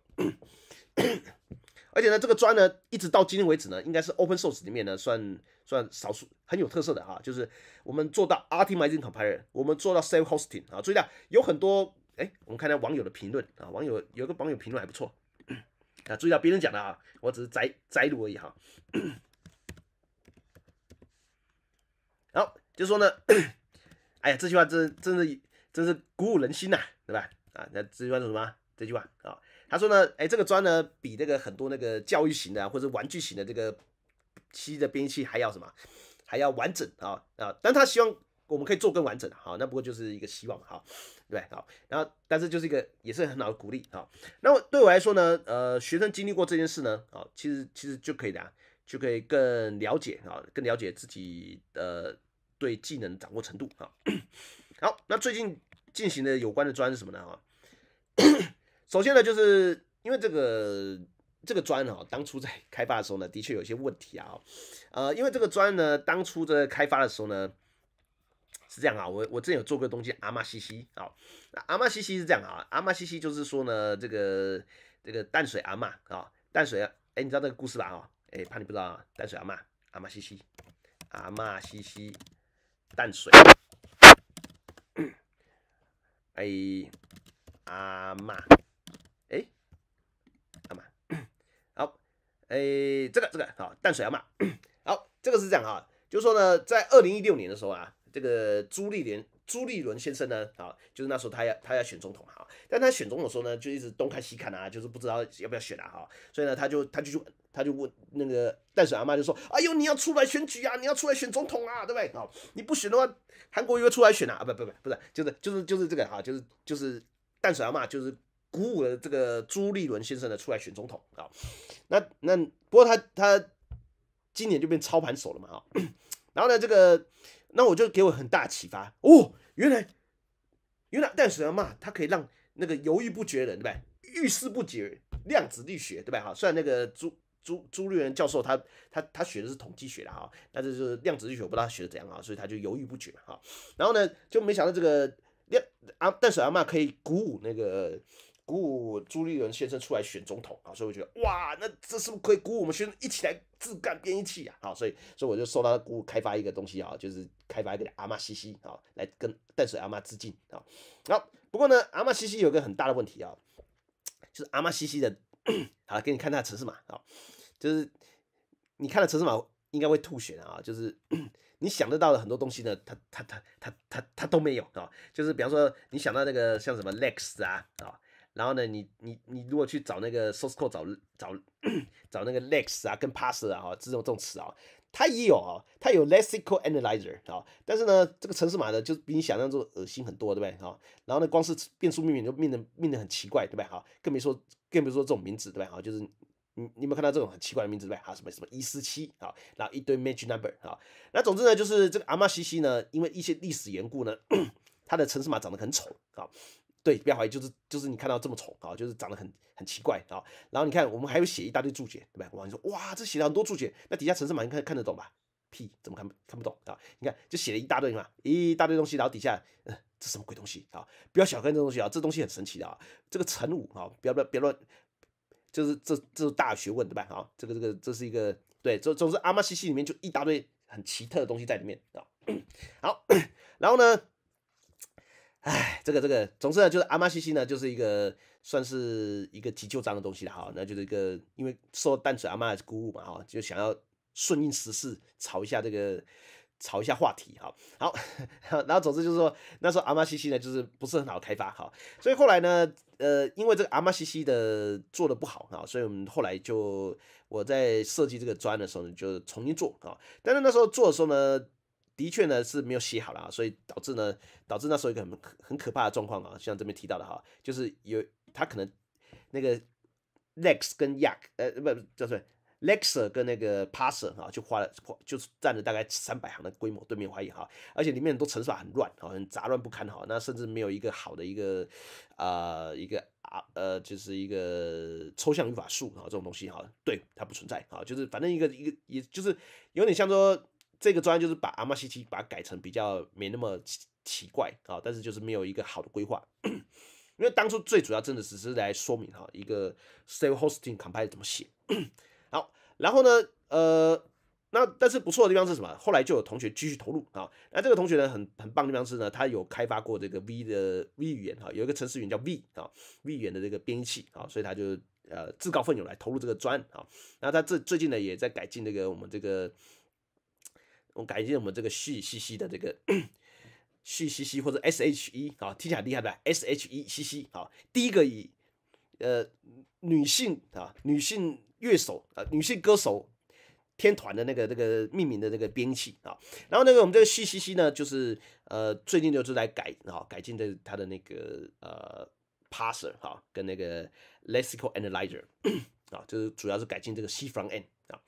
Speaker 1: 而且呢，这个砖呢，一直到今天为止呢，应该是 open source 里面呢，算算少数很有特色的哈，就是我们做到 optimizing compiler，我们做到 self hosting 啊。注意到有很多，哎，我们看到网友的评论啊，网友有个网友评论还不错啊，注意到别人讲的啊，我只是摘摘录而已哈。好，就说呢，哎呀，这句话真真是真是鼓舞人心呐，对吧？啊，那这句话是什么？这句话啊。他说呢，哎，这个砖呢，比那个很多那个教育型的或者玩具型的这个漆的编器还要什么，还要完整啊啊！但他希望我们可以做更完整，好，那不过就是一个希望，好，对，好，然后但是就是一个也是很好的鼓励，啊。那么对我来说呢，呃，学生经历过这件事呢，好，其实其实就可以的，就可以更了解啊，更了解自己的对技能掌握程度，啊。好，那最近进行的有关的砖是什么呢？哈。首先呢，就是因为这个这个砖哦，当初在开发的时候呢，的确有些问题啊。呃，因为这个砖呢，当初在开发的时候呢，是这样啊。我我之前有做过东西，阿玛西西啊。阿玛西西是这样啊，阿玛西西就是说呢，这个这个淡水阿玛啊，淡水哎，你知道这个故事吧啊？哎，怕你不知道，啊，淡水阿玛，阿玛西西，阿玛西西，淡水，哎，阿玛。哎，这个这个好，淡水阿妈，好，这个是这样啊，就说呢，在二零一六年的时候啊，这个朱立伦朱立伦先生呢，啊，就是那时候他要他要选总统哈，但他选总统的时候呢，就一直东看西看啊，就是不知道要不要选啊哈，所以呢，他就他就就他就问那个淡水阿妈就说，哎呦，你要出来选举啊，你要出来选总统啊，对不对？好，你不选的话，韩国又会出来选啊，不不不不是，就是就是就是这个哈，就是就是淡水阿妈就是。鼓舞了这个朱立伦先生呢，出来选总统，啊。那那不过他他今年就变操盘手了嘛，哈。然后呢，这个那我就给我很大启发哦，原来原来淡水阿妈他可以让那个犹豫不决的，对不遇事不决，量子力学，对不对？哈，虽然那个朱朱朱立伦教授他他他学的是统计学的哈，那就是量子力学，我不知道他学的怎样啊，所以他就犹豫不决哈。然后呢，就没想到这个量啊，淡水阿妈可以鼓舞那个。鼓舞朱立伦先生出来选总统啊，所以我觉得哇，那这是不是可以鼓舞我们学生一起来自干编一器啊？好，所以所以我就受到鼓舞，开发一个东西啊，就是开发一个阿妈西西啊，来跟淡水阿妈致敬啊。好，不过呢，阿妈西西有个很大的问题啊，就是阿妈西西的，好给你看它的城市码啊，就是你看了城市码应该会吐血啊，就是 你想得到的很多东西呢，它它它它它它都没有啊，就是比方说你想到那个像什么 LEX 啊啊。然后呢，你你你如果去找那个 source code 找找找那个 lex 啊，跟 parser 啊，这种种词啊，它也有啊，它有 lexical analyzer 啊，但是呢，这个城市码呢，就比你想象中恶心很多，对不对啊？然后呢，光是变数命名就命的命的很奇怪，对不对啊？更别说更别说这种名字，对不对啊？就是你你有没有看到这种很奇怪的名字，对不对啊？什么什么一四七啊，然后一堆 magic number 啊，那总之呢，就是这个阿玛西西呢，因为一些历史缘故呢，它的城市码长得很丑啊。对，不要怀疑，就是就是你看到这么丑啊，就是长得很很奇怪啊。然后你看，我们还有写一大堆注解，对吧？网友说，哇，这写了很多注解，那底下城市嘛，你看看得懂吧？屁，怎么看看不懂啊？你看，就写了一大堆嘛，一大堆东西，然后底下，嗯，这什么鬼东西啊？不要小看这东西啊，这东西很神奇的啊。这个陈武啊，不要不要别乱，就是这这是大学问，对吧？啊，这个这个这是一个对，总总之阿玛西西里面就一大堆很奇特的东西在里面啊。好，然后呢？哎，这个这个，总之呢，就是阿玛西西呢，就是一个算是一个急救章的东西了哈。那就是一个，因为受淡水阿妈的鼓舞嘛哈，就想要顺应时势，炒一下这个，炒一下话题哈。好，然后总之就是说，那时候阿玛西西呢，就是不是很好开发哈。所以后来呢，呃，因为这个阿玛西西的做的不好啊，所以我们后来就我在设计这个砖的时候呢，就重新做啊。但是那时候做的时候呢。的确呢是没有写好了啊，所以导致呢导致那时候一个很很可怕的状况啊，像这边提到的哈，就是有他可能那个 lex 跟雅呃不叫什么 lexer 跟那个 p a s s e r 哈，就花了花就是占了大概三百行的规模，对面怀疑哈，而且里面都程式法很乱啊，很杂乱不堪哈，那甚至没有一个好的一个啊一个啊呃就是一个抽象语法树啊这种东西哈，对它不存在啊，就是反正一个一个也就是有点像说。这个案就是把阿马西奇把它改成比较没那么奇奇怪啊，但是就是没有一个好的规划，因为当初最主要真的只是来说明哈一个 a 语 e hosting compile 怎么写。好，然后呢，呃，那但是不错的地方是什么？后来就有同学继续投入啊，那这个同学呢很很棒的地方是呢，他有开发过这个 V 的 V 语言啊，有一个程式员言叫 V 啊，V 语言的这个编译器啊，所以他就呃自告奋勇来投入这个专啊，那他最最近呢也在改进这个我们这个。我们改进我们这个旭西西的这个旭西西或者 SHE 啊，听起来厉害的 s h e 西西啊，第一个以呃女性啊女性乐手啊女性歌手天团的那个那个命名的这个编器啊，然后那个我们这个旭西西呢，就是呃最近就是在改啊改进的它的那个呃 parser 啊跟那个 lexical analyzer 啊，就是主要是改进这个 C f r o N 啊。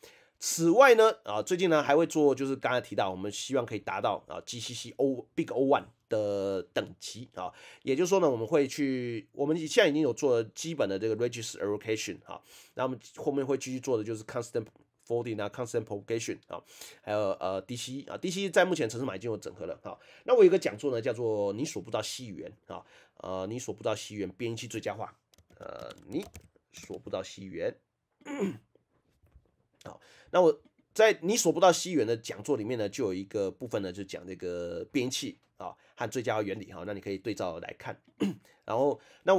Speaker 1: 此外呢，啊，最近呢还会做，就是刚才提到，我们希望可以达到啊，G C C O Big O One 的等级啊，也就是说呢，我们会去，我们现在已经有做基本的这个 Register Allocation 啊，那我们后面会继续做的就是 Constant Folding 啊，Constant Propagation 啊，还有呃 DC 啊，DC 在目前城市码已经有整合了啊。那我有个讲座呢，叫做你所不知道西元啊，呃，你所不知道西元编译器最佳化，呃，你所不知道西元。好，那我在你所不到西元的讲座里面呢，就有一个部分呢，就讲这个编器啊和最佳原理哈，那你可以对照来看。然后，那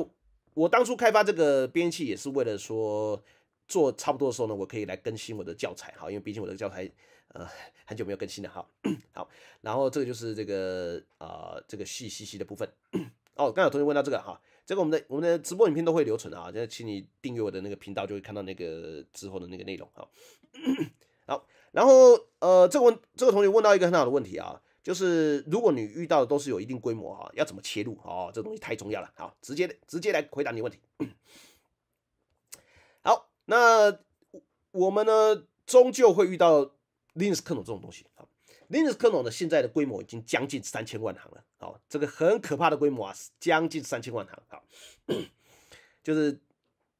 Speaker 1: 我当初开发这个编器也是为了说，做差不多的时候呢，我可以来更新我的教材哈，因为毕竟我的教材呃很久没有更新了哈。好，然后这个就是这个啊这个细细细的部分 哦，刚有同学问到这个哈。这个我们的我们的直播影片都会留存啊，这请你订阅我的那个频道，就会看到那个之后的那个内容啊。好，然后呃，这个问这个同学问到一个很好的问题啊，就是如果你遇到的都是有一定规模啊，要怎么切入啊？这东西太重要了好，直接直接来回答你问题。好，那我们呢，终究会遇到 l 历 n 坑洞这种东西啊。Linux kernel 呢，现在的规模已经将近三千万行了，好，这个很可怕的规模啊，将近三千万行，好，就是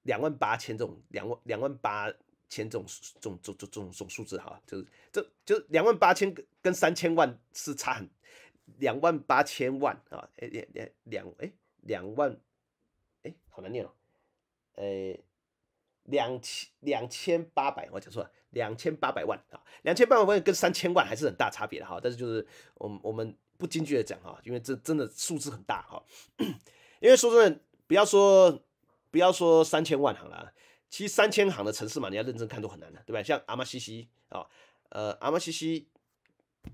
Speaker 1: 两万八千这种两万两万八千这种这种这种这种数字，哈，就是这就是两万八千跟三千万是差很，两万八千万啊，哎哎哎两哎两万，哎，好难念哦，哎。两千两千八百，我讲错了，两千八百万啊，两千八百万跟三千万还是很大差别的哈。但是就是，我我们不精确的讲哈，因为这真的数字很大哈。因为说真的，不要说不要说三千万行了，其实三千行的城市嘛，你要认真看都很难的，对吧？像阿玛西西啊，呃，阿玛西西。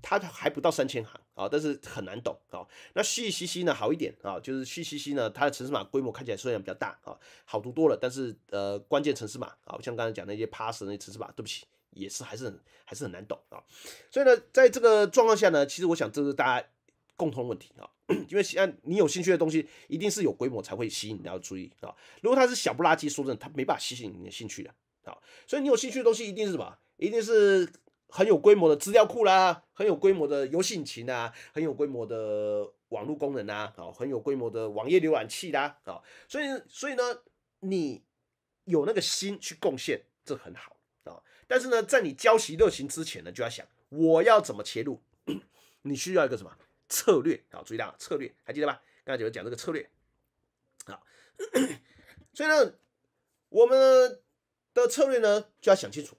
Speaker 1: 它还不到三千行啊，但是很难懂啊。那 C C C 呢，好一点啊，就是 C C C 呢，它的城市码规模看起来虽然比较大啊，好读多了，但是呃，关键城市码啊，像刚才讲那些 pass 那些城市码，对不起，也是还是很还是很难懂啊。所以呢，在这个状况下呢，其实我想这是大家共的问题啊，因为像你有兴趣的东西，一定是有规模才会吸引你要注意啊。如果它是小不拉几，说真的，它没办法吸引你的兴趣的。啊。所以你有兴趣的东西一定是什么？一定是。很有规模的资料库啦，很有规模的游戏引擎啊，很有规模的网络功能啊，哦，很有规模的网页浏览器啦，哦，所以，所以呢，你有那个心去贡献，这很好啊。但是呢，在你交习热情之前呢，就要想我要怎么切入，你需要一个什么策略啊？注意啦，策略还记得吧？刚才有位讲这个策略啊，所以呢，我们的策略呢，就要想清楚。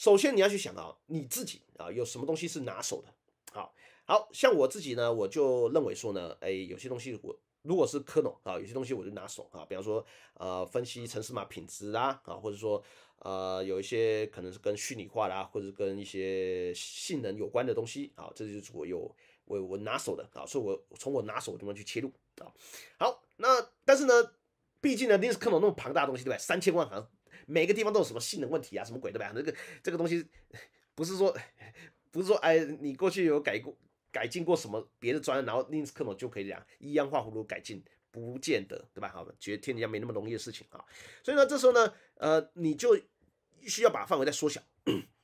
Speaker 1: 首先你要去想啊，你自己啊有什么东西是拿手的？好，好像我自己呢，我就认为说呢，哎，有些东西我如果是科农啊，有些东西我就拿手啊，比方说呃，分析城市码品质啦啊，或者说呃，有一些可能是跟虚拟化的或者跟一些性能有关的东西啊，这就是我有我我拿手的啊，所以我从我拿手的地方去切入啊。好，那但是呢，毕竟呢 l i 科农那么庞大的东西，对吧？三千万行。每个地方都有什么性能问题啊，什么鬼对吧？那个这个东西不是说不是说哎，你过去有改过改进过什么别的砖，然后拎出克某就可以讲一样化葫芦改进，不见得对吧？好，觉得天底下没那么容易的事情啊，所以呢，这时候呢，呃，你就需要把范围再缩小。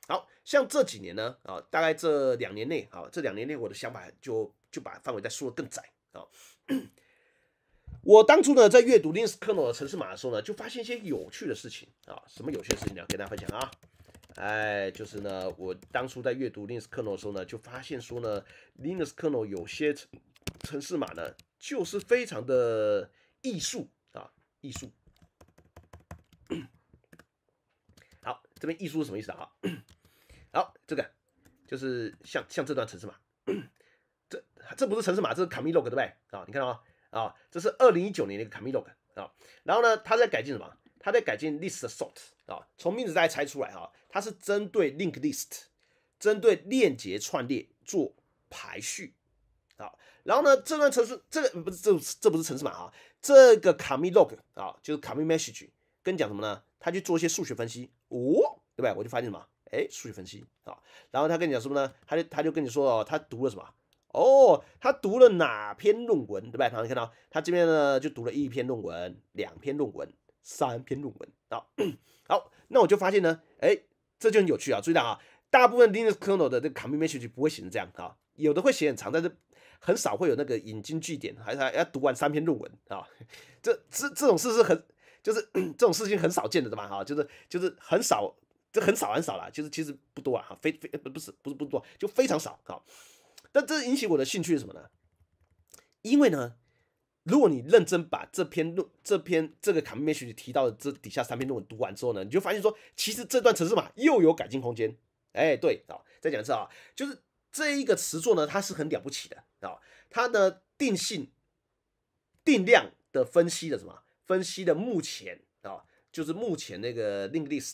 Speaker 1: 好像这几年呢，啊，大概这两年内啊，这两年内我的想法就就把范围再缩得更窄啊。我当初呢，在阅读 Linux kernel 的城市码的时候呢，就发现一些有趣的事情啊，什么有趣的事情呢？跟大家分享啊，哎，就是呢，我当初在阅读 Linux kernel 的时候呢，就发现说呢，Linux kernel 有些城市码呢，就是非常的艺术啊，艺术。好，这边艺术是什么意思啊？好，这个就是像像这段城市码，这这不是城市码，这是 Camilo，对不对啊？你看啊。啊，这是二零一九年的一个 c o m i l o 啊，然后呢，他在改进什么？他在改进 list sort 啊，从名字大家猜出来啊，它是针对 l i n k list，针对链接串列做排序啊。然后呢，这段程式，这个不是这这不是程式码啊，这个 c o m i l o 啊，就是 c o m i message，跟讲什么呢？他去做一些数学分析，哦，对吧？我就发现什么？哎，数学分析啊。然后他跟你讲什么呢？他就他就跟你说哦，他读了什么？哦，他读了哪篇论文，对吧？他能看到，他这边呢就读了一篇论文、两篇论文、三篇论文啊。好，那我就发现呢，哎，这就很有趣啊！注意到啊，大部分 Linux kernel 的这个 commit message 不会写成这样啊，有的会写很长，但是很少会有那个引经据典，还还要读完三篇论文啊。这这这种事是很，就是 这种事情很少见的，对吧？哈，就是就是很少，这很少很少啦，其是其实不多啊，哈，非非不不是不是不多，就非常少啊。那这引起我的兴趣是什么呢？因为呢，如果你认真把这篇论、这篇这个卡梅涅许提到的这底下三篇论文读完之后呢，你就发现说，其实这段程式码又有改进空间。哎，对啊，再讲一次啊，就是这一个词作呢，它是很了不起的啊。它的定性、定量的分析的什么？分析的目前啊，就是目前那个 list，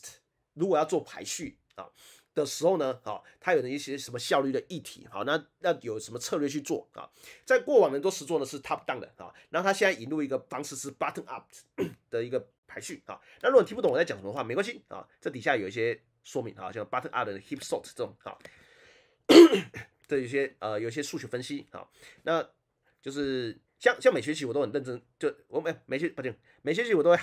Speaker 1: 如果要做排序啊。的时候呢，啊，它有一些什么效率的议题，好，那要有什么策略去做啊？在过往很都是做的是 top down 的啊，然后它现在引入一个方式是 button up 的一个排序啊。那如果你听不懂我在讲什么话，没关系啊，这底下有一些说明啊，像 button up、的 hip sort 这种啊，这 有些呃有些数学分析啊。那就是像像每学期我都很认真，就我每每学抱歉每学期我都会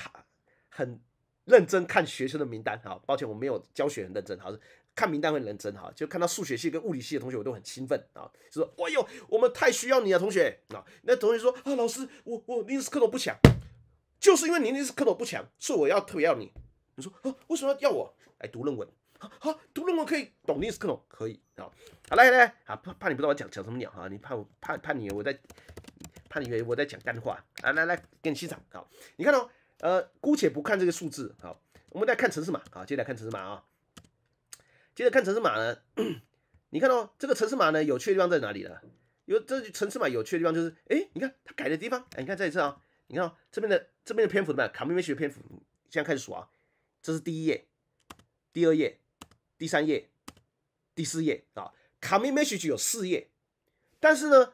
Speaker 1: 很认真看学生的名单啊，抱歉我没有教学很认真，好。看名单会认真哈，就看到数学系跟物理系的同学，我都很兴奋啊，就说：哎呦，我们太需要你啊，同学！那那同学说：啊，老师，我我历史课都不抢，就是因为你历史课都不抢，所以我要特别要你。你说啊，为什么要要我来读论文？好，读论文可以懂历史课哦，可以啊。好，来来，啊，怕怕你不知道我讲讲什么鸟哈，你怕我怕怕你我在怕你以为我在讲干话啊？来来，给你欣赏啊。你看哦，呃，姑且不看这个数字，好，我们来看城市码，好，接着来看城市码啊。接着看城市码呢，你看到这个城市码呢有趣的地方在哪里呢？有这城市码有趣的地方就是，哎，你看它改的地方，哎，你看这一次啊，你看这边的这边的篇幅怎么样？卡密梅奇的篇幅，现在开始数啊，这是第一页，第二页，第三页，第四页啊，卡密梅奇有四页，但是呢，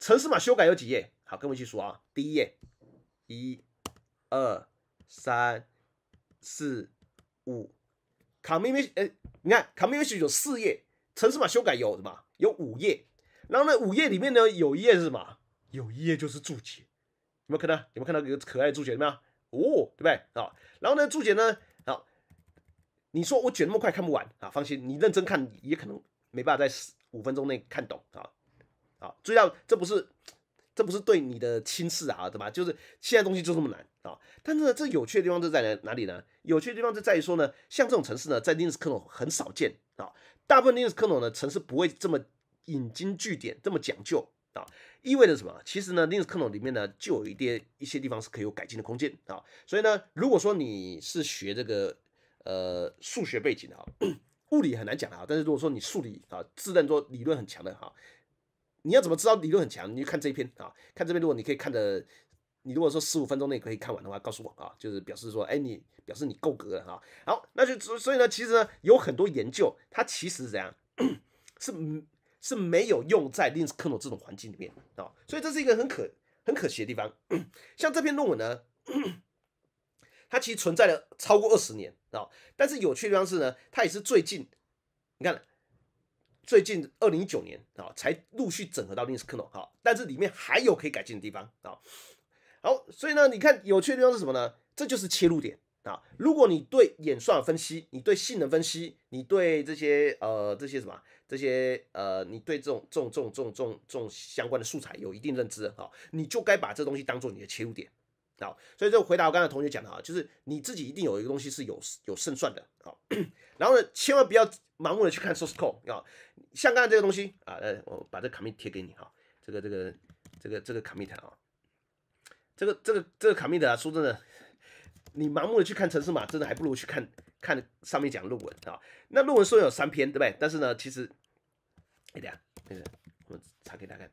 Speaker 1: 城市码修改有几页？好，跟我一起数啊，第一页，一、二、三、四、五。commission，诶，你看卡 i o n 有四页，城市码修改有什么？有五页，然后呢，五页里面呢有一页是什么？有一页就是注解，有没有看到？有没有看到一个可爱的注解？没有？哦，对不对？啊，然后呢，注解呢，啊，你说我卷那么快看不完啊？放心，你认真看也可能没办法在五分钟内看懂啊，啊，意到这不是。这不是对你的轻视啊，对吧？就是现在东西就这么难啊。但是呢，这有趣的地方是在哪哪里呢？有趣的地方就在于说呢，像这种城市呢，在 l i n u x kernel 很少见啊。大部分 l i n u x kernel 呢，城市不会这么引经据典，这么讲究啊。意味着什么？其实呢 l i n u x kernel 里面呢，就有一点一些地方是可以有改进的空间啊。所以呢，如果说你是学这个呃数学背景的啊，物理很难讲的啊。但是如果说你数理啊，自认说理论很强的哈。你要怎么知道理论很强？你就看这一篇啊，看这边，如果你可以看的，你如果说十五分钟内可以看完的话，告诉我啊，就是表示说，哎，你表示你够格了哈。好，那就所以呢，其实呢，有很多研究，它其实怎样 是是没有用在 l i n s Control 这种环境里面啊。所以这是一个很可很可惜的地方。像这篇论文呢，它其实存在了超过二十年啊，但是有趣的地方是呢，它也是最近，你看。最近二零一九年啊，才陆续整合到 Linux k kernel 哈，但是里面还有可以改进的地方啊。好，所以呢，你看有趣的地方是什么呢？这就是切入点啊。如果你对演算分析，你对性能分析，你对这些呃这些什么这些呃，你对这种这种这种这种这种相关的素材有一定认知啊，你就该把这东西当做你的切入点。好，所以这个回答我刚才同学讲的啊，就是你自己一定有一个东西是有有胜算的啊，然后呢，千万不要盲目的去看 SOSCO 啊，像刚才这个东西啊，来，我把这卡密贴给你啊，这个这个这个这个卡密的啊，这个这个这个卡密的啊，说真的，你盲目的去看城市码，真的还不如去看看上面讲论文啊，那论文然有三篇，对不对？但是呢，其实，等等，那个我查给大家。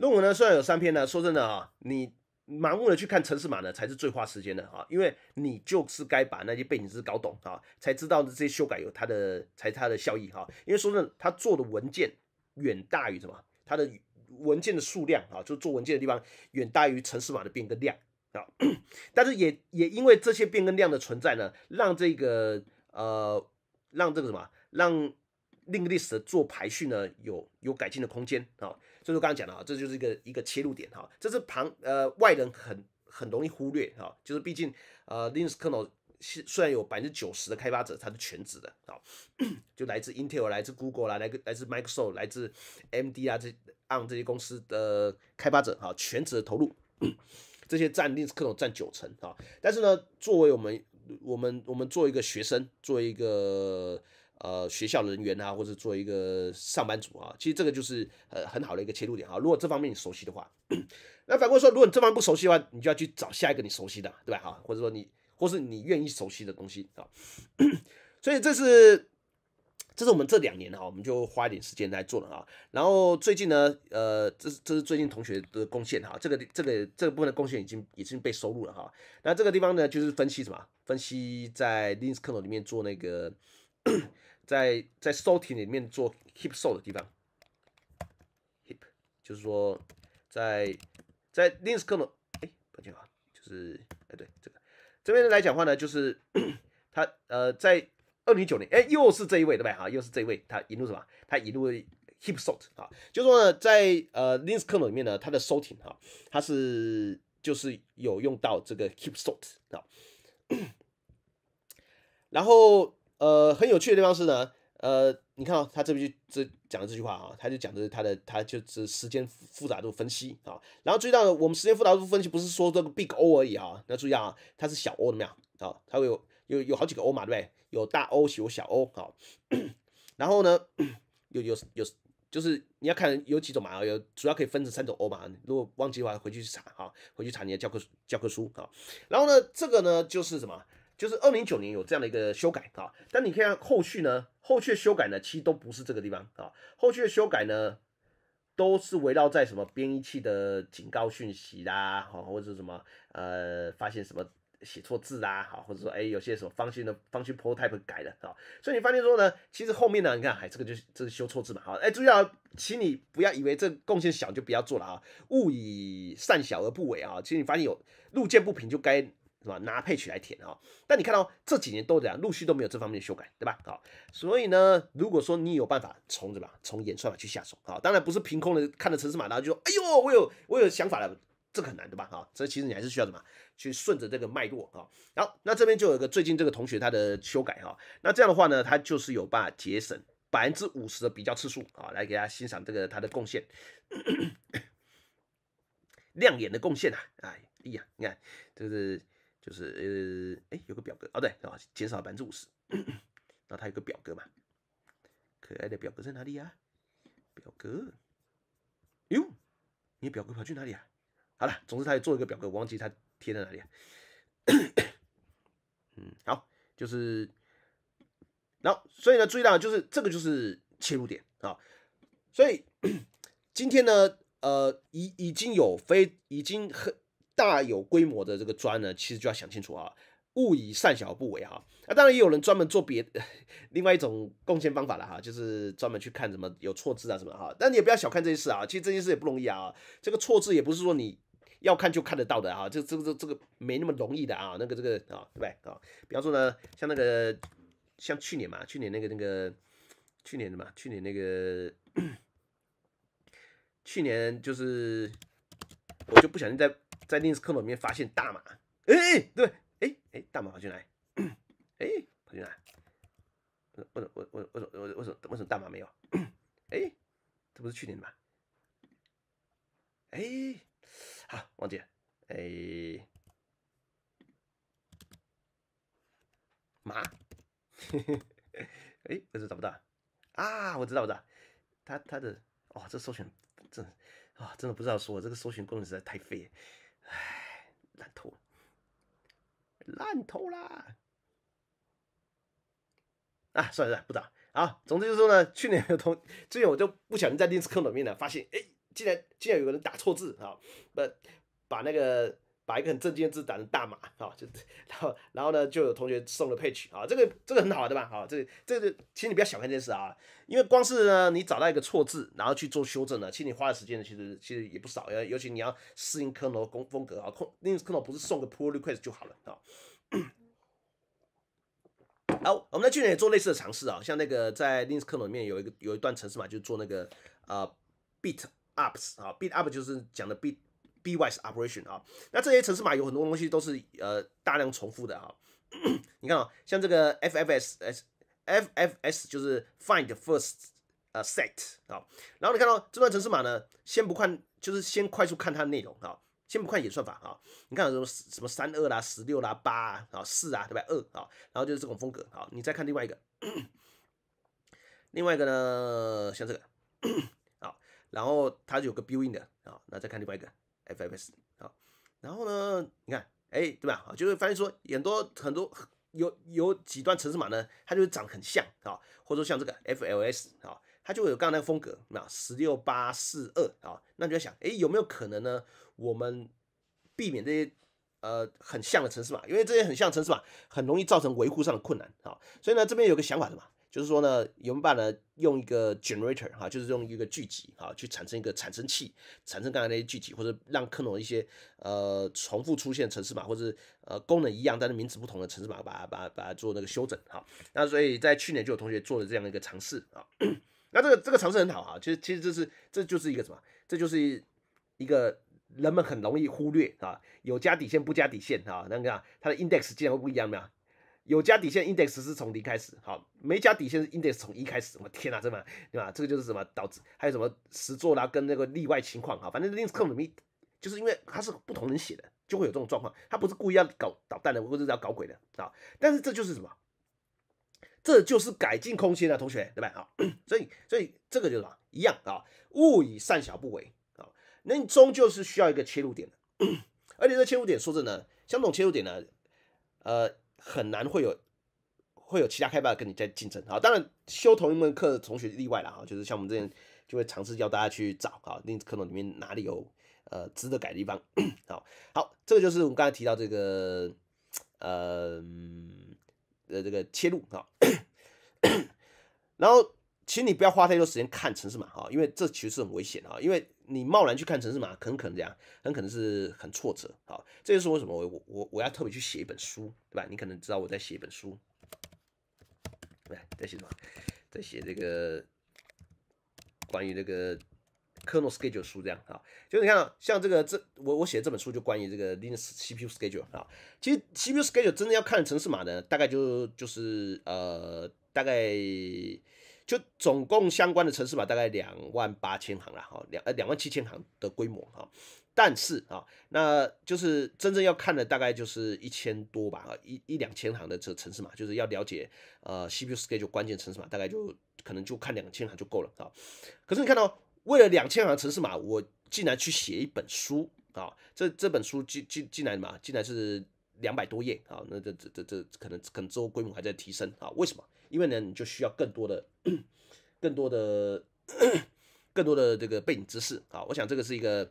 Speaker 1: 论文呢，虽然有三篇呢，说真的啊，你盲目的去看程式码呢，才是最花时间的啊，因为你就是该把那些背景知识搞懂啊，才知道这些修改有它的才它的效益啊。因为说真的，他做的文件远大于什么，它的文件的数量啊，就做文件的地方远大于程式码的变更量啊。但是也也因为这些变更量的存在呢，让这个呃，让这个什么，让 i n k d s t 做排序呢，有有改进的空间啊。所以说，刚刚讲的啊，这就是一个一个切入点哈，这是旁呃外人很很容易忽略哈，就是毕竟呃 Linux kernel 虽然有百分之九十的开发者他是全职的啊，就来自 Intel、来自 Google 啦、来自来自 Microsoft、来自 MD 啊、这 on 这些公司的开发者哈，全职的投入，这些占 Linux kernel 占九成啊，但是呢，作为我们我们我们做一个学生，做一个。呃，学校人员啊，或者做一个上班族啊，其实这个就是呃很好的一个切入点哈。如果这方面你熟悉的话，那反过来说，如果这方面不熟悉的话，你就要去找下一个你熟悉的，对吧？哈，或者说你，或是你愿意熟悉的东西啊。所以这是这是我们这两年哈，我们就花一点时间来做的啊。然后最近呢，呃，这是这是最近同学的贡献哈。这个这个这个部分的贡献已经已经被收录了哈。那这个地方呢，就是分析什么？分析在 l i n k e n e n 里面做那个。在在 sorting 里面做 hip s o o t 的地方，hip 就是说，在在 Lens 克诺，哎抱歉啊，就是哎对这个这边来讲话呢，就是 他呃在二零一九年，哎又是这一位对吧哈，又是这一位，他引入什么？他引入 hip shot 啊，就说呢在呃 Lens 克诺里面呢，他的 sorting 哈他是就是有用到这个 hip s o o t 啊，然后。呃，很有趣的地方是呢，呃，你看啊，他这边就这讲的这句话啊，他就讲的他的，他就是时间复杂度分析啊。然后注意到我们时间复杂度分析不是说这个 Big O 而已啊，那注意啊，它是小 O 的没有？它会有有有好几个 O 嘛，对不对？有大 O，有小 O。哦。然后呢，有有有就是你要看有几种嘛，有主要可以分成三种 O 嘛。如果忘记的话，回去去查哈，回去查你的教科教科书啊。然后呢，这个呢就是什么？就是二零零九年有这样的一个修改啊，但你看后续呢，后续修改呢其实都不是这个地方啊，后续的修改呢都是围绕在什么编译器的警告讯息啦，好，或者什么呃发现什么写错字啦，好，或者说哎有些什么方形的方形 prototype 改了啊，所以你发现说呢，其实后面呢，你看，哎，这个就是这是修错字嘛，好，哎，注意啊，请你不要以为这贡献小就不要做了啊，勿以善小而不为啊，其实你发现有路见不平就该。是吧？拿配曲来填啊！但你看到这几年都这样，陆续都没有这方面的修改，对吧？好，所以呢，如果说你有办法从什么从演算法去下手啊，当然不是凭空的看着城市码，然后就说哎呦，我有我有想法了，这个很难，对吧？啊，所以其实你还是需要什么去顺着这个脉络啊。好，那这边就有一个最近这个同学他的修改哈，那这样的话呢，他就是有办法节省百分之五十的比较次数啊，来给大家欣赏这个他的贡献，亮眼的贡献啊！哎呀，你看这是。就是呃，哎，有个表格哦，对，啊，减少了百分之五十，然后他有个表格嘛，可爱的表格在哪里呀？表格，哟，你表格跑去哪里啊？好了，总之他也做一个表格，我忘记他贴在哪里了。嗯，好，就是，然后，所以呢，注意到就是这个就是切入点啊，所以 今天呢，呃，已已经有非已经很。大有规模的这个砖呢，其实就要想清楚啊，勿以善小而不为哈。那当然也有人专门做别 另外一种贡献方法了哈，就是专门去看什么有错字啊什么哈。但你也不要小看这件事啊，其实这件事也不容易啊。这个错字也不是说你要看就看得到的啊，这这个这这个没那么容易的啊。那个这个啊，对不对啊？比方说呢，像那个像去年嘛，去年那个那个去年的嘛，去年那个 去年就是我就不小心在。在 i n 只蝌蚪里面发现大马，哎，对，哎哎，大马跑进来，哎，跑进来，我我我我我我我我为什么大马没有？哎，这不是去年的吗？哎，好，王姐，哎，马，嘿嘿，哎，这是找不到啊！我知道，我知道，他他的，哦，这搜寻，真，啊，真的不知道说，这个搜寻功能实在太废。唉，烂透了，烂透啦！啊！算了算了，不打。啊，总之就是说呢，去年同最近我就不小心在 Linux 里面呢，发现哎，竟然竟然有个人打错字啊，把把那个。把一个很正经字打成大码啊，就然后然后呢，就有同学送了配 e 啊，这个这个很好，对吧？啊，这个这个其实你不要小看这件事啊，因为光是呢你找到一个错字，然后去做修正呢，其实你花的时间呢，其实其实也不少，要尤其你要适应 k o n 工风格啊 k r n l 不是送个 Pull Request 就好了啊。好，我们在去年也做类似的尝试啊，像那个在 Linux k r n l 里面有一个有一段程式嘛，就做那个啊 Beat Ups 啊 Beat Up 就是讲的 Beat。B Y s operation 啊，那这些程式码有很多东西都是呃大量重复的哈。你看啊，像这个 F F S S F F S 就是 find first 呃 set 啊，然后你看到这段程式码呢，先不看，就是先快速看它的内容啊，先不看演算法啊。你看什么什么三二啦十六啦八啊四啊对吧？二啊，然后就是这种风格啊。你再看另外一个，另外一个呢像这个 啊，然后它有个 building 的啊，那再看另外一个。F I S 啊。然后呢，你看，哎，对吧？啊，就会发现说很多很多有有几段城市码呢，它就会长很像啊，或者说像这个 F L S 啊，它就会有刚才那个风格，那十六八四二啊，那你就在想，哎，有没有可能呢？我们避免这些呃很像的城市码，因为这些很像城市码很容易造成维护上的困难啊，所以呢，这边有个想法的嘛。就是说呢 u b e 呢用一个 generator 哈，就是用一个聚集哈去产生一个产生器，产生刚才那些聚集，或者让克隆一些呃重复出现城市码，或者呃功能一样但是名词不同的城市码，把它把它把它做那个修整哈。那所以在去年就有同学做了这样的一个尝试啊。那这个这个尝试很好啊，其实其实这是这就是一个什么？这就是一个人们很容易忽略啊，有加底线不加底线啊，那个它的 index 竟然会不一样没有？有加底线 index 是从零开始，好，没加底线 index 从一开始。我天哪，这嘛对吧？这个就是什么导致？还有什么十作啦，跟那个例外情况哈，反正 index 可 me 就是因为它是不同人写的，就会有这种状况。他不是故意要搞捣蛋的，不是要搞鬼的啊。但是这就是什么？这就是改进空间的同学对吧？啊，所以所以这个就是什么？一样啊，勿以善小不为啊。那终究是需要一个切入点的。而且这切入点说真的，相同切入点呢，呃。很难会有会有其他开发跟你在竞争啊，当然修同一门课的同学例外了啊，就是像我们这前就会尝试教大家去找啊，那课程里面哪里有呃值得改的地方，好好，这个就是我们刚才提到这个呃呃这个切入啊，然后。其实你不要花太多时间看城市码哈，因为这其实是很危险的哈。因为你贸然去看城市码，很可能这样，很可能是很挫折。好，这就是为什么我我我我要特别去写一本书，对吧？你可能知道我在写一本书，来，在写什么？在写这个关于这个 kernel schedule 书这样啊。就是你看，像这个这我我写的这本书就关于这个 Linux CPU schedule 啊。其实 CPU schedule 真的要看城市码呢，大概就就是呃，大概。就总共相关的城市码大概两万八千行了哈，两呃两万七千行的规模哈，但是啊，那就是真正要看的大概就是一千多吧，一一两千行的这城市码，就是要了解呃 CPU scale 就关键城市码，大概就可能就看两千行就够了啊。可是你看到为了两千行城市码，我竟然去写一本书啊，这这本书进进进来嘛，进来是两百多页啊，那这这这这可能可能之后规模还在提升啊，为什么？因为呢，你就需要更多的、更多的、更多的这个背景知识啊。我想这个是一个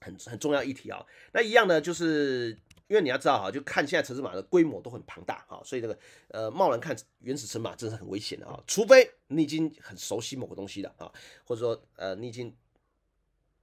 Speaker 1: 很很重要议题啊。那一样呢，就是因为你要知道啊，就看现在城市码的规模都很庞大啊，所以这个呃，贸然看原始城码真的是很危险的啊。除非你已经很熟悉某个东西的啊，或者说呃，你已经。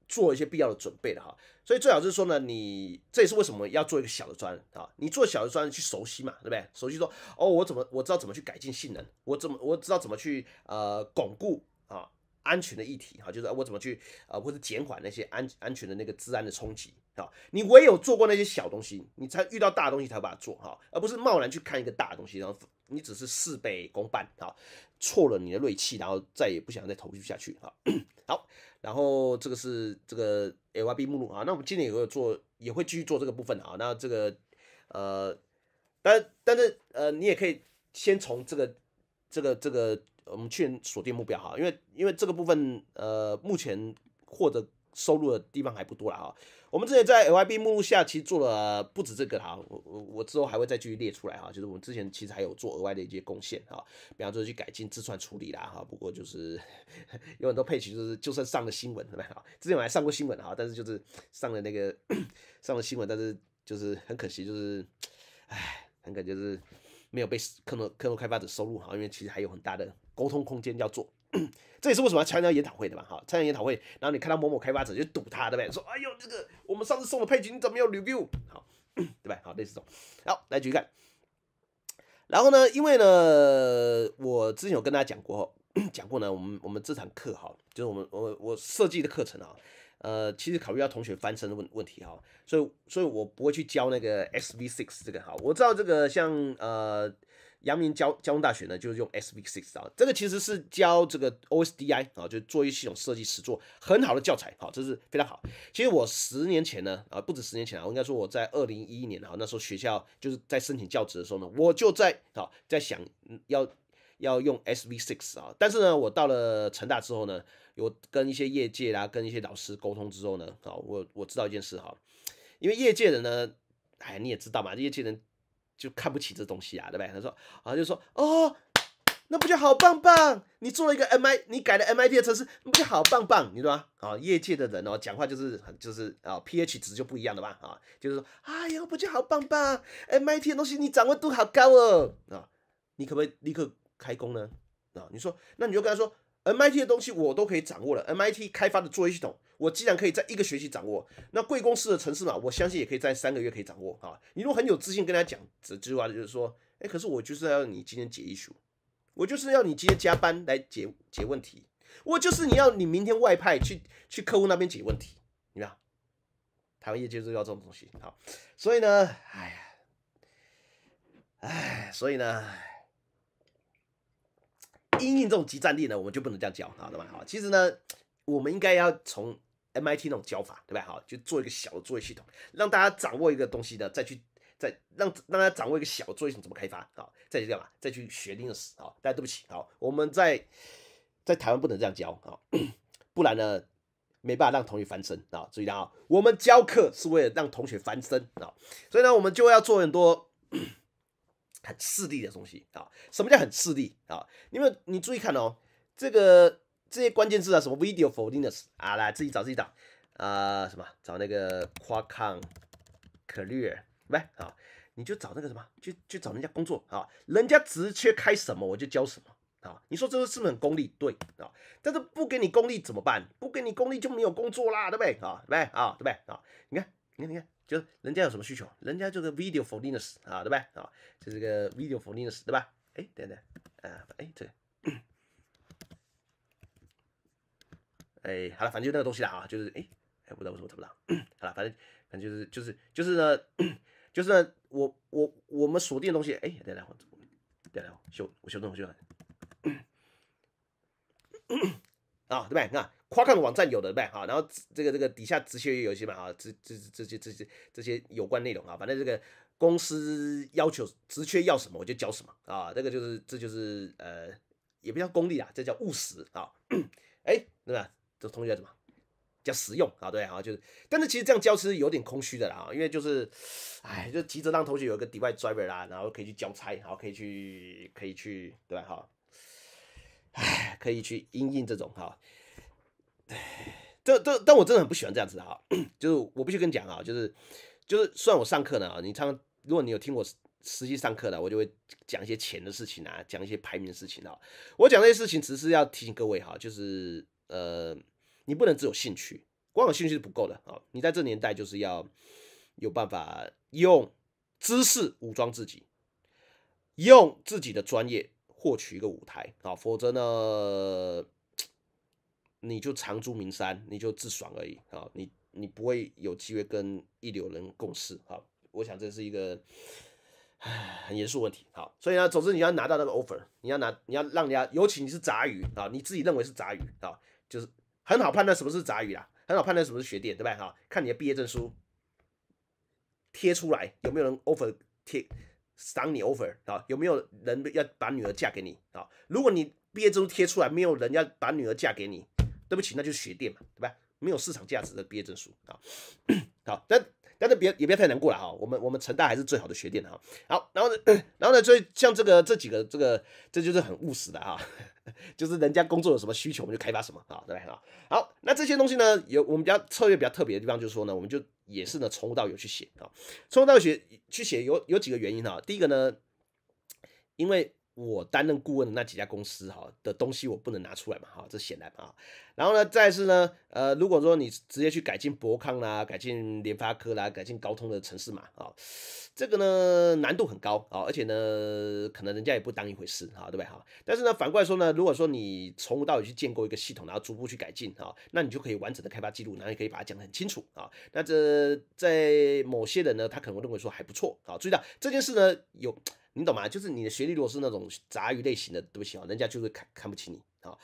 Speaker 1: 做一些必要的准备的哈，所以最好是说呢，你这也是为什么要做一个小的砖啊，你做小的砖去熟悉嘛，对不对？熟悉说哦，我怎么我知道怎么去改进性能，我怎么我知道怎么去呃巩固啊安全的议题哈，就是我怎么去啊，或者是减缓那些安安全的那个治安的冲击啊。你唯有做过那些小东西，你才遇到大东西才把它做哈，而不是贸然去看一个大东西，然后你只是事倍功半啊，错了你的锐气，然后再也不想再投入下去啊。好。然后这个是这个 A Y B 目录啊，那我们今年也会做，也会继续做这个部分啊。那这个，呃，但但是呃，你也可以先从这个这个这个我们去年锁定目标哈，因为因为这个部分呃，目前获得收入的地方还不多了哈，我们之前在 L Y B 目录下其实做了不止这个哈，我我我之后还会再继续列出来哈，就是我们之前其实还有做额外的一些贡献啊，比方说去改进自传处理啦哈，不过就是 有很多配齐，就是就算上了新闻对吧？哈，之前我还上过新闻哈，但是就是上了那个 上了新闻，但是就是很可惜就是，唉，很可惜是没有被客户客户开发者收入哈，因为其实还有很大的沟通空间要做。这也是为什么要参加研讨会的吧？哈，参加研讨会，然后你看到某某开发者就堵他，对不对？说，哎呦，这个我们上次送的配置你怎么要 review？好，对吧？好，类似这种。好，来继续看。然后呢，因为呢，我之前有跟大家讲过，讲过呢，我们我们这堂课哈，就是我们我我设计的课程啊，呃，其实考虑到同学翻身的问问题哈，所以所以我不会去教那个 S V Six 这个哈，我知道这个像呃。阳明交交通大学呢，就是用 Sv6 啊，这个其实是教这个 OSDI 啊，就做一系统设计师做很好的教材，好，这是非常好。其实我十年前呢，啊，不止十年前啊，我应该说我在二零一一年啊，那时候学校就是在申请教职的时候呢，我就在啊在想要要用 Sv6 啊，但是呢，我到了成大之后呢，有跟一些业界啦，跟一些老师沟通之后呢，啊，我我知道一件事哈，因为业界人呢，哎，你也知道嘛，业界人。就看不起这东西啊，对不对？他说啊，就说哦，那不就好棒棒？你做了一个 M I，你改了 M I T 的城市，不就好棒棒？你对吗？啊，业界的人哦，讲话就是很就是啊，p H 值就不一样的吧？啊，就是说，哎呦，不就好棒棒？M I T 的东西你掌握度好高哦，啊，你可不可以立刻开工呢？啊，你说，那你就跟他说。MIT 的东西我都可以掌握了，MIT 开发的作业系统，我既然可以在一个学期掌握，那贵公司的城市嘛，我相信也可以在三个月可以掌握啊。你如果很有自信跟他讲，之外就是说，哎，可是我就是要你今天解一术。我就是要你今天加班来解解问题，我就是你要你明天外派去去客户那边解问题，明白？台湾业界就要这种东西，好，所以呢，哎呀，哎，所以呢。应用这种集战力呢，我们就不能这样教，好的吗？好，其实呢，我们应该要从 MIT 那种教法，对吧？好，就做一个小的作业系统，让大家掌握一个东西呢，再去再让让大家掌握一个小作业系统怎么开发，好，再去干嘛？再去学 Linux，好，大家对不起，好，我们在在台湾不能这样教啊，不然呢，没办法让同学翻身啊！注意啦，啊，我们教课是为了让同学翻身啊，所以呢，我们就要做很多。很势利的东西啊！什么叫很势利啊？因为你注意看哦，这个这些关键字啊，什么 video for d i n e s s 啊，来自己找自己找啊，什么找那个 q career 喂啊，你就找那个什么，就就找人家工作啊，人家直接开什么我就教什么啊，你说这个是不是很功利？对啊，但是不给你功利怎么办？不给你功利就没有工作啦，对不对啊？对啊，对不对啊？你看，你看，你看。就人家有什么需求，人家就是 video for news 啊，对吧？啊，就是个 video for news，对吧？哎，等等，啊，哎，这个，哎，好了，反正就那个东西了啊，就是，哎，哎，不知道为什么找不到，好了，反正反正就是就是就是呢，就是我我我们锁定的东西，哎，等等会，等等我修我修东西修了，啊，对吧？你看。夸克网站有的呗，哈，然后这个这个底下直接也有些嘛，啊，这这这些这些这些有关内容啊，反正这个公司要求职缺要什么我就教什么啊，这个就是这就是呃，也不叫功利啊，这叫务实啊，哎，对吧？这同学怎么，叫实用啊，对，啊，就是，但是其实这样教其实有点空虚的啦，因为就是，哎，就急着让同学有个对外 driver 啦，然后可以去交差，然后可以去可以去，对吧？哈，哎，可以去应应这种哈。唉，这这但我真的很不喜欢这样子哈，就是我必须跟你讲啊，就是就是虽然我上课呢啊，你唱如果你有听我实际上课的，我就会讲一些钱的事情啊，讲一些排名的事情啊。我讲这些事情只是要提醒各位哈，就是呃，你不能只有兴趣，光有兴趣是不够的啊。你在这年代就是要有办法用知识武装自己，用自己的专业获取一个舞台啊，否则呢？你就长住名山，你就自爽而已啊！你你不会有机会跟一流人共事啊！我想这是一个很严肃问题啊！所以呢，总之你要拿到那个 offer，你要拿，你要让人家，尤其你是杂鱼啊，你自己认为是杂鱼啊，就是很好判断什么是杂鱼啦，很好判断什么是学电，对不对啊？看你的毕业证书贴出来，有没有人 offer 贴赏你 offer 啊？有没有人要把女儿嫁给你啊？如果你毕业证书贴出来，没有人要把女儿嫁给你。对不起，那就是学电嘛，对吧？没有市场价值的毕业证书啊，好，但但是别也要太难过了啊。我们我们成大还是最好的学电的啊。好，然后呢，然后呢，所以像这个这几个，这个这就是很务实的啊，就是人家工作有什么需求，我们就开发什么啊，对吧？好，那这些东西呢，有我们比较策略比较特别的地方，就是说呢，我们就也是呢从无到有去写啊，从无到有去写有有几个原因哈。第一个呢，因为我担任顾问的那几家公司哈的东西，我不能拿出来嘛哈，这显然嘛。然后呢，再是呢，呃，如果说你直接去改进博康啦、改进联发科啦、改进高通的城市嘛啊，这个呢难度很高啊，而且呢可能人家也不当一回事哈，对不对哈？但是呢，反过来说呢，如果说你从无到有去建构一个系统，然后逐步去改进啊，那你就可以完整的开发记录，然后你可以把它讲的很清楚啊。那这在某些人呢，他可能认为说还不错啊。注意到这件事呢有。你懂吗？就是你的学历如果是那种杂鱼类型的东西啊，人家就是看看不起你啊。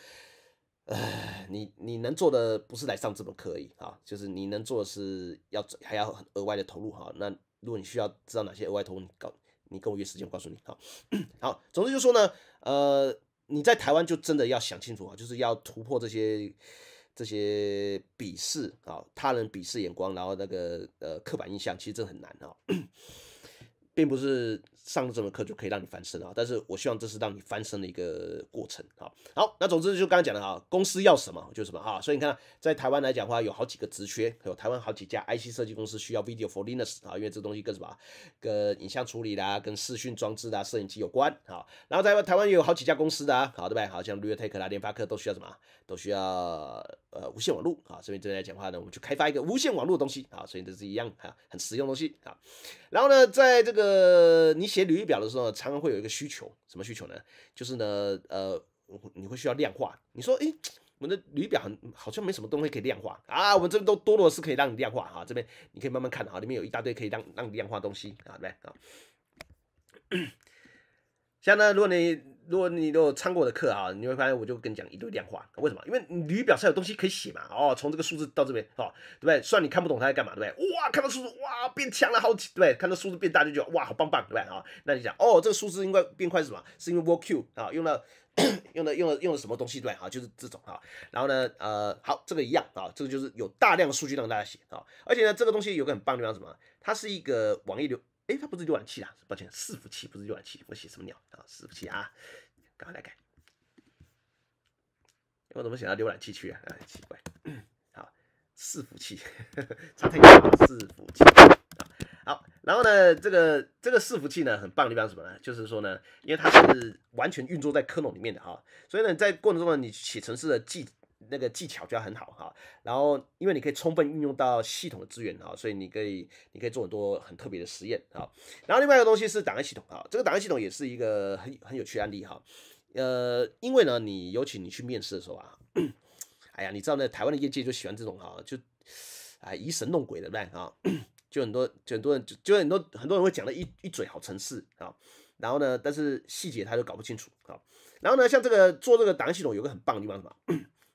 Speaker 1: 唉，你你能做的不是来上这门课而已啊，就是你能做的是要还要额外的投入哈。那如果你需要知道哪些额外投入，你告你跟我约时间，我告诉你哈。好，总之就说呢，呃，你在台湾就真的要想清楚啊，就是要突破这些这些鄙视啊，他人鄙视眼光，然后那个呃刻板印象，其实这很难啊，并不是。上这门课就可以让你翻身啊。但是我希望这是让你翻身的一个过程啊。好，那总之就刚刚讲的啊，公司要什么就什么啊。所以你看，在台湾来讲话，有好几个职缺，有台湾好几家 IC 设计公司需要 Video for Linux 啊，因为这东西跟什么，跟影像处理啦、跟视讯装置啦、摄影机有关啊。然后在台湾有好几家公司的，好不对？好像 e r t e c h 啦、联发科都需要什么？都需要呃无线网络啊，所以这边来讲话呢，我们去开发一个无线网络的东西啊，所以这是一样啊，很实用东西啊。然后呢，在这个你写履历表的时候常常会有一个需求，什么需求呢？就是呢，呃，你会需要量化。你说，诶，我们的履历表很好像没什么东西可以量化啊，我们这边都多了是可以让你量化啊，这边你可以慢慢看啊，里面有一大堆可以让让你量化东西啊，来啊。像呢，如果你如果你有参过我的课啊，你会发现我就跟你讲一堆量化，为什么？因为图表上有东西可以写嘛。哦，从这个数字到这边，哦，对不对？虽然你看不懂他在干嘛，对不对？哇，看到数字，哇，变强了，好，对不对？看到数字变大就觉得，哇，好棒棒，对不对？啊，那你讲，哦，这个数字应该变快是什么？是因为 work Q 啊，用了，用了，用了，用了什么东西，对不对？啊，就是这种啊。然后呢，呃，好，这个一样啊，这个就是有大量的数据让大家写啊。而且呢，这个东西有个很棒的地方什么？它是一个网页流。哎，它不是浏览器啊，抱歉，伺服器不是浏览器，我写什么鸟啊？伺服器啊，赶快来改。我怎么写到浏览器去啊？奇怪。好，伺服器，差点搞错，伺服器啊。好，然后呢，这个这个伺服器呢，很棒的地方什么呢？就是说呢，因为它是完全运作在 k 隆里面的哈，所以呢，在过程中呢，你写城市的计。那个技巧就要很好哈，然后因为你可以充分运用到系统的资源哈，所以你可以你可以做很多很特别的实验啊。然后另外一个东西是档案系统啊，这个档案系统也是一个很很有趣的案例哈。呃，因为呢，你尤其你去面试的时候啊，哎呀，你知道呢，台湾的业界就喜欢这种哈，就啊疑神弄鬼的烂啊，就很多就很多人就就很多很多人会讲的一一嘴好城市啊，然后呢，但是细节他都搞不清楚啊。然后呢，像这个做这个档案系统有个很棒的地方什么？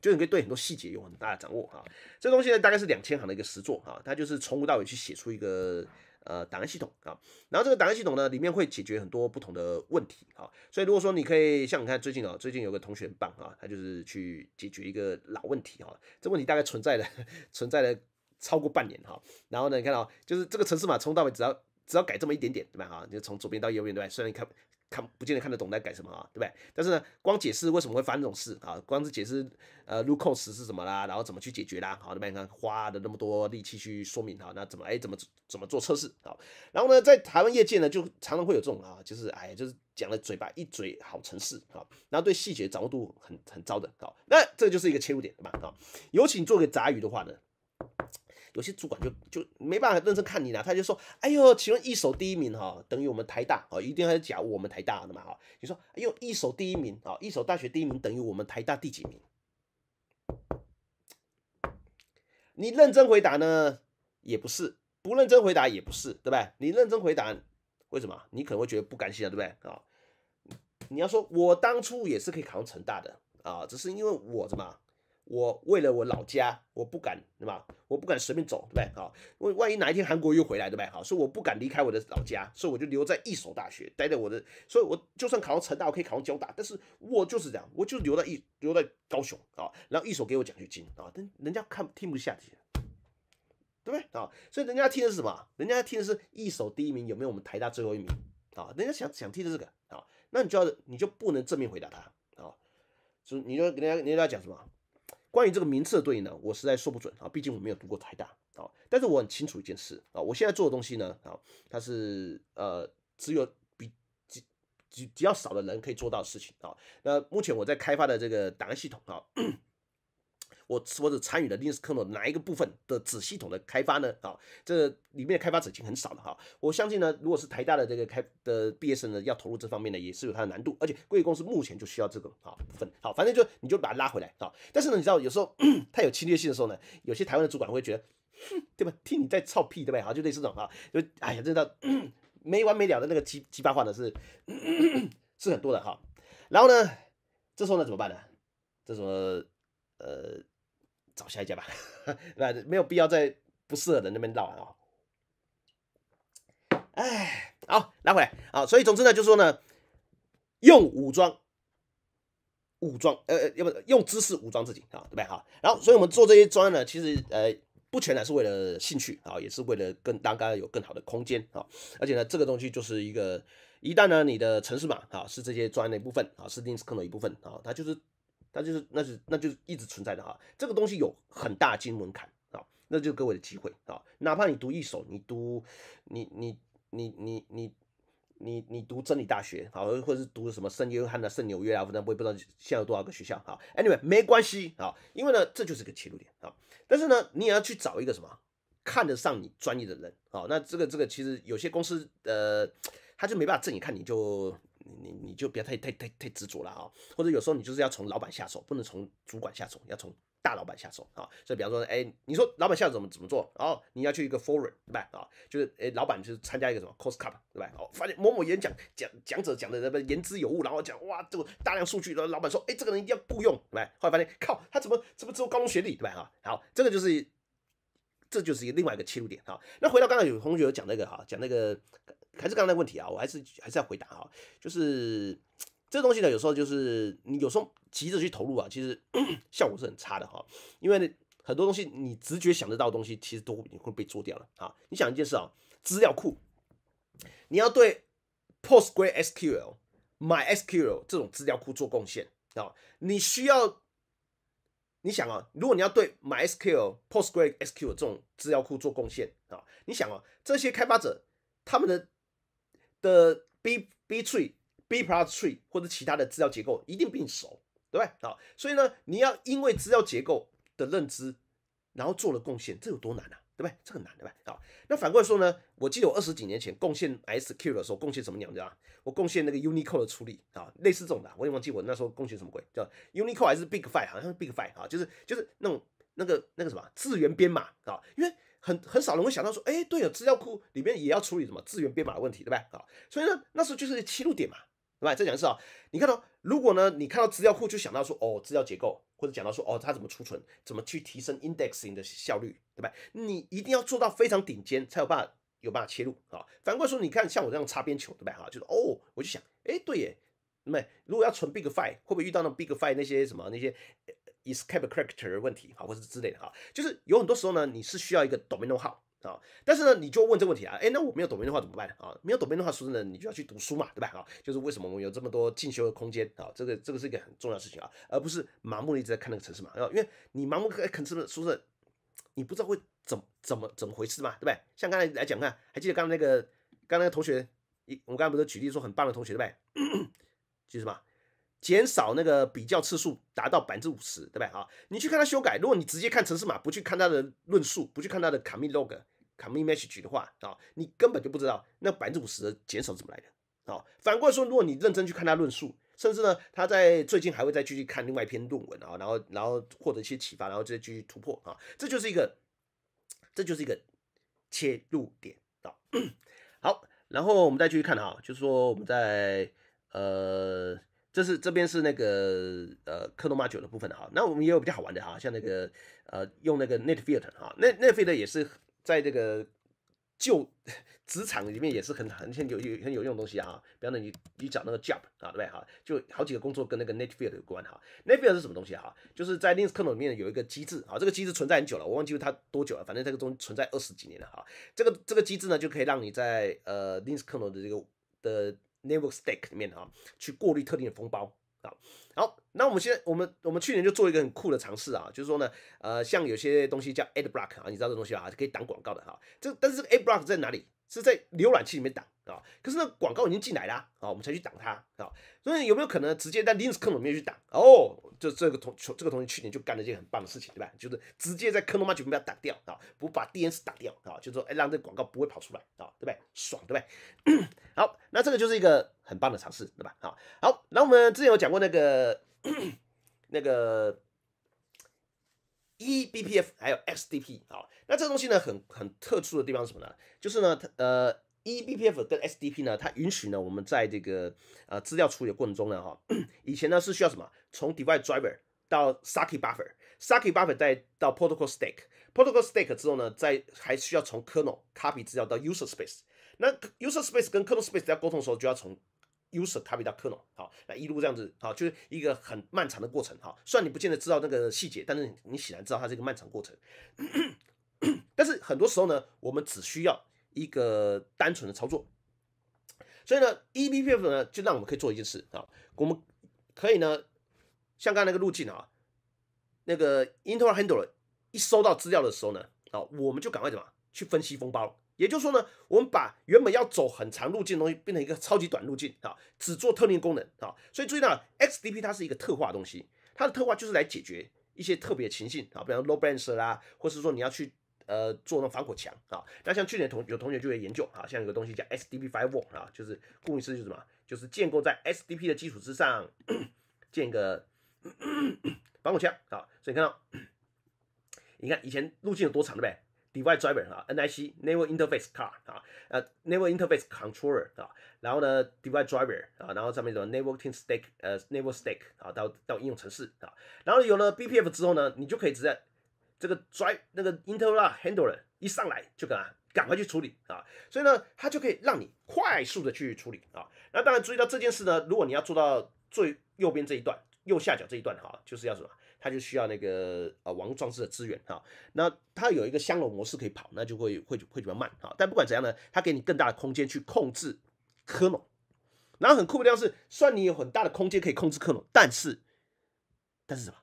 Speaker 1: 就你可以对很多细节有很大的掌握啊。这东西呢大概是两千行的一个实作啊，它就是从无到有去写出一个呃档案系统啊，然后这个档案系统呢里面会解决很多不同的问题啊。所以如果说你可以像你看最近啊，最近有个同学很棒啊，他就是去解决一个老问题哈，这问题大概存在了 存在了超过半年哈，然后呢你看到就是这个程式嘛，从到尾只要只要改这么一点点对吧哈，就从左边到右边对吧，虽然你看。看不见得看得懂在改什么啊，对不对？但是呢，光解释为什么会发生这种事啊，光是解释呃入口时是什么啦，然后怎么去解决啦，好，那你看花的那么多力气去说明好，那怎么哎怎么怎么做测试好，然后呢，在台湾业界呢就常常会有这种啊，就是哎就是讲了嘴巴一嘴好城市啊，然后对细节掌握度很很糟的，好，那这就是一个切入点嘛啊，有请做个杂鱼的话呢。有些主管就就没办法认真看你了，他就说：“哎呦，请问一手第一名哈，等于我们台大哦，一定还是假我们台大的嘛哈？”你说：“哎呦，一手第一名啊，一手大学第一名等于我们台大第几名？”你认真回答呢，也不是；不认真回答也不是，对吧？你认真回答，为什么？你可能会觉得不甘心啊，对不对啊？你要说，我当初也是可以考成大的啊，只是因为我怎么？我为了我老家，我不敢对吧？我不敢随便走，对不对？好，万万一哪一天韩国又回来，对不对？好，所以我不敢离开我的老家，所以我就留在一手大学，待在我的，所以我就算考上成大，我可以考上交大，但是我就是这样，我就留在一留在高雄啊，然后一手给我奖学金啊，但人家看听不下去，对不对啊？所以人家听的是什么？人家听的是一手第一名有没有我们台大最后一名啊？人家想想听的这个啊，那你就要你就不能正面回答他啊，就你就跟人家跟人家讲什么？关于这个名次的对应呢，我实在说不准啊，毕竟我没有读过台大啊。但是我很清楚一件事啊，我现在做的东西呢啊，它是呃只有比几几比较少的人可以做到的事情啊。那目前我在开发的这个档案系统啊。我我只参与了 Linux kernel 哪一个部分的子系统的开发呢？啊，这里面的开发者已经很少了哈。我相信呢，如果是台大的这个开的毕业生呢，要投入这方面呢，也是有它的难度。而且贵公司目前就需要这个啊部分。好，反正就你就把它拉回来啊。但是呢，你知道有时候 太有侵略性的时候呢，有些台湾的主管会觉得，对吧？听你在操屁，对不对？好，就类似这种啊，就哎呀，真的 没完没了的那个七七八话呢是 是很多的哈。然后呢，这时候呢怎么办呢？这种呃。找下一家吧，那没有必要在不适合的那边闹啊。哎，好拿回来啊，所以总之呢，就说呢，用武装武装，呃，要不用知识武装自己啊，对不对哈，然后，所以我们做这些砖呢，其实呃，不全然是为了兴趣啊，也是为了更大家有更好的空间啊。而且呢，这个东西就是一个，一旦呢，你的城市码啊是这些砖的一部分啊，是钉子坑的一部分啊，它就是。它就是，那是，那就是一直存在的哈。这个东西有很大金门槛啊，那就各位的机会啊。哪怕你读一手，你读，你你你你你你你读真理大学啊，或者是读什么圣约翰的、圣纽约啊，反正我也不知道现在有多少个学校啊。Anyway，没关系啊，因为呢，这就是个切入点啊。但是呢，你也要去找一个什么看得上你专业的人啊。那这个这个其实有些公司呃，他就没办法正眼看你就。你你你就不要太太太太执着了哈，或者有时候你就是要从老板下手，不能从主管下手，要从大老板下手啊。所以，比方说，哎，你说老板下手怎么怎么做，然后你要去一个 foreign，对吧？啊，就是哎，老板就是参加一个什么 cost cup，对吧？哦，发现某某演讲讲讲者讲的那个言之有物，然后讲哇，这个大量数据，然后老板说，哎，这个人一定要雇佣，对吧？后来发现，靠，他怎么怎么只有高中学历，对吧？哈，好，这个就是，这就是另外一个切入点哈。那回到刚才有同学讲那个哈，讲那个。还是刚才问题啊，我还是还是要回答啊，就是这东西呢，有时候就是你有时候急着去投入啊，其实 效果是很差的哈，因为很多东西你直觉想得到的东西，其实都已经会被做掉了啊。你想一件事啊，资料库，你要对 PostgreSQL、MySQL 这种资料库做贡献啊，你需要，你想啊，如果你要对 MySQL、PostgreSQL 这种资料库做贡献啊，你想啊，这些开发者他们的的 B B tree、B plus tree 或者其他的资料结构一定比你熟，对不对？好，所以呢，你要因为资料结构的认知，然后做了贡献，这有多难啊？对不对？这很难，对不对？好，那反过来说呢，我记得我二十几年前贡献 s q 的时候，贡献什么鸟的啊？我贡献那个 Unicode 的处理啊，类似这种的。我也忘记我那时候贡献什么鬼，叫 Unicode 还是 Big Five？好像是 Big Five 啊，就是就是那种那个那个什么字源编码啊，因为。很很少人会想到说，哎，对呀，资料库里面也要处理什么资源编码的问题，对不对？啊，所以呢，那时候就是切入点嘛，对吧？再讲一次啊，你看到如果呢，你看到资料库就想到说，哦，资料结构，或者讲到说，哦，它怎么储存，怎么去提升 indexing 的效率，对吧？你一定要做到非常顶尖才有办法有办法切入啊。反过来说，你看像我这样擦边球，对吧？哈，就是哦，我就想，哎，对耶，那么如果要存 big file，会不会遇到那 big file 那些什么那些？escape character 问题啊，或者之类的哈，就是有很多时候呢，你是需要一个 d o m i n 号啊，但是呢，你就问这个问题啊，哎，那我没有 d o m i n 号怎么办呢啊？没有 d o m i n 号，说真的，你就要去读书嘛，对吧？啊，就是为什么我们有这么多进修的空间啊？这个这个是一个很重要的事情啊，而不是盲目的一直在看那个城市嘛，然后因为你盲目看城市，说真的，你不知道会怎怎么怎么回事嘛，对吧？像刚才来讲看，还记得刚才那个刚才那个同学，一我们刚才不是举例说很棒的同学对吧？其 实什么？减少那个比较次数达到百分之五十，对不对？好，你去看他修改。如果你直接看城市码，不去看他的论述，不去看他的 commit log、commit message 的话，啊，你根本就不知道那百分之五十的减少怎么来的。啊，反过来说，如果你认真去看他论述，甚至呢，他在最近还会再继续看另外一篇论文啊，然后然后获得一些启发，然后再继续突破啊，这就是一个，这就是一个切入点。啊。好，然后我们再继续看哈，就是说我们在呃。这是这边是那个呃，克罗马九的部分哈。那我们也有比较好玩的哈，像那个呃，用那个 net filter 哈，net filter 也是在这个旧 职场里面也是很很有有很有用东西哈。比方说你你找那个 job 啊，对不对哈？就好几个工作跟那个 net filter 有关哈。net filter 是什么东西哈？就是在 Linux e 核里面有一个机制啊，这个机制存在很久了，我忘记它多久了，反正这个东存在二十几年了哈。这个这个机制呢，就可以让你在呃 Linux e 核的这个的。Network stack 里面啊，去过滤特定的封包啊。好，那我们现在，我们我们去年就做一个很酷的尝试啊，就是说呢，呃，像有些东西叫 Ad Block 啊，你知道这东西啊，可以挡广告的哈。这但是这个 Ad Block 在哪里？是在浏览器里面挡啊，可是那广告已经进来了啊，我们才去挡它啊。所以有没有可能直接在 l i n x 坑里面去挡？哦，就这个同这个同学去年就干了一件很棒的事情，对吧？就是直接在坑中全部把它打掉啊，不把 DNS 打掉啊，就说哎让这广告不会跑出来啊，对不对？爽对不对？好，那这个就是一个很棒的尝试，对吧？啊，好，那我们之前有讲过那个 那个。eBPF 还有 SDP 啊，那这个东西呢，很很特殊的地方是什么呢？就是呢，呃 eBPF 跟 SDP 呢，它允许呢，我们在这个呃资料处理的过程中呢，哈，以前呢是需要什么？从 device driver 到 socket buffer，socket buffer 再到 protocol stack，protocol stack 之后呢，在还需要从 kernel copy 资料到 user space。那 user space 跟 kernel space 在沟通的时候，就要从 User c a p a b i l i t kernel，好，来一路这样子，好，就是一个很漫长的过程，哈。虽然你不见得知道那个细节，但是你显然知道它是一个漫长过程。但是很多时候呢，我们只需要一个单纯的操作，所以呢，EBPF 呢就让我们可以做一件事，啊，我们可以呢，像刚刚那个路径啊，那个 i n t e r n handler 一收到资料的时候呢，啊，我们就赶快怎么去分析封包。也就是说呢，我们把原本要走很长路径的东西变成一个超级短路径啊，只做特定功能啊，所以注意到 x d p 它是一个特化东西，它的特化就是来解决一些特别情形啊，比说 low branch 啦，或是说你要去呃做那种防火墙啊。那像去年同有同学就会研究啊，像有个东西叫 x d p Firewall 啊，就是顾名思义就是什么，就是建构在 x d p 的基础之上建一个防火墙啊。所以看到你看以前路径有多长对不对？Device driver 啊，NIC（Network Interface Card） 啊，呃，Network Interface Controller 啊，然后呢，Device Driver 啊，然后上面的 Network Stack，呃，Network Stack 啊，到到应用程式啊，然后有了 BPF 之后呢，你就可以直接这个 Drive 那个 Interrupt Handler 一上来就跟嘛？赶快去处理啊，所以呢，它就可以让你快速的去处理啊。那当然注意到这件事呢，如果你要做到最右边这一段，右下角这一段哈，就是要什么？它就需要那个呃王壮置的资源哈，那它有一个香农模式可以跑，那就会会会比较慢哈。但不管怎样呢，它给你更大的空间去控制克隆。然后很酷的一方是，算你有很大的空间可以控制克隆，但是但是什么？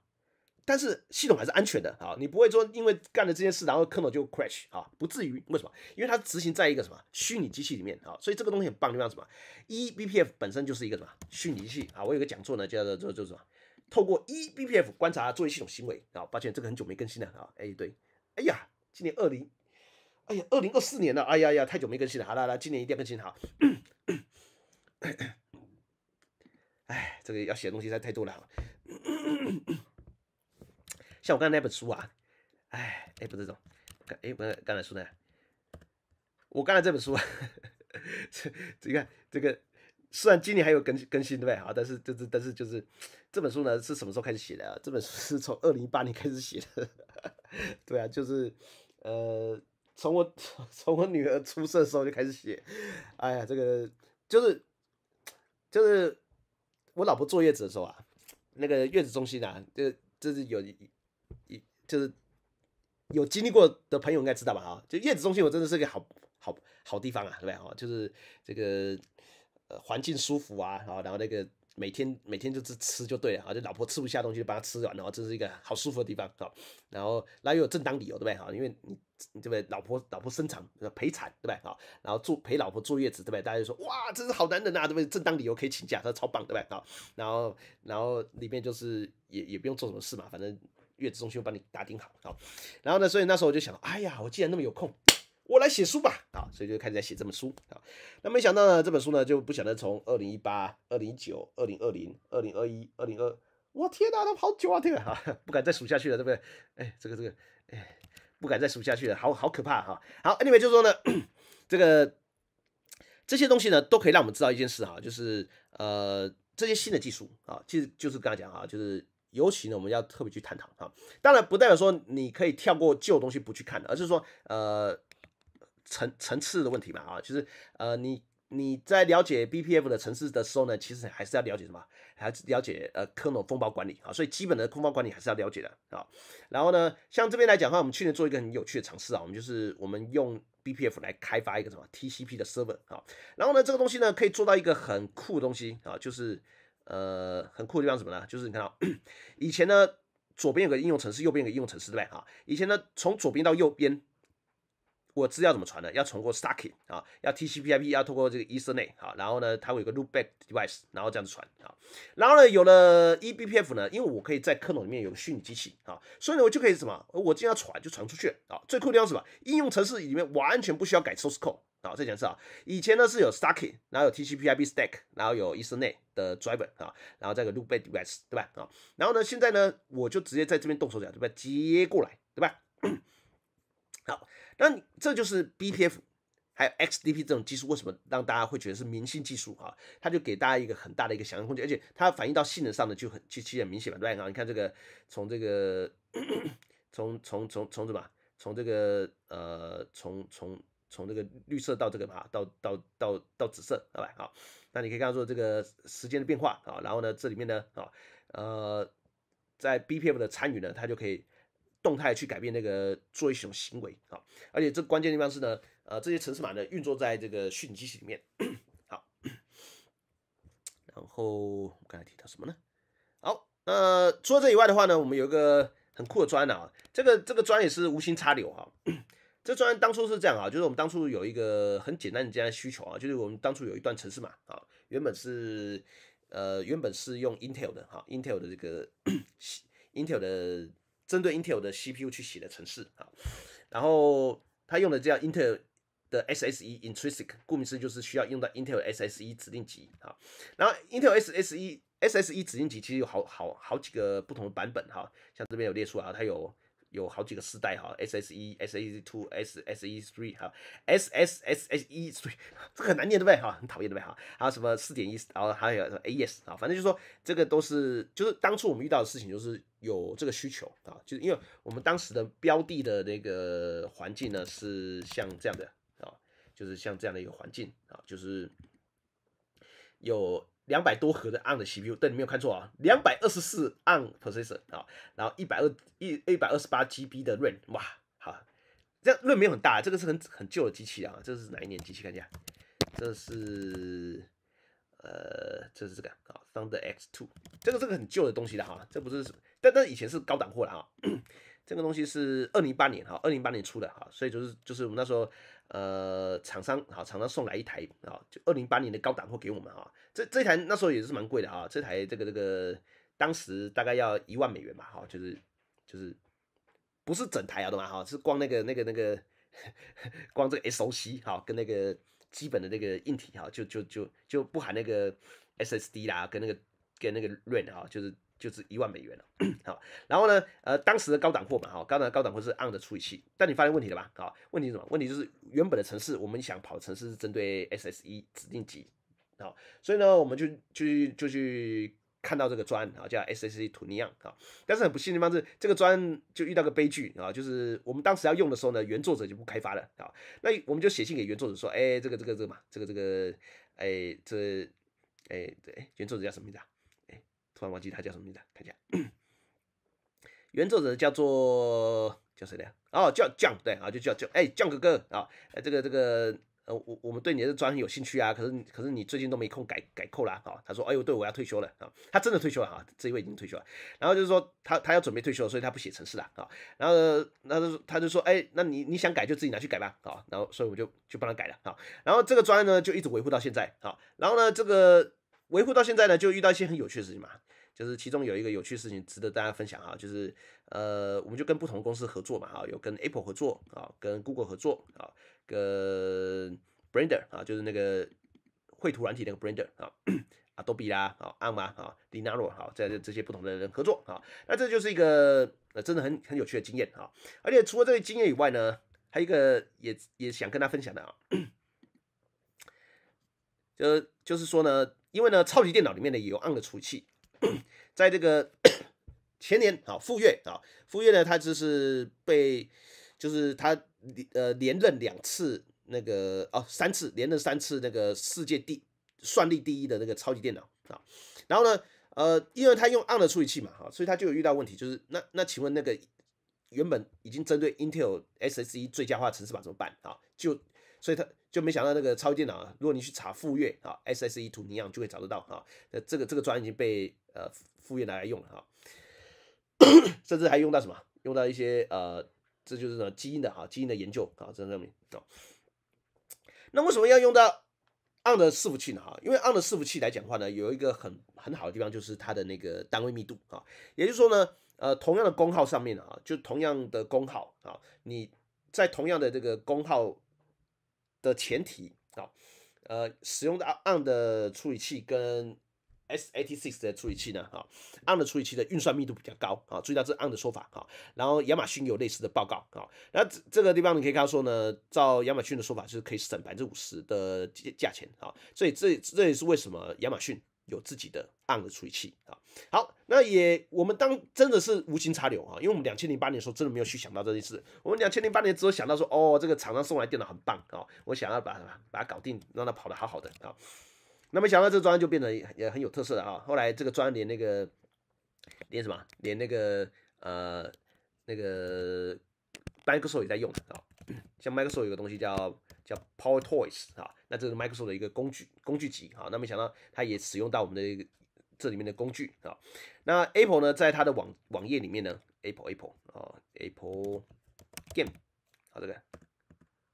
Speaker 1: 但是系统还是安全的啊，你不会说因为干了这件事，然后克隆就 crash 啊，不至于。为什么？因为它执行在一个什么虚拟机器里面啊，所以这个东西很棒。就像什么？一 BPF 本身就是一个什么虚拟机器啊。我有个讲座呢，叫做叫做什么？透过 eBPF 观察作业系统行为啊，发现这个很久没更新了啊！哎，对，哎呀，今年二零，哎呀，二零二四年了，哎呀呀，太久没更新了。好了，来今年一定要更新哈。哎，这个要写的东西实在太多了。像我刚才那本书啊，哎，哎，不是这种，哎，不，是刚才说的，我刚才这本书，啊，这，你看这个。虽然今年还有更更新对不对啊？但是，就是但是就是这本书呢是什么时候开始写的啊？这本书是从二零一八年开始写的，对啊，就是呃，从我 从我女儿出生的时候就开始写。哎呀，这个就是就是我老婆坐月子的时候啊，那个月子中心啊，就就是有一就是有经历过的朋友应该知道吧？啊，就月子中心，我真的是个好好好地方啊，对不对啊？就是这个。环境舒服啊，然后然后那个每天每天就是吃就对了啊，就老婆吃不下东西就帮它吃完，然后这是一个好舒服的地方啊。然后那又有正当理由对不对啊？因为你这对？老婆老婆生产陪产对不对啊？然后坐陪老婆坐月子对不对？大家就说哇，这是好男人呐，对不对？正当理由可以请假，说超棒对不对啊？然后然后里面就是也也不用做什么事嘛，反正月子中心帮你打点好。然后呢，所以那时候我就想，哎呀，我既然那么有空。我来写书吧，啊，所以就开始在写这本书啊。那没想到呢，这本书呢就不晓得从二零一八、二零一九、二零二零、二零二一、二零二，我天哪，都好久啊，天个啊，不敢再数下去了，对不对？哎，这个这个，哎，不敢再数下去了，好好可怕哈。好，Anyway，就说呢，这个这些东西呢，都可以让我们知道一件事啊，就是呃，这些新的技术啊，其实就是刚才讲啊，就是尤其呢，我们要特别去探讨啊。当然，不代表说你可以跳过旧东西不去看，而是说呃。层层次的问题嘛啊，就是呃，你你在了解 BPF 的城市的时候呢，其实还是要了解什么？还是了解呃，科诺风暴管理啊，所以基本的空方管理还是要了解的啊。然后呢，像这边来讲的话，我们去年做一个很有趣的尝试啊，我们就是我们用 BPF 来开发一个什么 TCP 的 server 啊。然后呢，这个东西呢可以做到一个很酷的东西啊，就是呃很酷的地方什么呢？就是你看到 以前呢，左边有个应用城市，右边有个应用城市，对不对啊？以前呢，从左边到右边。我资料怎么传的？要通过 Stacking 啊，要 TCP/IP，要通过这个 Ethernet 啊，然后呢，它会有个 Loopback device，然后这样子传啊，然后呢，有了 ebpf 呢，因为我可以在克隆里面有虚拟机器啊，所以呢，我就可以什么，我只要传就传出去啊。最酷的地方是什么？应用程式里面完全不需要改 source code 啊，这一次啊，以前呢是有 Stacking，然后有 TCP/IP stack，然后有 Ethernet 的 driver 啊，然后再个 Loopback device，对吧？啊，然后呢，现在呢，我就直接在这边动手脚，对吧？接过来，对吧？好。那这就是 BPF，还有 XDP 这种技术，为什么让大家会觉得是明星技术啊？它就给大家一个很大的一个想象空间，而且它反映到性能上呢，就很就其实也明显了。对吧？你看这个从这个 从从从从什么？从这个呃，从从从这个绿色到这个嘛，到到到到紫色，好吧？好，那你可以看到说这个时间的变化啊，然后呢，这里面呢啊，呃，在 BPF 的参与呢，它就可以。动态去改变那个做一种行为啊，而且这关键地方是呢，呃，这些程式码呢运作在这个虚拟机器里面。好，然后我刚才提到什么呢？好，呃，除了这以外的话呢，我们有一个很酷的砖啊，这个这个砖也是无心插柳啊。这砖当初是这样啊，就是我们当初有一个很简单的这样的需求啊，就是我们当初有一段程式码啊，原本是呃原本是用 Intel 的哈，Intel 的这个 Intel 的。针对 Intel 的 CPU 去写的程式啊，然后他用的这样 Intel 的 SSE i n t r n s i c 顾名思义就是需要用到 Intel SSE 指令集啊，然后 Intel SSE SSE 指令集其实有好好好几个不同的版本哈，像这边有列出啊，它有。有好几个世代哈，S S 一，S A Z two，S S 一 three 哈，S S S S 一 three，这个很难念对不对哈，很讨厌对不对哈，还有什么四点一，然后还有 A S 啊，反正就说这个都是就是当初我们遇到的事情，就是有这个需求啊，就是因为我们当时的标的的那个环境呢是像这样的啊，就是像这样的一个环境啊，就是有。两百多核的 on 的 CPU，对，你没有看错啊，两百二十四暗 processor 啊，然后一百二一一百二十八 GB 的 RAM，哇，好，这样 RAM 没有很大，这个是很很旧的机器啊，这是哪一年机器？看一下，这是呃，这是这个啊，d e r x Two，这个这个很旧的东西了哈，这不是，但但以前是高档货了哈，这个东西是二零八年哈，二零八年出的啊，所以就是就是我们那时候。呃，厂商好，厂商送来一台啊，就二零零八年的高档货给我们啊。这这台那时候也是蛮贵的啊，这台这个这个当时大概要一万美元吧，哈，就是就是不是整台啊懂吗？哈，是光那个那个那个 光这个 SOC 哈，跟那个基本的那个硬体哈，就就就就不含那个 SSD 啦，跟那个跟那个 RAM 哈，就是。就是一万美元了，好，然后呢，呃，当时的高档货嘛，好，高档高档货是 on 的处理器，但你发现问题了吧？好，问题什么？问题就是原本的城市，我们想跑城市是针对 SSE 指定级，好，所以呢，我们就就就去看到这个砖，啊，叫 SSE t 尼 n 啊，但是很不幸的方式，这个砖就遇到个悲剧，啊，就是我们当时要用的时候呢，原作者就不开发了，啊，那我们就写信给原作者说，哎，这个这个这个嘛，这个这个，哎，这哎，对，原作者叫什么名字啊？放忘记他叫什么名字？他讲，原作者叫做叫谁的呀？哦，叫酱对啊，就叫叫哎酱哥哥啊。这个这个呃我我们对你的专很有兴趣啊，可是可是你最近都没空改改扣了啊。他说哎呦对，我要退休了啊。他真的退休了啊，这一位已经退休了。然后就是说他他要准备退休，所以他不写城市了啊。然后那他就他就说哎，那你你想改就自己拿去改吧啊。然后所以我就就帮他改了啊。然后这个专呢就一直维护到现在啊。然后呢这个维护到现在呢就遇到一些很有趣的事情嘛。就是其中有一个有趣事情值得大家分享哈，就是呃，我们就跟不同公司合作嘛哈，有跟 Apple 合作啊，跟 Google 合作啊，跟 Brander 啊，就是那个绘图软体那个 Brander 啊，Adobe 啦啊 a n m a 啊 d i n a r o 好，在这些不同的人合作啊，那这就是一个呃，真的很很有趣的经验啊，而且除了这个经验以外呢，还有一个也也想跟大家分享的啊，就就是说呢，因为呢，超级电脑里面呢也有 On 的处理器。在这个 前年啊，富月啊，富月呢，他就是被，就是他呃连任两次那个哦三次连任三次那个世界第算力第一的那个超级电脑啊，然后呢呃，因为他用 ARM 的处理器嘛哈，所以他就有遇到问题，就是那那请问那个原本已经针对 Intel SSE 最佳化程式码怎么办啊？就所以他就没想到那个超级电脑啊，如果你去查傅月啊，SSE 图一样就会找得到啊。那这个这个专已经被呃傅月拿来用了啊，甚至还用到什么？用到一些呃，这就是什么基因的啊，基因的研究啊，这证明。那为什么要用到 on 的伺服器呢？哈，因为 on 的伺服器来讲话呢，有一个很很好的地方就是它的那个单位密度啊，也就是说呢，呃，同样的功耗上面啊，就同样的功耗啊，你在同样的这个功耗的前提，啊，呃，使用的 ARM 的处理器跟 S86 的处理器呢，哈，ARM 的处理器的运算密度比较高，啊，注意到这 ARM 的说法，哈，然后亚马逊有类似的报告，啊，那这个地方你可以看说呢，照亚马逊的说法就是可以省百分之五十的价钱，啊，所以这这也是为什么亚马逊。有自己的 on 的处理器啊，好，那也我们当真的是无心插柳啊，因为我们两千零八年的时候真的没有去想到这件事，我们两千零八年只有想到说，哦，这个厂商送来电脑很棒啊，我想要把把它搞定，让它跑得好好的啊，那么想到这个专案就变得也很有特色了啊，后来这个专案连那个连什么连那个呃那个 Microsoft 也在用啊，像 Microsoft 有个东西叫。叫 Power Toys 啊，那这是 Microsoft 的一个工具工具集啊，那没想到它也使用到我们的这里面的工具啊。那 Apple 呢，在它的网网页里面呢，Apple Apple 啊，Apple Game，好这个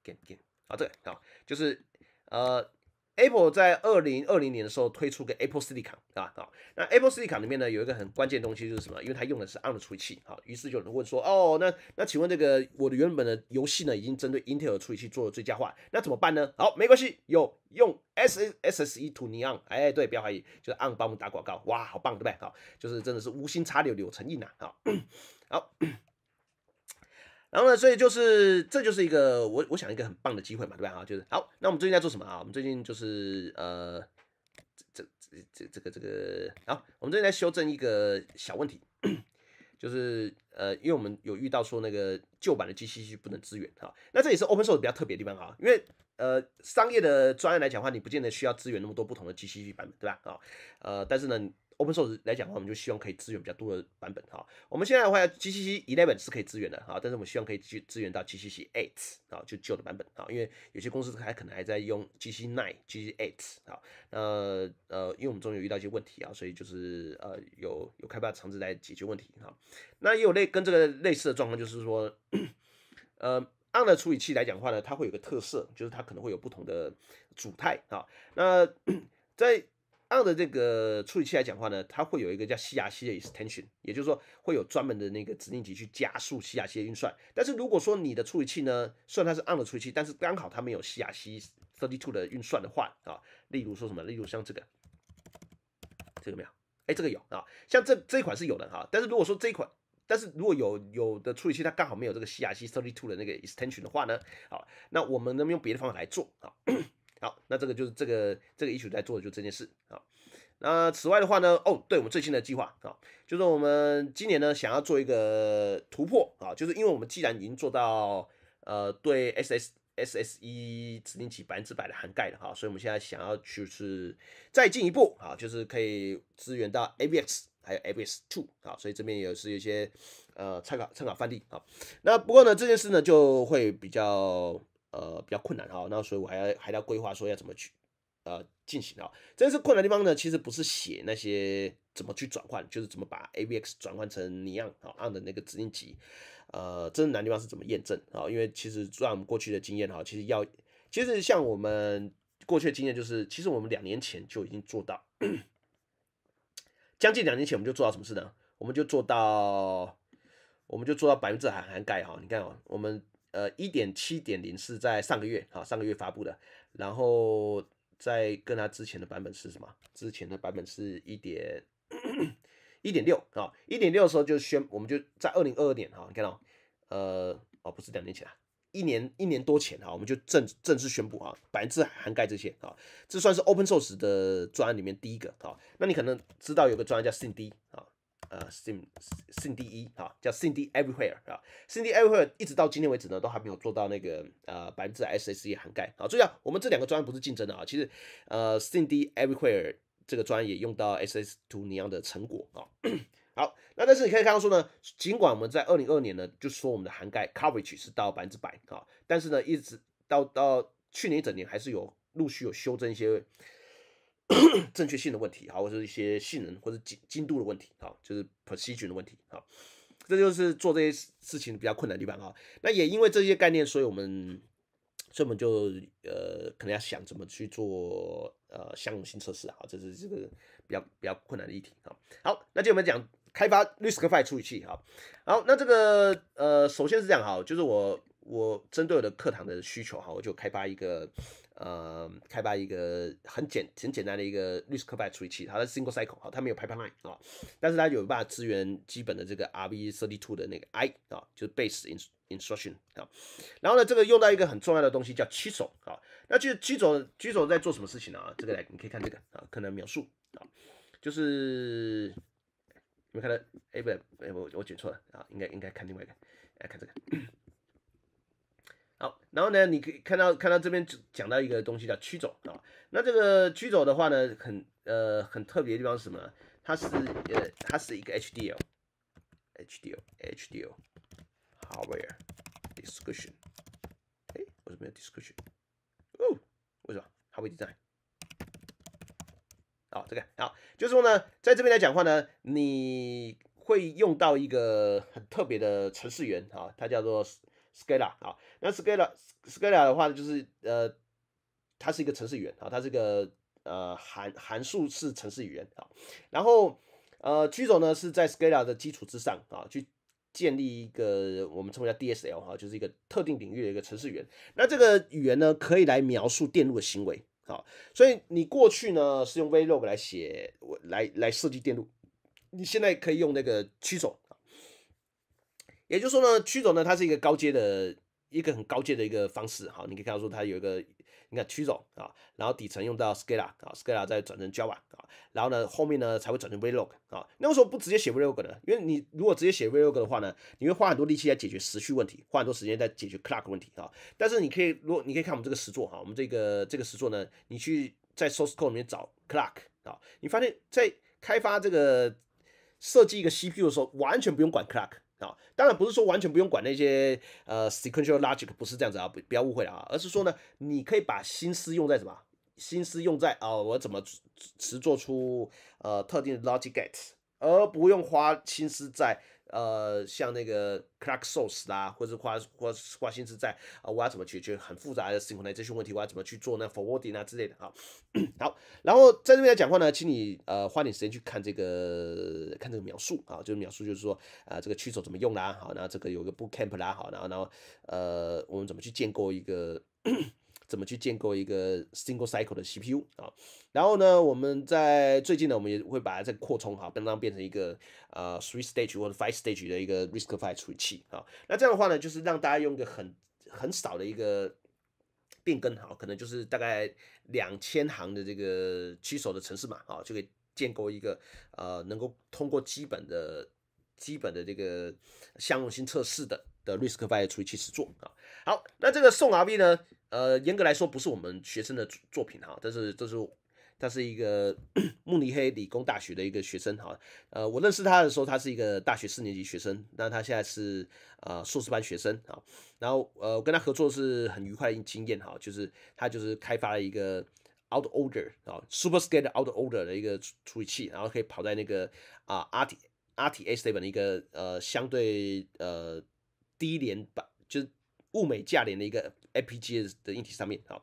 Speaker 1: Game Game 啊这个好就是呃。Apple 在二零二零年的时候推出个 Apple Silicon，啊，那 Apple Silicon 里面呢有一个很关键的东西就是什么？因为它用的是 ARM 处理器，啊，于是有人问说，哦，那那请问这个我的原本的游戏呢，已经针对 Intel 处理器做了最佳化，那怎么办呢？好，没关系，有用 SSSE2 n 哎，对，不要怀疑，就是 ARM 帮我们打广告，哇，好棒，对不对？好，就是真的是无心插柳柳成荫呐，好，好。然后呢，所以就是这就是一个我我想一个很棒的机会嘛，对吧？啊，就是好，那我们最近在做什么啊？我们最近就是呃，这这这这个这个，好，我们最近在修正一个小问题，就是呃，因为我们有遇到说那个旧版的 G C c 不能支援啊，那这也是 Open Source 比较特别的地方啊，因为呃，商业的专业来讲的话，你不见得需要支援那么多不同的 G C c 版本，对吧？啊，呃，但是呢，open source 来讲的话，我们就希望可以支援比较多的版本哈。我们现在的话，G C C eleven 是可以支援的哈，但是我们希望可以去支援到 G C C eight 啊，就旧的版本啊，因为有些公司还可能还在用 G C nine、G C eight 啊。那呃，因为我们中有遇到一些问题啊，所以就是呃，有有开发厂子来解决问题哈。那也有类跟这个类似的状况，就是说，呃 on 的处理器来讲的话呢，它会有个特色，就是它可能会有不同的主态啊。那在 ARM 的这个处理器来讲话呢，它会有一个叫西 r 西的 extension，也就是说会有专门的那个指令集去加速西 r 西的运算。但是如果说你的处理器呢，虽然它是 ARM 的处理器，但是刚好它没有西雅西32的运算的话啊，例如说什么，例如像这个，这个没有？哎，这个有啊，像这这一款是有的哈。但是如果说这一款，但是如果有有的处理器它刚好没有这个西雅西32的那个 extension 的话呢，好，那我们能不能用别的方法来做啊。好，那这个就是这个这个 issue 在做的就这件事啊。那此外的话呢，哦，对我们最新的计划啊，就是我们今年呢想要做一个突破啊，就是因为我们既然已经做到呃对 S S S S E 指定集百分之百的涵盖了哈，所以我们现在想要就是再进一步啊，就是可以支援到 A B X 还有 A B X Two 啊，所以这边也是一些呃参考参考范例啊。那不过呢，这件事呢就会比较。呃，比较困难哈，那所以我还要还要规划说要怎么去呃进行啊，真是困难地方呢，其实不是写那些怎么去转换，就是怎么把 AVX 转换成你样啊样的那个指令集，呃，真正难地方是怎么验证啊？因为其实按我们过去的经验哈，其实要其实像我们过去的经验就是，其实我们两年前就已经做到，将近两年前我们就做到什么事呢？我们就做到，我们就做到百分之涵涵盖哈，你看啊，我们。呃，一点七点零是在上个月啊，上个月发布的。然后在跟它之前的版本是什么？之前的版本是一点一点六啊，一点六的时候就宣，我们就在二零二二年哈，你看到，呃，哦，不是两年前啊，一年一年多前啊，我们就正正式宣布啊，百分之涵盖这些啊，这算是 Open Source 的专案里面第一个啊。那你可能知道有个专案叫 Cindy 啊。呃，Cindy，Cindy，Everywhere 啊，Cindy Everywhere 一直到今天为止呢，都还没有做到那个呃百分之 SS 也涵盖啊。注意啊，我们这两个专不是竞争的啊。其实，呃，Cindy Everywhere 这个专也用到 SS 图那样的成果啊。好，那但是你可以看到说呢，尽管我们在二零二年呢，就说我们的涵盖 Coverage 是到百分之百啊，但是呢，一直到到去年一整年还是有陆续有修正一些。正确性的问题，好，或者一些性能或者精精度的问题，好，就是 procedure 的问题，好，这就是做这些事情比较困难的地方，好，那也因为这些概念，所以我们，所以我们就呃，可能要想怎么去做呃，兼容性测试啊，这是这个比较比较困难的议题，好，好，那今天我们讲开发 r i s k f v 处理器，好，好，那这个呃，首先是这样，哈，就是我我针对我的课堂的需求，哈，我就开发一个。呃，开发一个很简很简单的一个绿色可派处理器，它的 single cycle 好，它没有 pipeline 啊，但是它有办法支援基本的这个 R V thirty two 的那个 I 啊，就是 base instruction 啊。然后呢，这个用到一个很重要的东西叫寄存器组啊。那这寄存器组寄存器组在做什么事情呢？啊，这个来你可以看这个啊，可能描述啊，就是你们看到，哎不哎我我剪错了啊，应该应该看另外一个，来看这个。好，然后呢，你可以看到看到这边讲到一个东西叫曲肘啊。那这个曲肘的话呢，很呃很特别的地方是什么？它是呃它是一个 HDL，HDL，HDL，Hardware discussion，哎，为什么 discussion？哦，为什么 Hardware design？好，这个好，就是说呢，在这边来讲话呢，你会用到一个很特别的程序员啊，他叫做。Scala 啊，那 Scala Scala 的话就是呃，它是一个程式语言啊，它是个呃函函数式程式语言啊。然后呃驱走呢是在 Scala 的基础之上啊，去建立一个我们称为叫 DSL 哈，就是一个特定领域的一个程式语言。那这个语言呢，可以来描述电路的行为啊。所以你过去呢是用 v l o g 来写来来设计电路，你现在可以用那个驱走。也就是说呢，曲总呢，它是一个高阶的，一个很高阶的一个方式。好，你可以看到说它有一个，你看曲总啊，然后底层用到 Scala 啊，Scala 再转成 Java 啊，然后呢，后面呢才会转成 v l o g 啊。那个时候不直接写 v l o g 的，因为你如果直接写 v l o g 的话呢，你会花很多力气来解决时序问题，花很多时间在解决 clock 问题啊。但是你可以，如果你可以看我们这个实作哈，我们这个这个实作呢，你去在 Source Code 里面找 clock 啊，你发现在开发这个设计一个 CPU 的时候，完全不用管 clock。啊，当然不是说完全不用管那些呃 sequential logic，不是这样子啊，不不要误会了啊，而是说呢，你可以把心思用在什么？心思用在啊，我怎么词做出呃特定的 logic gate，而不用花心思在。呃，像那个 c l a c k source 啊，或者是花花花心思在啊，我要怎么解决很复杂的 synchronization 问题？我要怎么去做呢？forwarding 啊之类的啊。好，然后在这边来讲话呢，请你呃花点时间去看这个看这个描述啊，就是描述就是说啊，这个曲轴怎么用啦？好，然后这个有个 boot camp 啦，好，然后然后呃，我们怎么去建构一个？怎么去建构一个 single cycle 的 CPU 啊？然后呢，我们在最近呢，我们也会把它再扩充哈，让它变成一个呃 three stage 或者 five stage 的一个 RISC-V 处理器啊。那这样的话呢，就是让大家用个很很少的一个变更哈，可能就是大概两千行的这个基手的程式码啊，就可以建构一个呃能够通过基本的、基本的这个相容性测试的的 RISC-V 处理器去做啊。好，那这个送 r v 呢？呃，严格来说不是我们学生的作品哈，但是这是他是一个 慕尼黑理工大学的一个学生哈。呃，我认识他的时候，他是一个大学四年级学生，那他现在是呃硕士班学生哈。然后呃，我跟他合作是很愉快的经验哈，就是他就是开发了一个 out order 啊，super scale out order 的一个处理器，然后可以跑在那个啊 RT RTX 版本的一个呃相对呃低廉版，就是物美价廉的一个。A P G 的硬体上面啊。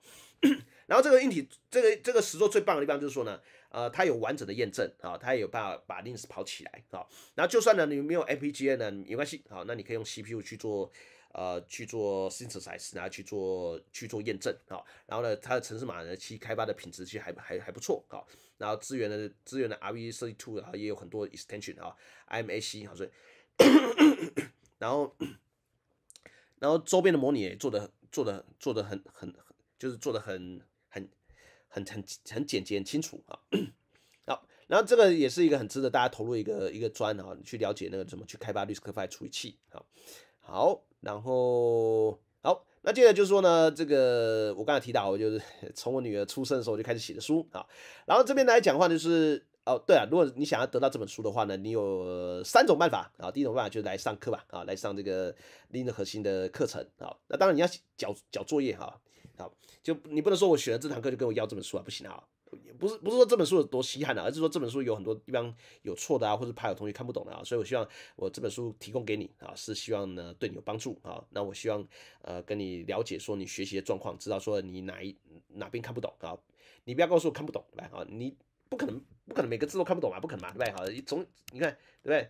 Speaker 1: 然后这个硬体，这个这个石作最棒的地方就是说呢，呃，它有完整的验证啊，它也有办法把 l i n s 跑起来啊。然后就算呢你没有 A P G a 呢，没关系，好，那你可以用 C P U 去做呃去做 synthesize，然后去做去做验证啊。然后呢，它的城市码呢，其实开发的品质其实还还还不错啊。然后资源的资源的 R V 设计图 t 啊，也有很多 extension 啊，M A C 啊，所以 然后然后周边的模拟也做的。做的做的很很很，就是做的很很很很很简洁很清楚啊。好，然后这个也是一个很值得大家投入一个一个砖啊，去了解那个怎么去开发律师科派处理器啊。好，然后好，那接着就是说呢，这个我刚才提到，我就是 从我女儿出生的时候就开始写的书啊。然后这边来讲的话，就是。哦，对了，如果你想要得到这本书的话呢，你有三种办法。啊，第一种办法就是来上课吧，啊，来上这个 Lean 核心的课程。啊，那当然你要交交作业哈。好，就你不能说我选了这堂课就跟我要这本书啊，不行啊。不是不是说这本书多稀罕啊，而是说这本书有很多地方有错的啊，或者怕有同学看不懂的啊，所以我希望我这本书提供给你啊，是希望呢对你有帮助啊。那我希望呃跟你了解说你学习的状况，知道说你哪一哪边看不懂啊。你不要告诉我看不懂，来啊，你。不可能，不可能每个字都看不懂嘛？不可能，对不对？哈，你总你看，对不对？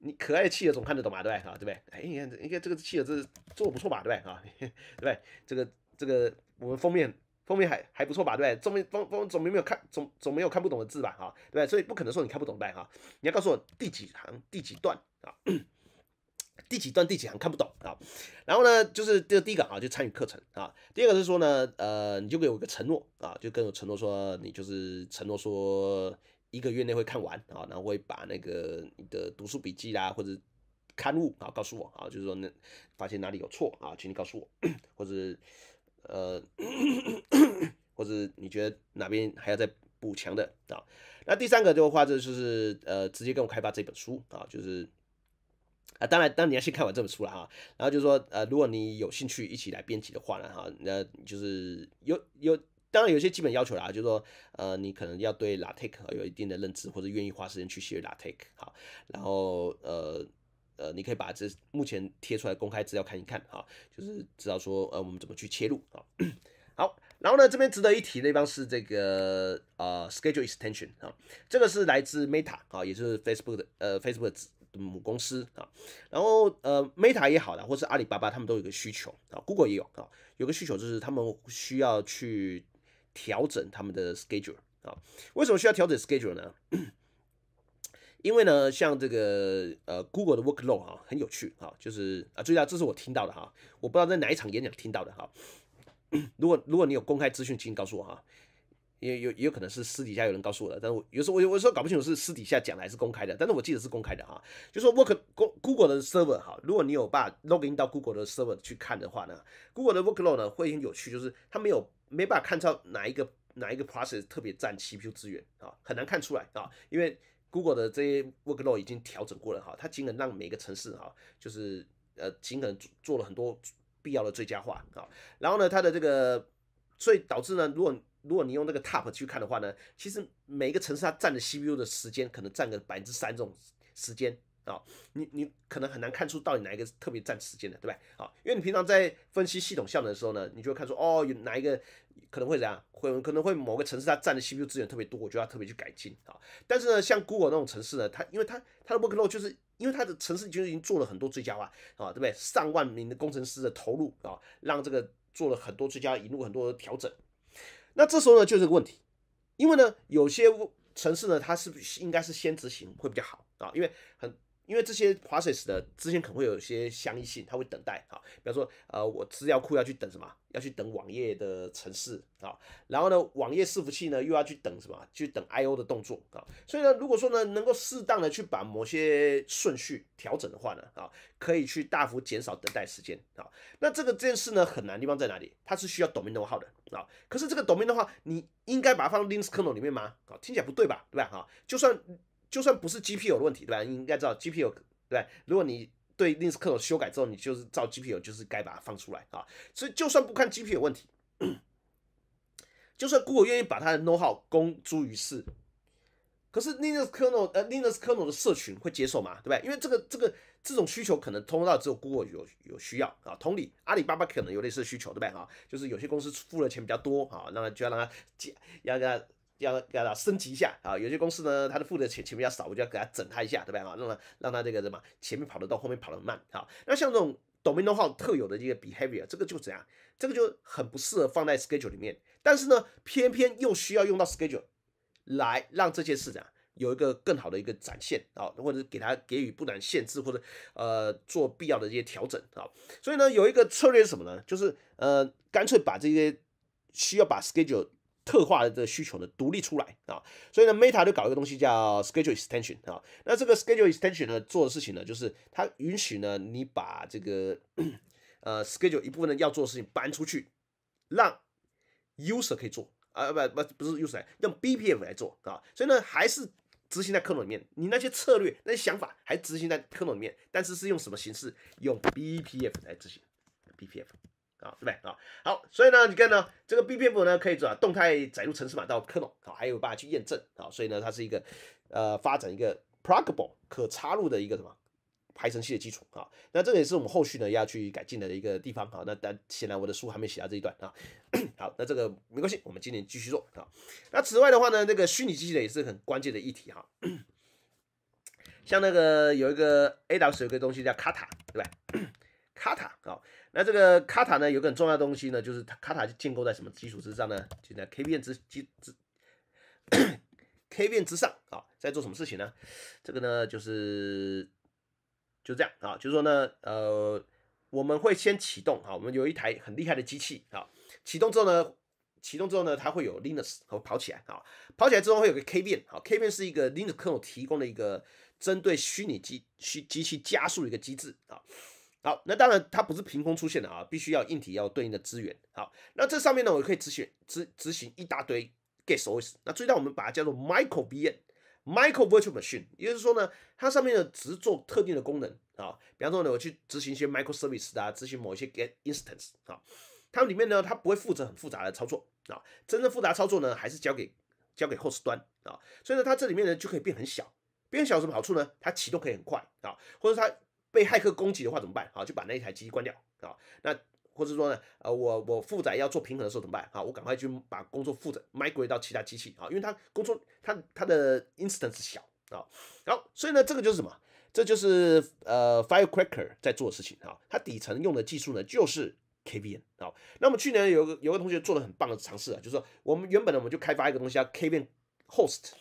Speaker 1: 你可爱企鹅总看得懂嘛？对不对？哈，对不对？哎看你看这个企鹅字做不错吧？对不对？哈，对不对？这个 这个我们封面封面还还不错吧？对不对？封面封封总没有看总总没有看不懂的字吧？哈，对不对？所以不可能说你看不懂，的对？哈，你要告诉我第几行第几段啊？第几段第几行看不懂啊？然后呢，就是这第一个啊，就参与课程啊。第二个是说呢，呃，你就给我一个承诺啊，就跟我承诺说，你就是承诺说一个月内会看完啊，然后会把那个你的读书笔记啦或者刊物啊告诉我啊，就是说那发现哪里有错啊，请你告诉我，或者呃，或者你觉得哪边还要再补强的啊？那第三个的话，这就是呃，直接跟我开发这本书啊，就是。啊，当然，当你要先看完这本书了哈，然后就是说，呃，如果你有兴趣一起来编辑的话呢，哈，那就是有有，当然有些基本要求啦，就是说，呃，你可能要对 LaTeX 有一定的认知，或者愿意花时间去学 LaTeX 好，然后呃呃，你可以把这目前贴出来公开资料看一看哈，就是知道说，呃，我们怎么去切入啊，好，然后呢，这边值得一提的一帮是这个呃 s c h e d u l e Extension 啊，这个是来自 Meta 啊，也是 Facebook 的呃 Facebook。母公司啊，然后呃，Meta 也好啦，或是阿里巴巴，他们都有一个需求啊。Google 也有啊，有个需求就是他们需要去调整他们的 schedule 啊。为什么需要调整 schedule 呢？因为呢，像这个呃，Google 的 workload 哈，很有趣啊，就是啊，注意到这是我听到的哈，我不知道在哪一场演讲听到的哈。如果如果你有公开资讯，请告诉我哈。也有也有可能是私底下有人告诉我的，但是我有时候我有时候搞不清楚是私底下讲的还是公开的，但是我记得是公开的哈，就说 work Google 的 server 哈，如果你有把 log i n 到 Google 的 server 去看的话呢，Google 的 workload 呢会很有趣，就是它没有没办法看到哪一个哪一个 process 特别占 CPU 资源啊，很难看出来啊，因为 Google 的这些 workload 已经调整过了哈，它尽可能让每个城市哈，就是呃尽可能做了很多必要的最佳化啊，然后呢它的这个所以导致呢如果如果你用那个 top 去看的话呢，其实每一个城市它占的 CPU 的时间可能占个百分之三这种时间啊，你你可能很难看出到底哪一个特别占时间的，对吧？对？啊，因为你平常在分析系统效能的时候呢，你就会看出哦，有哪一个可能会怎样，会可能会某个城市它占的 CPU 资源特别多，我就要特别去改进啊。但是呢，像 Google 那种城市呢，它因为它它的 workload 就是因为它的城市就已经做了很多最佳化啊，对不对？上万名的工程师的投入啊，让这个做了很多最佳引入很多调整。那这时候呢，就是个问题，因为呢，有些城市呢，它是应该是先执行会比较好啊，因为很。因为这些 process 的之前可能会有一些相异性，它会等待啊，比方说，呃，我资料库要去等什么？要去等网页的程式啊，然后呢，网页伺服器呢又要去等什么？去等 I/O 的动作啊，所以呢，如果说呢能够适当的去把某些顺序调整的话呢，啊，可以去大幅减少等待时间啊。那这个这件事呢很难地方在哪里？它是需要 domain n u 的啊，可是这个 domain n u 你应该把它放 Linux kernel 里面吗？啊，听起来不对吧？对吧？哈，就算。就算不是 GPU 的问题，对吧？你应该知道 GPU，对吧？如果你对 Linux kernel 修改之后，你就是照 GPU，就是该把它放出来啊。所以就算不看 GPU 问题，就算 Google 愿意把它的 know-how 公诸于世，可是 Linux kernel 呃 Linux kernel 的社群会接受嘛？对吧？因为这个这个这种需求可能通到只有 Google 有有需要啊。同理，阿里巴巴可能有类似的需求，对吧？哈，就是有些公司付的钱比较多啊，那么就要让他接，要让他要给他升级一下啊！有些公司呢，他的付的钱前面要少，我就要给他整他一下，对不对啊？让他让他这个什么前面跑得动，后面跑得慢啊。那像这种抖音 o 号特有的一些 behavior，这个就怎样？这个就很不适合放在 schedule 里面。但是呢，偏偏又需要用到 schedule 来让这件事啊有一个更好的一个展现啊，或者是给他给予不难限制或者呃做必要的一些调整啊。所以呢，有一个策略是什么呢？就是呃，干脆把这些需要把 schedule。特化的这需求呢，独立出来啊，所以呢，Meta 就搞一个东西叫 Schedule Extension 啊，那这个 Schedule Extension 呢，做的事情呢，就是它允许呢，你把这个 呃 Schedule 一部分的要做的事情搬出去，让 User 可以做啊，不不不是 User，用 BPF 来做啊，所以呢，还是执行在 Kernel 里面，你那些策略那些想法还执行在 Kernel 里面，但是是用什么形式？用 BPF 来执行 BPF。啊，对不对啊？好，所以呢，你看呢，这个 BPF 呢可以做动态载入城市码到 kernel，好，还有办法去验证啊，所以呢，它是一个呃发展一个 plugable 可插入的一个什么排程器的基础啊。那这个也是我们后续呢要去改进的一个地方啊。那但显然我的书还没写到这一段啊。好，那这个没关系，我们今年继续做啊。那此外的话呢，那个虚拟机器呢也是很关键的议题哈。像那个有一个 AWS 有个东西叫 Kata，对吧？Kata 好。那这个卡塔呢，有个很重要的东西呢，就是它卡塔建构在什么基础之上呢？就在 k 变之之之 k 变之上啊，在做什么事情呢？这个呢，就是就这样啊，就是说呢，呃，我们会先启动啊，我们有一台很厉害的机器啊，启动之后呢，启动之后呢，它会有 Linux 和跑起来啊，跑起来之后会有个 k 变啊 k 变是一个 Linux 客提供的一个针对虚拟机虚机器加速的一个机制啊。好，那当然它不是凭空出现的啊，必须要硬体要对应的资源。好，那这上面呢，我可以执行执执行一大堆 get s e l v c e 那最大我们把它叫做 micro VM，micro virtual machine，也就是说呢，它上面呢只做特定的功能啊。比方说呢，我去执行一些 micro service，啊，执行某一些 get instance 啊，它里面呢它不会负责很复杂的操作啊，真正复杂操作呢还是交给交给 host 端啊。所以呢，它这里面呢就可以变很小，变小什么好处呢？它启动可以很快啊，或者它。被骇客攻击的话怎么办？好，就把那一台机器关掉啊。那或者说呢，呃，我我负载要做平衡的时候怎么办？啊，我赶快去把工作负载 migrate 到其他机器啊，因为它工作它它的 instance 小啊。然后所以呢，这个就是什么？这就是呃 firecracker 在做的事情啊。它底层用的技术呢就是 KVM 啊。那么去年有个有个同学做了很棒的尝试啊，就是说我们原本呢我们就开发一个东西叫 KVM host。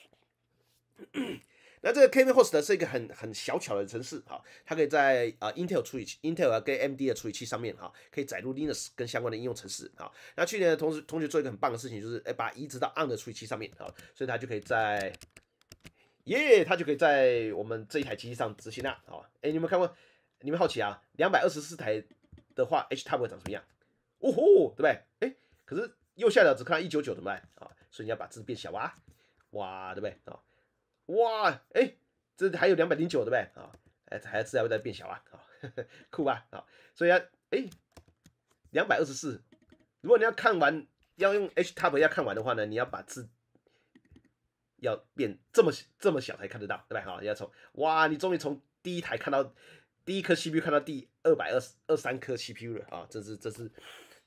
Speaker 1: 那这个 KVM Host 是一个很很小巧的程式哈，它可以在呃 Intel 处理器、Intel 跟 AMD 的处理器上面哈，可以载入 Linux 跟相关的应用程式啊。那去年的同时，同学做一个很棒的事情，就是哎把它移植到 ARM 的处理器上面啊，所以它就可以在耶，它就可以在我们这一台机器上执行啦啊。哎，你们看过？你们好奇啊？两百二十四台的话，H Top 长什么样？哦吼，对不对？哎，可是右下角只看到一九九么办啊，所以你要把字变小啊，哇，对不对啊？哇，哎，这还有两百零九的呗，啊，哎，还自还会在变小啊，啊，酷吧，啊，所以啊，哎，两百二十四，如果你要看完，要用 H top 要看完的话呢，你要把字要变这么这么小才看得到，对吧？好，要从哇，你终于从第一台看到第一颗 CPU，看到第二百二十二三颗 CPU 了啊，这是这是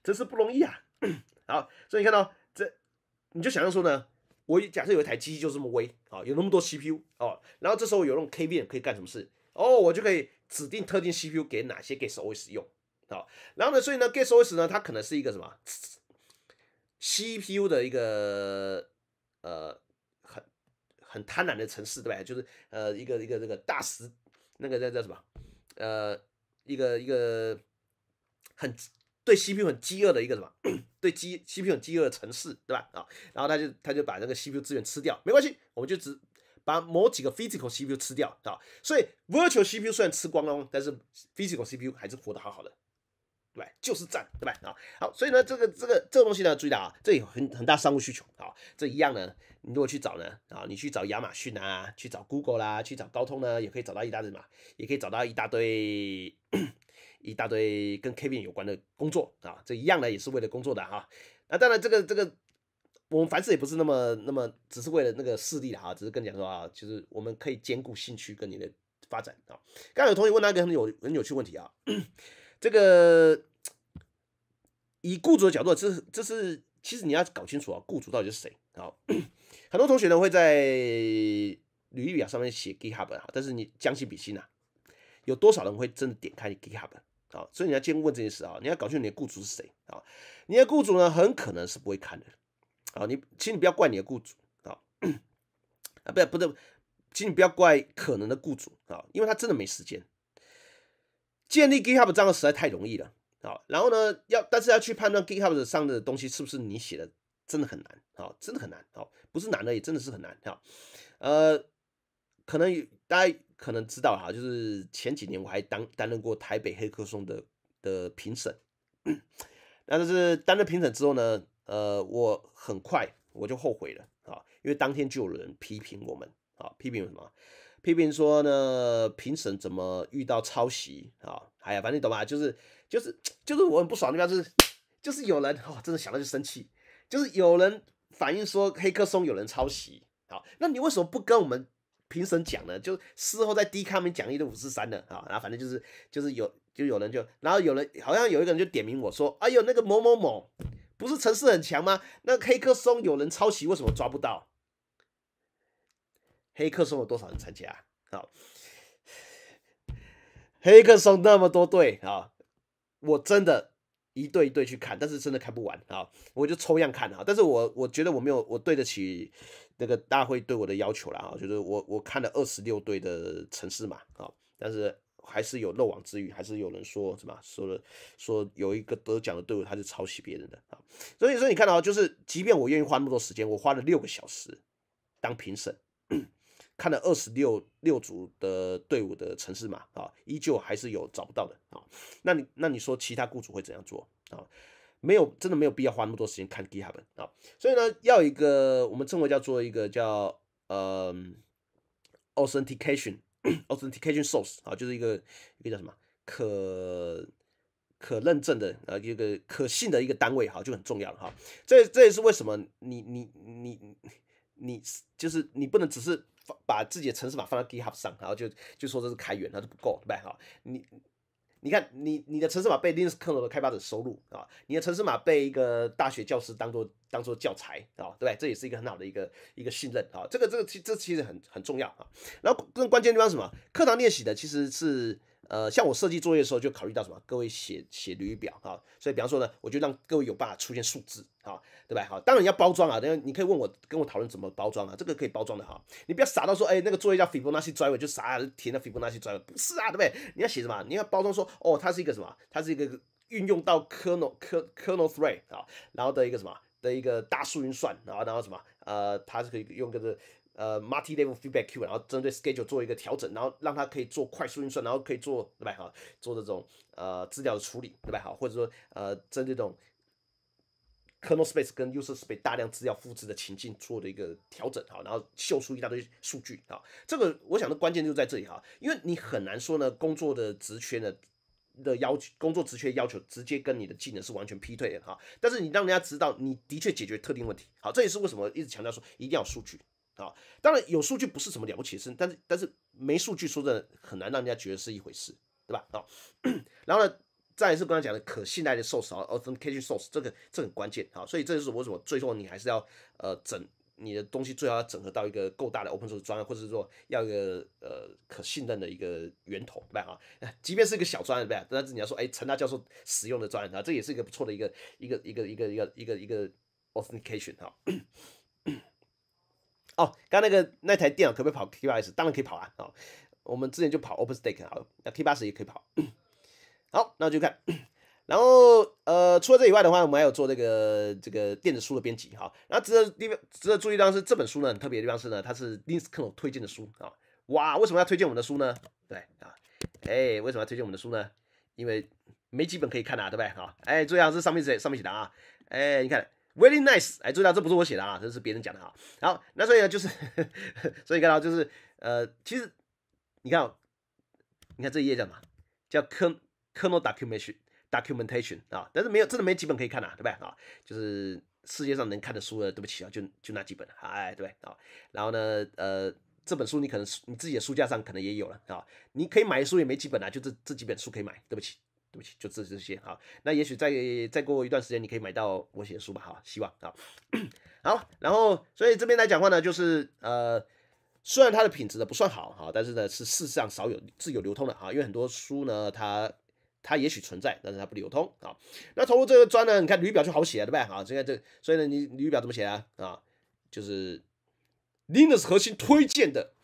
Speaker 1: 真是不容易啊，好，所以你看到这，你就想象说呢。我假设有一台机器就这么微啊，有那么多 CPU 哦，然后这时候有那种 KVM 可以干什么事哦，我就可以指定特定 CPU 给哪些 g 给 OS 使用啊，然后呢，所以呢，g 给 OS 呢，它可能是一个什么 CPU 的一个呃很很贪婪的城市对吧？就是呃一个一个这个大石那个叫叫什么呃一个一个很。对 CPU 很饥饿的一个什么？对，机 CPU 很饥饿的城市，对吧？啊，然后他就他就把那个 CPU 资源吃掉，没关系，我们就只把某几个 physical CPU 吃掉，啊，所以 virtual CPU 虽然吃光了，但是 physical CPU 还是活得好好的，对，就是赞，对吧？啊，好，所以呢，这个这个这个东西呢，注意了啊，这有很很大商务需求啊，这一样呢，你如果去找呢，啊，你去找亚马逊啊，去找 Google 啦，去找高通呢，也可以找到一大堆嘛，也可以找到一大堆。一大堆跟 K n 有关的工作啊，这一样呢也是为了工作的哈。那当然，这个这个我们凡事也不是那么那么只是为了那个势利的哈，只是跟你讲说啊，就是我们可以兼顾兴趣跟你的发展啊。刚有同学问到一个很有很有趣问题啊，这个以雇主的角度，这是这是其实你要搞清楚啊，雇主到底是谁啊？很多同学呢会在履历表上面写 GitHub 啊，但是你将心比心呐，有多少人会真的点开 GitHub？啊，所以你要先问这件事啊，你要搞清楚你的雇主是谁啊。你的雇主呢，很可能是不会看的，啊，你，请你不要怪你的雇主啊，啊，不，不对，请你不要怪可能的雇主啊，因为他真的没时间。建立 GitHub 账号实在太容易了啊，然后呢，要，但是要去判断 GitHub 上的东西是不是你写的，真的很难啊，真的很难啊，不是难的，也真的是很难啊，呃，可能有大家。可能知道哈，就是前几年我还当担任过台北黑客松的的评审，但是担任评审之后呢，呃，我很快我就后悔了啊，因为当天就有人批评我们啊，批评什么？批评说呢，评审怎么遇到抄袭啊？哎呀，反正你懂吧？就是就是就是我很不爽的地方，就是就是有人哦，真的想到就生气，就是有人反映说黑客松有人抄袭，好，那你为什么不跟我们？评审讲呢，就事后在低卡面奖励的五十三的啊，然后反正就是就是有就有人就，然后有人好像有一个人就点名我说，哎呦那个某某某，不是城市很强吗？那黑客松有人抄袭，为什么抓不到？黑客松有多少人参加？好，黑客松那么多队啊，我真的一对一对去看，但是真的看不完啊，我就抽样看啊，但是我我觉得我没有，我对得起。这个大会对我的要求了啊，就是我我看了二十六队的城市嘛啊，但是还是有漏网之鱼，还是有人说什么，说了说有一个得奖的队伍他是抄袭别人的啊，所以说你看到就是，即便我愿意花那么多时间，我花了六个小时当评审，看了二十六六组的队伍的城市嘛啊，依旧还是有找不到的啊，那你那你说其他雇主会怎样做啊？没有，真的没有必要花那么多时间看 GitHub 啊，所以呢，要一个我们称为叫做一个叫呃，authentication，authentication source 啊，就是一个一个叫什么可可认证的啊，一个可信的一个单位哈，就很重要哈。这这也是为什么你你你你就是你不能只是把自己的城市码放到 GitHub 上，然后就就说这是开源，那是不够对吧？哈，你。你看，你你的城市码被 Linux 的开发者收录啊，你的城市码被一个大学教师当做当做教材啊，对不对？这也是一个很好的一个一个信任啊，这个这个其这其实很很重要啊。然后更关键地方什么？课堂练习的其实是。呃，像我设计作业的时候就考虑到什么？各位写写履表啊，所以比方说呢，我就让各位有办法出现数字啊，对吧？好，当然要包装啊，等下你可以问我，跟我讨论怎么包装啊，这个可以包装的哈，你不要傻到说，哎，那个作业叫斐波那契 e r 就傻啊，填那斐波那契转位，不是啊，对不对？你要写什么？你要包装说，哦，它是一个什么？它是一个运用到 Kernel 诺 h r 诺 e 啊，然后的一个什么的一个大数运算然后然后什么？呃，它是可以用个呃，multi-level feedback q e 然后针对 schedule 做一个调整，然后让它可以做快速运算，然后可以做对吧？哈，做这种呃资料的处理，对吧？好，或者说呃针对这种 kernel space 跟 user space 大量资料复制的情境做的一个调整，哈，然后秀出一大堆数据，哈，这个我想的关键就在这里哈，因为你很难说呢工作的职缺的的要求，工作职缺要求直接跟你的技能是完全匹配的哈，但是你让人家知道你的确解决特定问题，好，这也是为什么一直强调说一定要数据。啊，当然有数据不是什么了不起的事，但是但是没数据说的很难让人家觉得是一回事，对吧？啊，然后呢，再一次刚才讲的可信赖的 source 啊，authentication source 这个这很关键啊，所以这就是为什么最后你还是要呃整你的东西最好要整合到一个够大的 open source 专案，或者是说要一个呃可信任的一个源头，对吧？啊？即便是一个小专案，但是你要说哎，陈大教授使用的专案，啊，这也是一个不错的一个一个一个一个一个一个 authentication 哈。哦，刚那个那台电脑可不可以跑 K80？当然可以跑啊！啊，我们之前就跑 OpenStack，好，那 K80 也可以跑。好，那我就看。然后呃，除了这以外的话，我们还有做这个这个电子书的编辑哈。那值得地方，值得注意的是这本书呢，很特别的地方是呢，它是 l i n k e n i 推荐的书啊。哇，为什么要推荐我们的书呢？对啊，哎，为什么要推荐我们的书呢？因为没几本可以看啊，对不对啊？哎，注意啊，这上面写上面写的啊。哎，你看。Very nice，哎，注意到这不是我写的啊，这是别人讲的啊。好，那所以呢，就是 所以看到就是呃，其实你看，你看这一页叫什么？叫 kernel documentation，documentation 啊。但是没有，真的没几本可以看啊，对不对啊？就是世界上能看的书了，对不起啊，就就那几本。哎，对啊。然后呢，呃，这本书你可能你自己的书架上可能也有了啊。你可以买书也没几本啊，就这这几本书可以买，对不起。对不起，就这这些好，那也许再再过一段时间，你可以买到我写的书吧好，希望啊。好，然后所以这边来讲话呢，就是呃，虽然它的品质呢不算好哈，但是呢是世上少有自有流通的哈，因为很多书呢它它也许存在，但是它不流通啊。那投入这个砖呢，你看履表就好写对吧？啊，现在这，所以呢你履表怎么写啊？啊，就是 Linux 核心推荐的。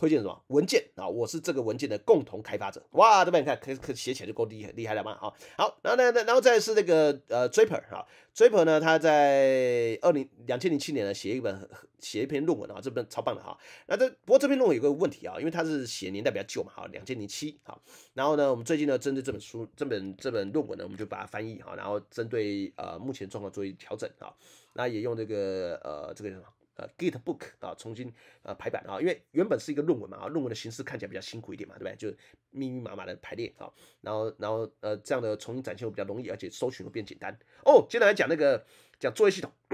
Speaker 1: 推荐什么文件啊？我是这个文件的共同开发者。哇，这边你看，可可写起来就够厉厉害了嘛？啊，好，然后呢，然后，再是这个呃，Draper 啊，Draper 呢，他在二零两千零七年呢，写一本写一篇论文啊，这本超棒的哈。那这不过这篇论文有个问题啊，因为他是写年代比较久嘛，好，两千零七，好，然后呢，我们最近呢，针对这本书，这本这本论文呢，我们就把它翻译好，然后针对呃目前状况做一调整啊。那也用这个呃这个什么。呃，GitBook 啊，重新呃排版啊，因为原本是一个论文嘛啊，论文的形式看起来比较辛苦一点嘛，对不对？就密密麻麻的排列啊，然后然后呃这样的重新展现会比较容易，而且搜寻会变简单哦。接下来讲那个讲作业系统，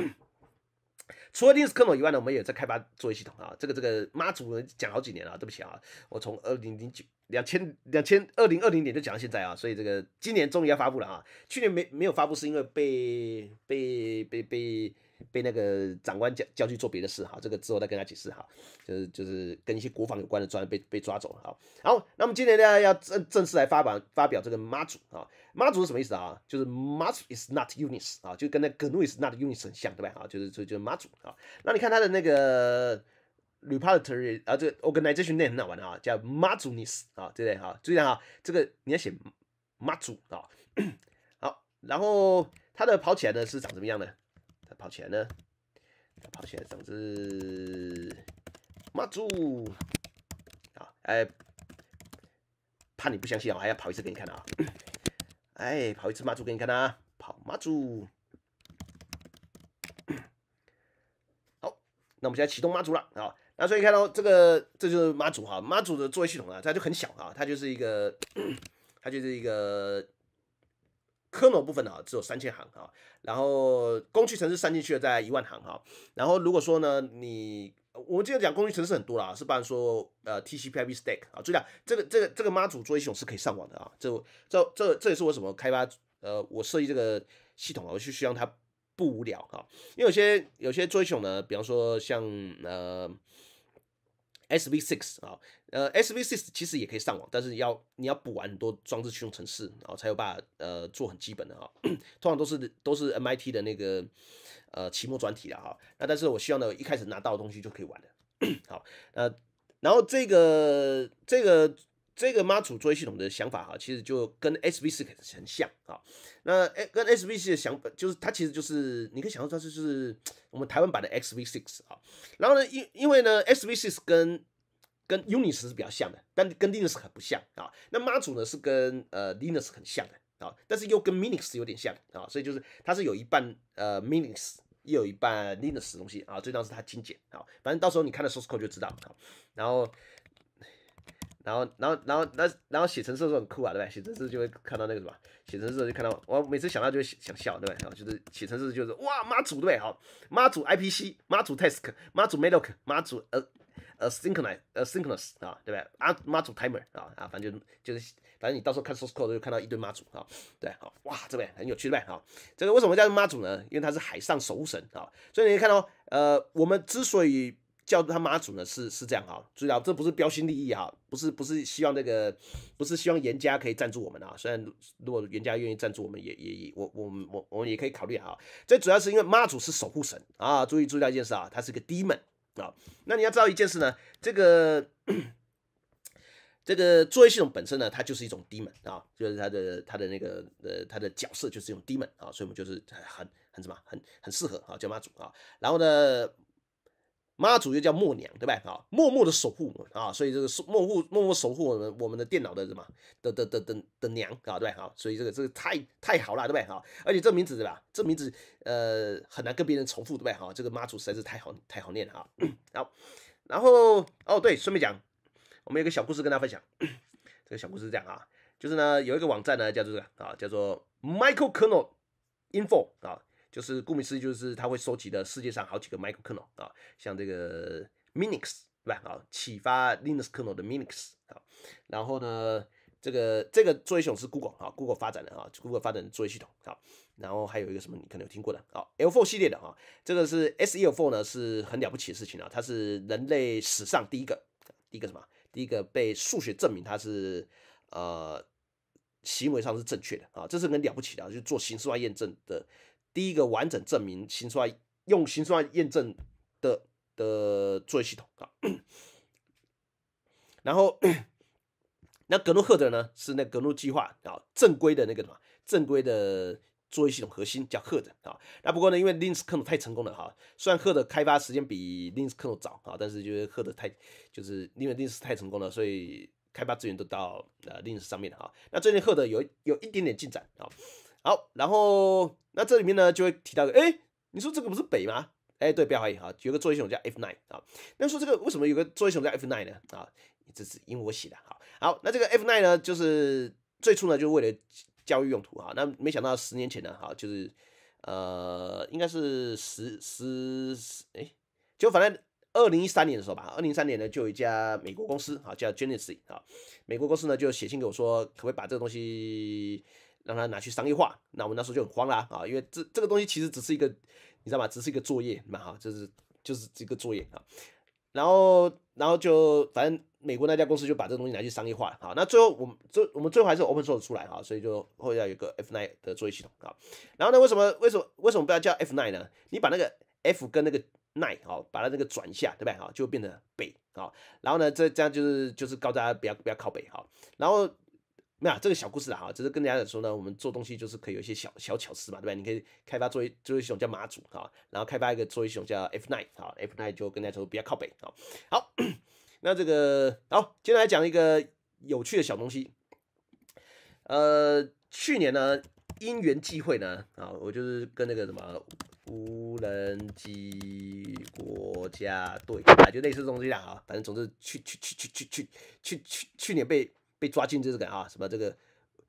Speaker 1: 除了 Linux Kernel 以外呢，我们也在开发作业系统啊。这个这个妈祖讲好几年了，对不起啊，我从二零零九两千两千二零二零年就讲到现在啊，所以这个今年终于要发布了啊。去年没没有发布是因为被被被被。被那个长官叫叫去做别的事哈，这个之后再跟他解释哈，就是就是跟一些国防有关的专被被抓走了哈。好，那么今天呢要正正式来发表发表这个妈祖啊，妈祖是什么意思啊？就是 much is not unis 啊，就跟那 g n u s not unis 很像对吧？啊，就是就就妈祖啊。那你看他的那个 repository 啊，这个 organization name 很好玩的啊，叫 m a 马 n i s 啊，对不对？哈，注意哈，这个你要写妈祖啊。好，然后它的跑起来呢是长什么样的？跑起来呢，跑起来，总之，妈祖，啊，哎，怕你不相信啊，我还要跑一次给你看啊，哎，跑一次妈祖给你看啊，跑妈祖，好，那我们现在启动妈祖了啊，那所以看到这个，这就是妈祖哈，妈祖的作业系统啊，它就很小啊，它就是一个，它就是一个。科诺部分呢只有三千行啊，然后工具城是算进去的，在一万行哈。然后如果说呢，你我们今天讲工具城市很多了，是不然说呃 TCP/IP stack 啊，注意啊，这个这个这个妈祖桌游系统是可以上网的啊。这这这这也是我怎么开发呃，我设计这个系统啊，我就希望它不无聊哈。因为有些有些桌游呢，比方说像呃 SV Six 啊。呃，Sv Six 其实也可以上网，但是要你要补完很多装置驱动程式，然后才有办法呃做很基本的哈。通常都是都是 MIT 的那个呃期末专题了哈。那但是我希望呢，一开始拿到的东西就可以玩的。好，呃，然后这个这个这个妈祖作业系统的想法哈，其实就跟 Sv Six 很像啊。那跟 Sv Six 的想，法就是它其实就是你可以想象它就是我们台湾版的 Xv Six 啊。然后呢，因因为呢，Sv Six 跟跟 Unix 是比较像的，但跟 Linux 很不像啊。那妈祖呢是跟呃 Linux 很像的啊，但是又跟 Minix 有点像啊，所以就是它是有一半呃 Minix，又有一半 Linux 东西啊。这张是它精简啊，反正到时候你看了 source code 就知道。然后，然后，然后，然后，那然后写程式的时候很酷啊，对不对？写程式就会看到那个什么，写程式就看到我每次想到就会想笑，对不对？就是写程式就是哇妈祖对不对？妈祖 IPC，妈祖 task，妈祖 m a l o c 妈祖呃。呃，synchronize，呃，synchronous 啊，对吧？啊，妈祖 timer 啊，啊，反正就就是反正你到时候看 source code 就看到一堆妈祖啊，对，好，哇，这边很有趣，对不对？这个为什么叫妈祖呢？因为它是海上守护神啊，所以你看到，呃，我们之所以叫他妈祖呢，是是这样哈，注意，这不是标新立异啊，不是不是希望那个不是希望严家可以赞助我们啊，虽然如果严家愿意赞助我们，也也也，我我们我我们也可以考虑哈。最主要是因为妈祖是守护神啊，注意注意到一件事啊，它是个 demon。啊，那你要知道一件事呢，这个这个作业系统本身呢，它就是一种低门啊，就是它的它的那个呃它的角色就是一种低门啊，所以我们就是很很什么很很适合啊叫妈祖啊，然后呢。妈祖又叫默娘，对不对？好，默默的守护啊，所以这个默护、默默守护我们、我们的电脑的什么的的的的的娘，啊，对不对？好，所以这个这个太太好了，对不对？好，而且这名字对吧？这名字呃很难跟别人重复，对不对？好，这个妈祖实在是太好、太好念了啊！好，然后哦，对，顺便讲，我们有个小故事跟大家分享。这个小故事是这样啊，就是呢有一个网站呢叫做啊叫做 Michael Kno Info 啊。就是顾名思义，就是它会收集的世界上好几个 microkernel 啊，像这个 Linux 对吧？啊，启发 Linux kernel 的 Linux 啊，然后呢，这个这个作业系统是 Google 啊，Google 发展的啊，Google 发展的作业系统啊，然后还有一个什么你可能有听过的啊，L4 系列的哈，这个是 S e L4 呢，是很了不起的事情啊，它是人类史上第一个第一个什么第一个被数学证明它是呃行为上是正确的啊，这是很了不起的，就做形式化验证的。第一个完整证明新算用新算验证的的作业系统啊，然后 那格鲁赫德呢是那格鲁计划啊正规的那个什么正规的作业系统核心叫赫德啊，那不过呢因为 Linux kernel 太成功了哈，虽然赫德开发时间比 Linux kernel 早啊，但是就是赫德太就是因为 Linux 太成功了，所以开发资源都到呃 Linux 上面了哈。那最近赫德有有一点点进展啊。好，然后那这里面呢就会提到个，哎，你说这个不是北吗？哎，对，不要怀疑啊，有个业系统叫 F n i 啊。那说这个为什么有个业系统叫 F n i 呢？啊，这是因为我写的。好，好，那这个 F n i 呢，就是最初呢就是为了教育用途哈。那没想到十年前呢，哈，就是呃，应该是十十十，哎，就反正二零一三年的时候吧。二零一三年呢，就有一家美国公司啊，叫 Genesis 啊，美国公司呢就写信给我说，可不可以把这个东西。让他拿去商业化，那我们那时候就很慌啦啊，因为这这个东西其实只是一个，你知道吗？只是一个作业嘛哈，就是就是这个作业啊，然后然后就反正美国那家公司就把这个东西拿去商业化，好，那最后我们最我们最后还是 open source 出来啊，所以就后来有个 F9 的作业系统啊，然后呢，为什么为什么为什么不要叫 F9 呢？你把那个 F 跟那个 nine 啊，把它那个转下，对不对啊？就变成北啊，然后呢，这这样就是就是告诉大家不要不要靠北啊，然后。那这个小故事啊，哈，只是跟大家说呢，我们做东西就是可以有一些小小巧思嘛，对吧？你可以开发做一做一种叫马祖哈，然后开发一个做一种叫 F n i 哈，F n i 就跟大家说比较靠北啊。好，那这个好，接下来讲一个有趣的小东西。呃，去年呢，因缘际会呢，啊，我就是跟那个什么无人机国家队啊，就类似这种东西啊，反正总之去去去去去去去去年被。被抓进这个啊，什么这个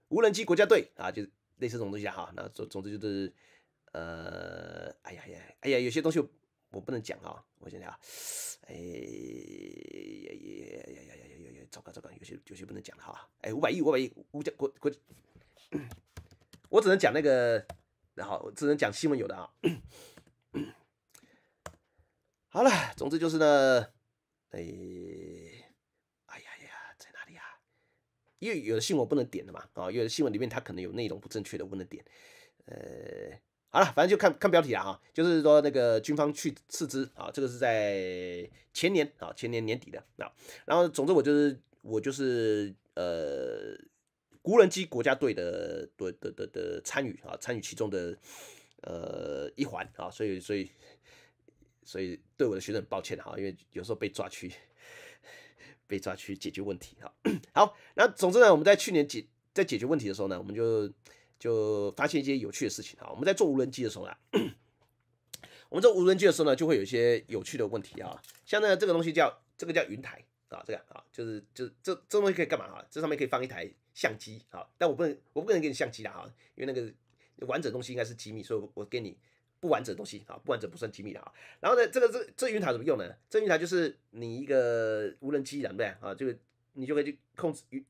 Speaker 1: 无人机国家队啊，就是类似这种东西哈。那总总之就是，呃，哎呀呀，哎呀，有些东西我不能讲啊。我现在啊，哎，呀呀呀呀呀呀呀，糟糕糟糕，有些有些不能讲了哈。哎，五百亿，五百亿，五家国国，我只能讲那个，然后只能讲新闻有的啊。好了，总之就是呢，哎。因为有的新闻不能点的嘛，啊，有的新闻里面它可能有内容不正确的，不能点。呃，好了，反正就看看标题啊，哈，就是说那个军方去斥资啊，这个是在前年啊，前年年底的啊。然后，总之我就是我就是呃，无人机国家队的的的的参与啊，参与其中的呃一环啊，所以所以所以对我的学生很抱歉啊，因为有时候被抓去。被抓去解决问题，哈。好，那总之呢，我们在去年解在解决问题的时候呢，我们就就发现一些有趣的事情啊。我们在做无人机的时候啊，我们做无人机的时候呢，就会有一些有趣的问题啊。像呢，这个东西叫这个叫云台啊，这个啊，就是就这这东西可以干嘛啊？这上面可以放一台相机啊，但我不能我不可能给你相机的啊，因为那个完整东西应该是机密，所以我给你。不完整的东西啊，不完整不算机密的啊。然后呢，这个这这云台怎么用呢？这云台就是你一个无人机，对不对啊？就个你就可以去控制云，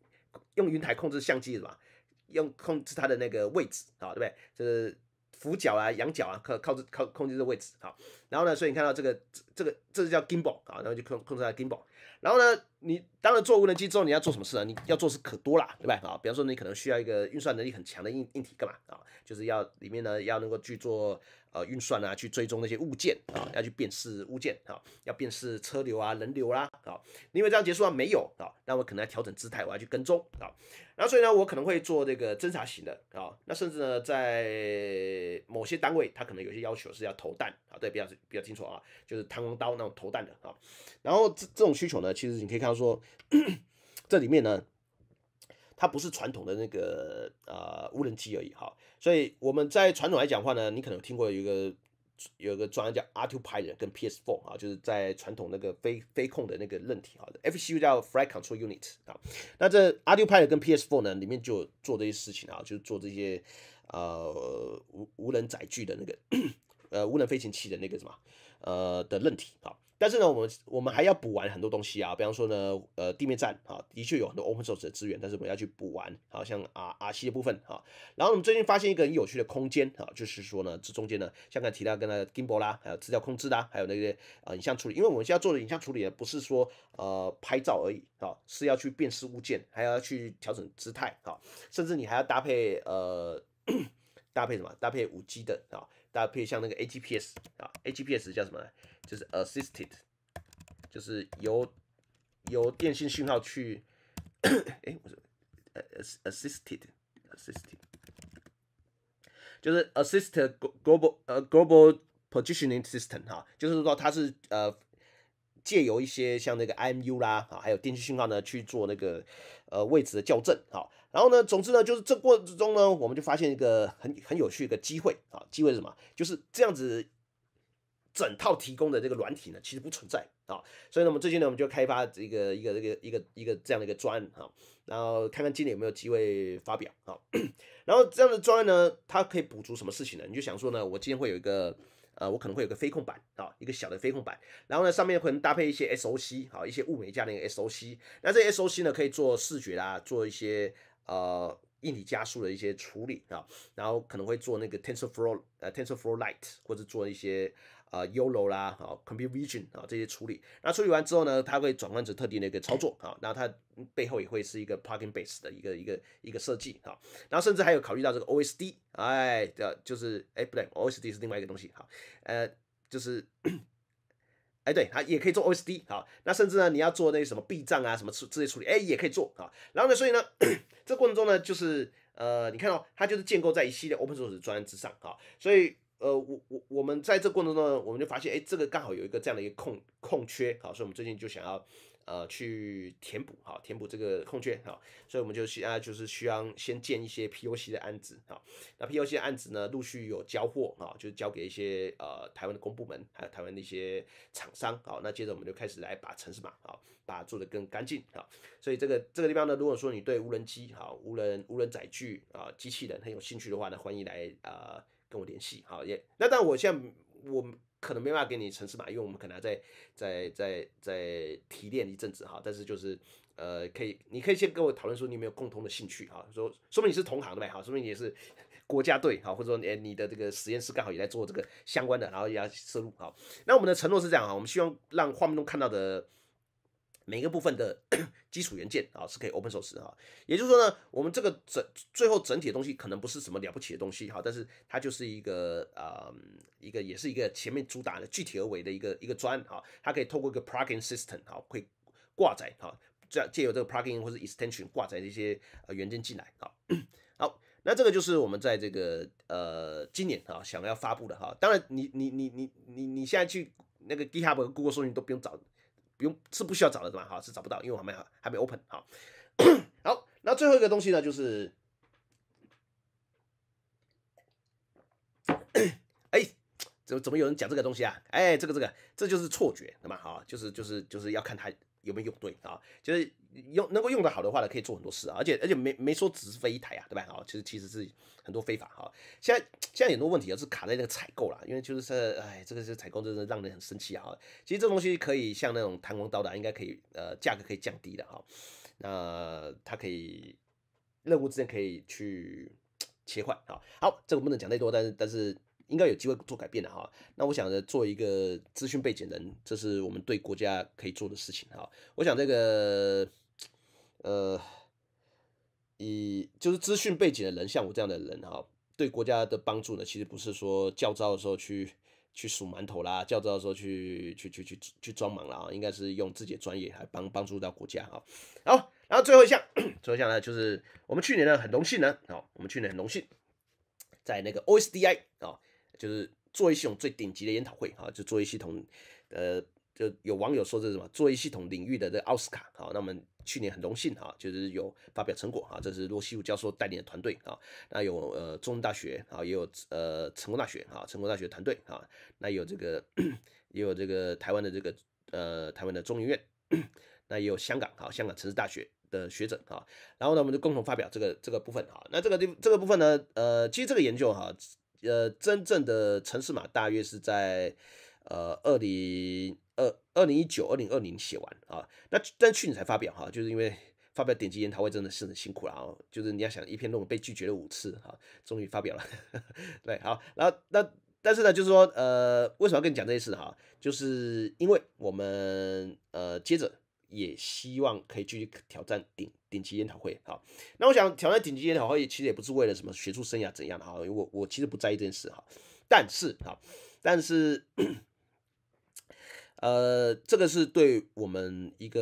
Speaker 1: 用云台控制相机是吧？用控制它的那个位置啊，对不对？就是俯角啊、仰角啊，靠靠制靠控制这位置啊。然后呢，所以你看到这个这个这是叫 gimbal 啊，然后就控控制它 gimbal。然后呢？你当然做无人机之后，你要做什么事呢？你要做事可多啦，对吧？啊，比方说你可能需要一个运算能力很强的硬硬体干嘛啊？就是要里面呢要能够去做呃运算啊，去追踪那些物件啊，要去辨识物件啊，要辨识车流啊、人流啦啊。因为这样结束啊？没有啊，那我可能要调整姿态，我要去跟踪啊。那所以呢，我可能会做这个侦察型的啊。那甚至呢，在某些单位，他可能有些要求是要投弹啊。对，比较比较清楚啊，就是弹簧刀那种投弹的啊。然后这这种需求呢，其实你可以看。他说：“ 这里面呢，它不是传统的那个啊无人机而已，哈。所以我们在传统来讲话呢，你可能听过有一个有一个专案叫 a r d o p i l o t 跟 p s Four 啊，就是在传统那个飞飞控的那个论题哈 f c u 叫 Flight Control Unit 啊。那这 a r d o p i l o t 跟 p s Four 呢，里面就做这些事情啊，就做这些呃无无人载具的那个 呃无人飞行器的那个什么呃的论题啊。”但是呢，我们我们还要补完很多东西啊，比方说呢，呃，地面站啊，的确有很多 open source 的资源，但是我们要去补完，好像啊 R 西的部分啊。然后我们最近发现一个很有趣的空间啊，就是说呢，这中间呢，像刚才提到跟那个 gimbal 啦，还有资料控制啦，还有那些呃影像处理，因为我们现在做的影像处理不是说呃拍照而已啊，是要去辨识物件，还要去调整姿态啊，甚至你还要搭配呃 搭配什么？搭配五 G 的啊，搭配像那个 A T P S 啊，A T P S 叫什么？就是 assisted，就是由由电信讯号去，哎，我是 assisted，assisted，就是 assisted global 呃 global positioning system 哈，就是说它是呃借由一些像那个 IMU 啦啊，还有电信讯号呢去做那个呃位置的校正哈。然后呢，总之呢，就是这过程之中呢，我们就发现一个很很有趣一个机会啊。机会是什么？就是这样子。整套提供的这个软体呢，其实不存在啊，所以呢，我们最近呢，我们就开发这个一个一个一个一个这样的一个专啊，然后看看今年有没有机会发表啊。然后这样的专案呢，它可以补足什么事情呢？你就想说呢，我今天会有一个呃，我可能会有个飞控板啊，一个小的飞控板，然后呢，上面可能搭配一些 S O C 啊，一些物美价廉的 S O C。那这 S O C 呢，可以做视觉啊，做一些呃硬体加速的一些处理啊，然后可能会做那个 Tensor Flow 呃 Tensor Flow Lite 或者做一些。啊 l o 啦，啊 c o m p u t e Vision 啊，这些处理，那处理完之后呢，它会转换成特定的一个操作，啊，那它背后也会是一个 Plugin Base 的一个一个一个设计，啊。然后甚至还有考虑到这个 OSD，哎，就是哎，不对，OSD 是另外一个东西，哈，呃，就是，哎，对，它也可以做 OSD，好，那甚至呢，你要做那什么避障啊，什么处这些处理，哎，也可以做，啊。然后呢，所以呢，这过程中呢，就是呃，你看到它就是建构在一系列 Open Source 专之上，啊，所以。呃，我我我们在这过程中，呢，我们就发现，哎，这个刚好有一个这样的一个空空缺，好，所以我们最近就想要，呃，去填补，好，填补这个空缺，好，所以我们就现在就是需要先建一些 POC 的案子，好，那 POC 的案子呢，陆续有交货，啊，就交给一些呃台湾的公部门，还有台湾的一些厂商，好，那接着我们就开始来把城市码，好，把它做得更干净，好，所以这个这个地方呢，如果说你对无人机，好，无人无人载具啊，机器人很有兴趣的话呢，欢迎来啊。跟我联系，好也那，但我现在我可能没办法给你城市码，因为我们可能还在在在在提炼一阵子哈。但是就是呃，可以，你可以先跟我讨论说你有没有共同的兴趣哈，说说明你是同行的呗，好，说明你也是国家队好，或者说哎你的这个实验室刚好也在做这个相关的，然后也要摄入哈。那我们的承诺是这样哈，我们希望让画面中看到的。每个部分的 基础元件啊是可以 open source 哈，也就是说呢，我们这个整最后整体的东西可能不是什么了不起的东西哈，但是它就是一个呃一个也是一个前面主打的具体而为的一个一个砖啊，它可以透过一个 plugin system 哈，以挂载哈，这借由这个 plugin 或者 extension 挂载这些呃元件进来啊，好，那这个就是我们在这个呃今年啊想要发布的哈，当然你你你你你你现在去那个 GitHub 和 Google 搜寻都不用找。不用是不需要找的嘛？好，是找不到，因为我们还没还没 open。好，好，那最后一个东西呢，就是哎，怎怎么有人讲这个东西啊？哎，这个这个，这就是错觉，对吗？哈，就是就是就是要看他有没有用对啊，就是。用能够用得好的话呢，可以做很多事啊，而且而且没没说只是飞一台啊，对吧？啊，其实其实是很多飞法哈。现在现在很多问题啊，是卡在那个采购了，因为就是说，哎，这个是采购，真的让人很生气啊。其实这东西可以像那种弹簧刀的，应该可以呃价格可以降低的哈。那它可以任务之间可以去切换啊。好，这个不能讲太多，但是但是应该有机会做改变的哈。那我想着做一个资讯背景人，这是我们对国家可以做的事情哈。我想这个。呃，以就是资讯背景的人，像我这样的人哈，对国家的帮助呢，其实不是说较招的时候去去数馒头啦，较招的时候去去去去去装忙啦，应该是用自己的专业来帮帮助到国家啊。好，然后最后一项，最后一项呢，就是我们去年呢很荣幸呢好，我们去年很荣幸在那个 OSDI 啊，就是作业系统最顶级的研讨会啊，就作业系统呃，就有网友说这是什么作业系统领域的这奥斯卡好，那我们去年很荣幸啊，就是有发表成果啊，这是罗西武教授带领的团队啊，那有呃中南大学啊，也有呃成功大学啊，成功大学团队啊，那有这个也有这个台湾的这个呃台湾的中医院，那也有香港啊香港城市大学的学者啊，然后呢我们就共同发表这个这个部分哈。那这个地这个部分呢，呃其实这个研究哈，呃真正的城市码大约是在呃二零。二二零一九、二零二零写完啊，那但去年才发表哈，就是因为发表顶级研讨会真的是很辛苦了啊，就是你要想一篇论文被拒绝了五次哈，终于发表了。对，好，然后那但是呢，就是说呃，为什么要跟你讲这件事哈？就是因为我们呃，接着也希望可以继续挑战顶顶级研讨会好，那我想挑战顶级研讨会其实也不是为了什么学术生涯怎样的哈，因为我我其实不在意这件事哈。但是哈，但是。呃，这个是对我们一个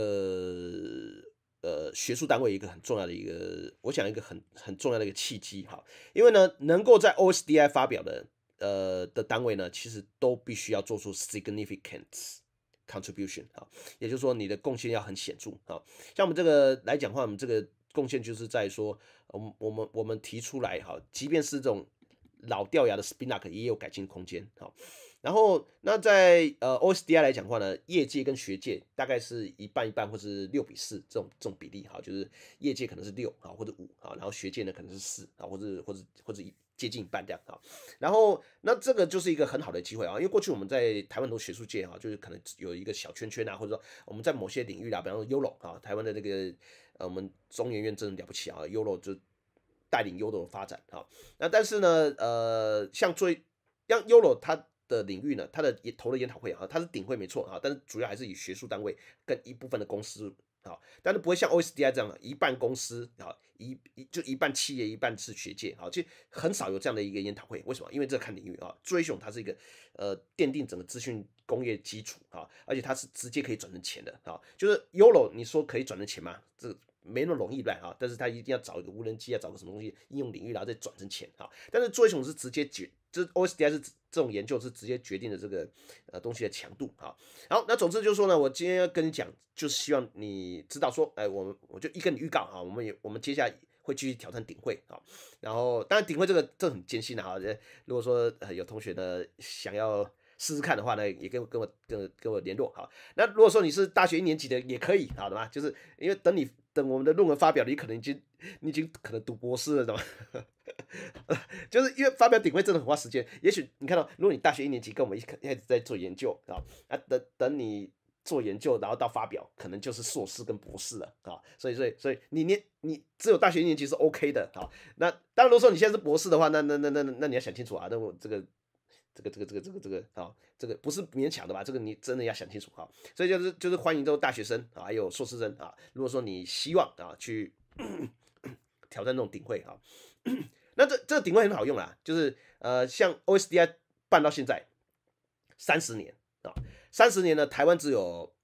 Speaker 1: 呃学术单位一个很重要的一个，我想一个很很重要的一个契机哈。因为呢，能够在 OSDI 发表的呃的单位呢，其实都必须要做出 significant contribution 哈，也就是说你的贡献要很显著哈。像我们这个来讲话，我们这个贡献就是在说，我们我们我们提出来哈，即便是这种老掉牙的 s p i n a c k 也有改进空间哈。然后，那在呃 OSDI 来讲话呢，业界跟学界大概是一半一半，或是六比四这种这种比例哈，就是业界可能是六啊或者五啊，然后学界呢可能是四啊或者或者或者接近一半这样啊。然后那这个就是一个很好的机会啊，因为过去我们在台湾都学术界哈，就是可能有一个小圈圈啊，或者说我们在某些领域啊，比方说 URO 啊，台湾的这个呃我们中研院真的了不起啊，URO 就带领 URO 发展啊。那但是呢，呃，像最让 URO 它的领域呢，它的也投了研讨会啊，它是顶会没错啊，但是主要还是以学术单位跟一部分的公司啊，但是不会像 OSDI 这样一半公司啊，一一就一半企业一半是学界啊，其实很少有这样的一个研讨会，为什么？因为这看领域啊，追求它是一个呃奠定整个资讯工业基础啊，而且它是直接可以转成钱的啊，就是 o l o 你说可以转成钱吗？这。没那么容易乱啊，但是他一定要找一个无人机啊，找个什么东西应用领域，然后再转成钱啊。但是做一种是直接决，这 OSDI 是这种研究是直接决定了这个呃东西的强度啊。好，那总之就是说呢，我今天要跟你讲，就是希望你知道说，哎，我们我就一跟你预告啊，我们也我们接下来会继续挑战顶会啊。然后当然顶会这个这很艰辛的哈。如果说呃有同学呢想要试试看的话呢，也跟跟我跟跟我联络哈。那如果说你是大学一年级的也可以好的吧？就是因为等你。等我们的论文发表你可能已经你已经可能读博士了，懂吗？就是因为发表顶会真的很花时间。也许你看到，如果你大学一年级跟我们一开一始在做研究啊，啊，等等你做研究，然后到发表，可能就是硕士跟博士了啊。所以，所以，所以你你你只有大学一年级是 OK 的啊。那当然，如果说你现在是博士的话，那那那那那你要想清楚啊。那我这个。这个这个这个这个这个啊，这个不是勉强的吧？这个你真的要想清楚啊。所以就是就是欢迎这个大学生啊，还有硕士生啊，如果说你希望啊去挑战这种顶会啊，那这这个顶会很好用啦，就是呃，像 OSDI 办到现在三十年啊，三十年呢，台湾只有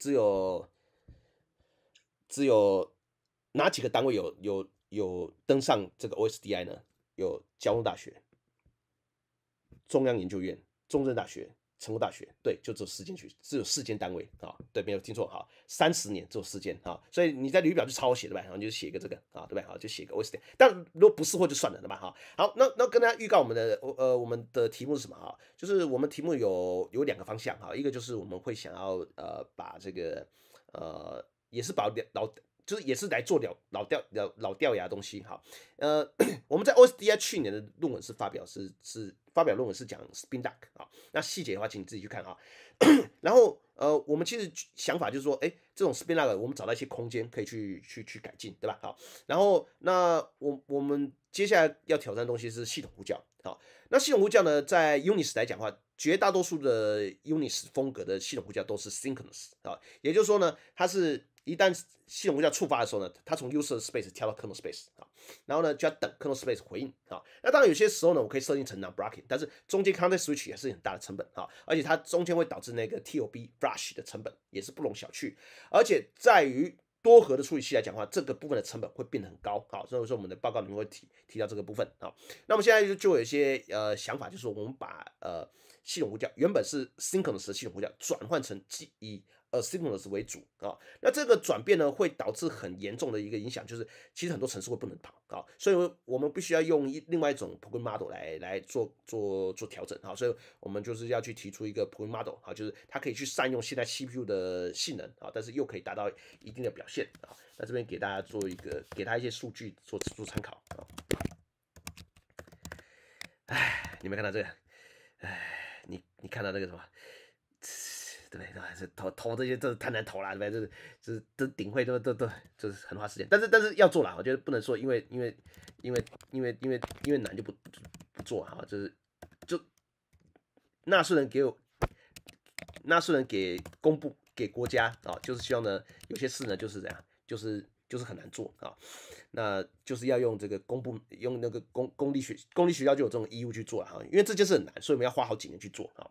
Speaker 1: 只有只有哪几个单位有有有登上这个 OSDI 呢？有交通大学。中央研究院、中正大学、成功大学，对，就这四间去，只有四间单位啊，对，没有听错哈，三十年只有四间啊，所以你在履表就抄写对吧？然后就写一个这个啊，对吧？好，就写一个 Oster，但如果不是或就算了，对吧？哈，好，那那跟大家预告我们的，呃，我们的题目是什么啊？就是我们题目有有两个方向啊，一个就是我们会想要呃把这个呃也是把老。就是也是来做掉老掉老老掉牙东西哈，呃，我们在 OSDI 去年的论文是发表是是发表论文是讲 Spin Duck 啊，那细节的话，请你自己去看啊。然后呃，我们其实想法就是说，哎，这种 Spin Duck 我们找到一些空间可以去去去改进，对吧？好，然后那我我们接下来要挑战的东西是系统呼叫，好，那系统呼叫呢，在 Unix 来讲的话，绝大多数的 Unix 风格的系统呼叫都是 synchronous 啊，也就是说呢，它是。一旦系统呼叫触发的时候呢，它从 user space 跳到 kernel space 啊，然后呢就要等 kernel space 回应啊。那当然有些时候呢，我可以设定成 non blocking，但是中间 context switch 也是很大的成本啊，而且它中间会导致那个 T O B flush 的成本也是不容小觑。而且在于多核的处理器来讲的话，这个部分的成本会变得很高。好，所以说我们的报告里面会提提到这个部分好，那么现在就就有一些呃想法，就是我们把呃系统呼叫原本是 synchronous 的系统呼叫转换成 g e。呃 s i n g l e o s 为主啊，那这个转变呢，会导致很严重的一个影响，就是其实很多城市会不能跑啊，所以我们必须要用一另外一种 program model 来来做做做调整啊，所以我们就是要去提出一个 program model 啊，就是它可以去善用现在 CPU 的性能啊，但是又可以达到一定的表现啊，那这边给大家做一个，给他一些数据做做参考啊。哎，你们看到这个？哎，你你看到那个什么？对不对？还是投投这些，这是太难投啦，对不对？就是就是都顶会，都都都就是很花时间。但是但是要做了，我觉得不能说，因为因为因为因为因为因为难就不不做哈。就是就纳税人给我，纳税人给公布给国家啊，就是希望呢，有些事呢就是这样，就是。就是很难做啊，那就是要用这个公布，用那个公公立学公立学校就有这种义务去做啊，因为这件事很难，所以我们要花好几年去做啊。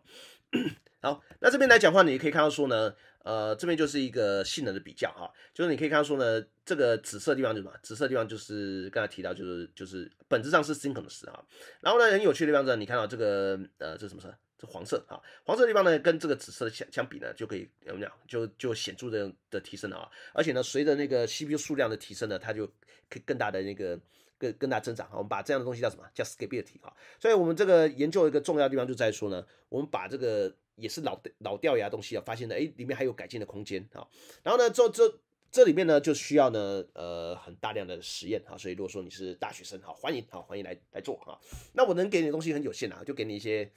Speaker 1: 好，那这边来讲话，你也可以看到说呢，呃，这边就是一个性能的比较哈，就是你可以看到说呢，这个紫色地方是什么？紫色地方就是刚才提到，就是就是本质上是 Silicon 的事啊。然后呢，很有趣的地方是你看到这个呃，这什么车？这黄色啊，黄色的地方呢，跟这个紫色相相比呢，就可以怎么讲，就就显著的的提升了啊。而且呢，随着那个 CPU 数量的提升呢，它就可以更大的那个更更大增长啊。我们把这样的东西叫什么？叫 scalability 啊。所以我们这个研究一个重要的地方就在说呢，我们把这个也是老老掉牙东西啊，发现了哎，里面还有改进的空间啊。然后呢，这这这里面呢，就需要呢，呃，很大量的实验啊。所以如果说你是大学生好，欢迎好，欢迎来来做啊。那我能给你的东西很有限啊，就给你一些。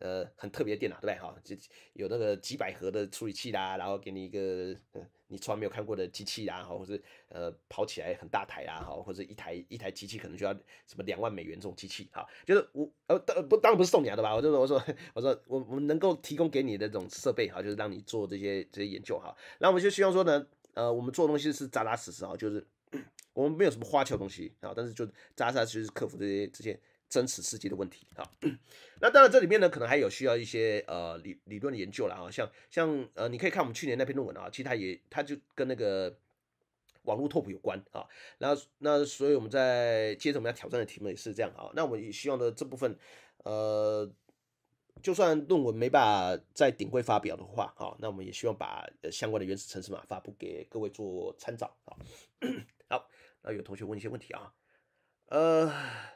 Speaker 1: 呃，很特别的电脑，对不对？哈，就有那个几百核的处理器啦，然后给你一个，你从来没有看过的机器啦，哈，或者呃，跑起来很大台啊。哈，或者一台一台机器可能就要什么两万美元这种机器，哈，就是我呃，不，当然不是送你的吧？我就是我说我说我我们能够提供给你的这种设备，哈，就是让你做这些这些研究，哈。那我们就希望说呢，呃，我们做东西是扎扎实实，哈，就是 我们没有什么花俏东西，啊，但是就扎扎实实克服这些这些。真实世界的问题，啊。那当然这里面呢，可能还有需要一些呃理理论的研究了啊，像像呃，你可以看我们去年那篇论文啊，其实它也它就跟那个网络拓扑有关啊，然后那所以我们在接着我们要挑战的题目也是这样啊，那我们也希望呢这部分呃，就算论文没把在顶会发表的话啊，那我们也希望把相关的原始程式码发布给各位做参照啊，好，那有同学问一些问题啊，呃。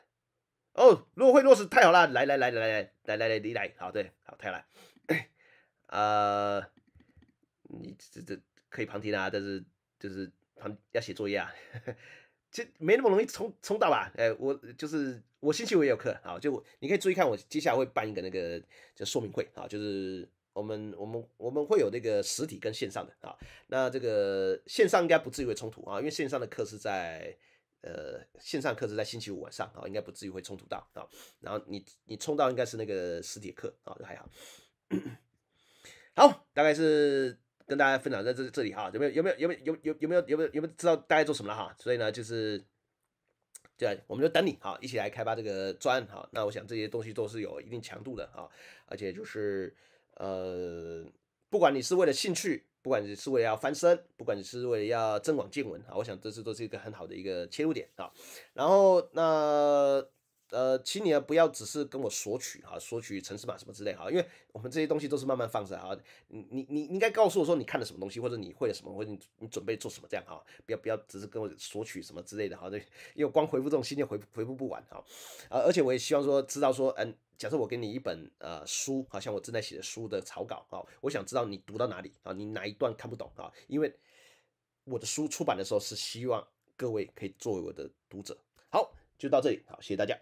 Speaker 1: 哦，落会落实太好了！来来来来来来来来你来，好对，好太好。呃，你这这可以旁听啊，但是就是旁要写作业啊，这没那么容易冲冲到吧？哎，我就是我星期五也有课，好，就你可以注意看我接下来会办一个那个就说明会啊，就是我们我们我们会有那个实体跟线上的啊，那这个线上应该不至于会冲突啊，因为线上的课是在。呃，线上课是在星期五晚上啊，应该不至于会冲突到啊。然后你你冲到应该是那个实体课啊，就还好。好，大概是跟大家分享在这这里哈，有没有有没有有没有有有没有有没有有没有知道大概做什么了哈？所以呢，就是这样，我们就等你哈，一起来开发这个砖哈。那我想这些东西都是有一定强度的啊，而且就是呃，不管你是为了兴趣。不管你是为了要翻身，不管你是为了要增广见闻啊，我想这次都是一个很好的一个切入点啊。然后那呃，请你不要只是跟我索取哈，索取城市码什么之类哈，因为我们这些东西都是慢慢放着啊。你你你应该告诉我说你看了什么东西，或者你会了什么，或者你你准备做什么这样哈，不要不要只是跟我索取什么之类的哈。因又光回复这种信息回回复不完啊啊，而且我也希望说知道说嗯。假设我给你一本呃书，好像我正在写的书的草稿啊，我想知道你读到哪里啊，你哪一段看不懂啊？因为我的书出版的时候是希望各位可以作为我的读者。好，就到这里，好，谢谢大家。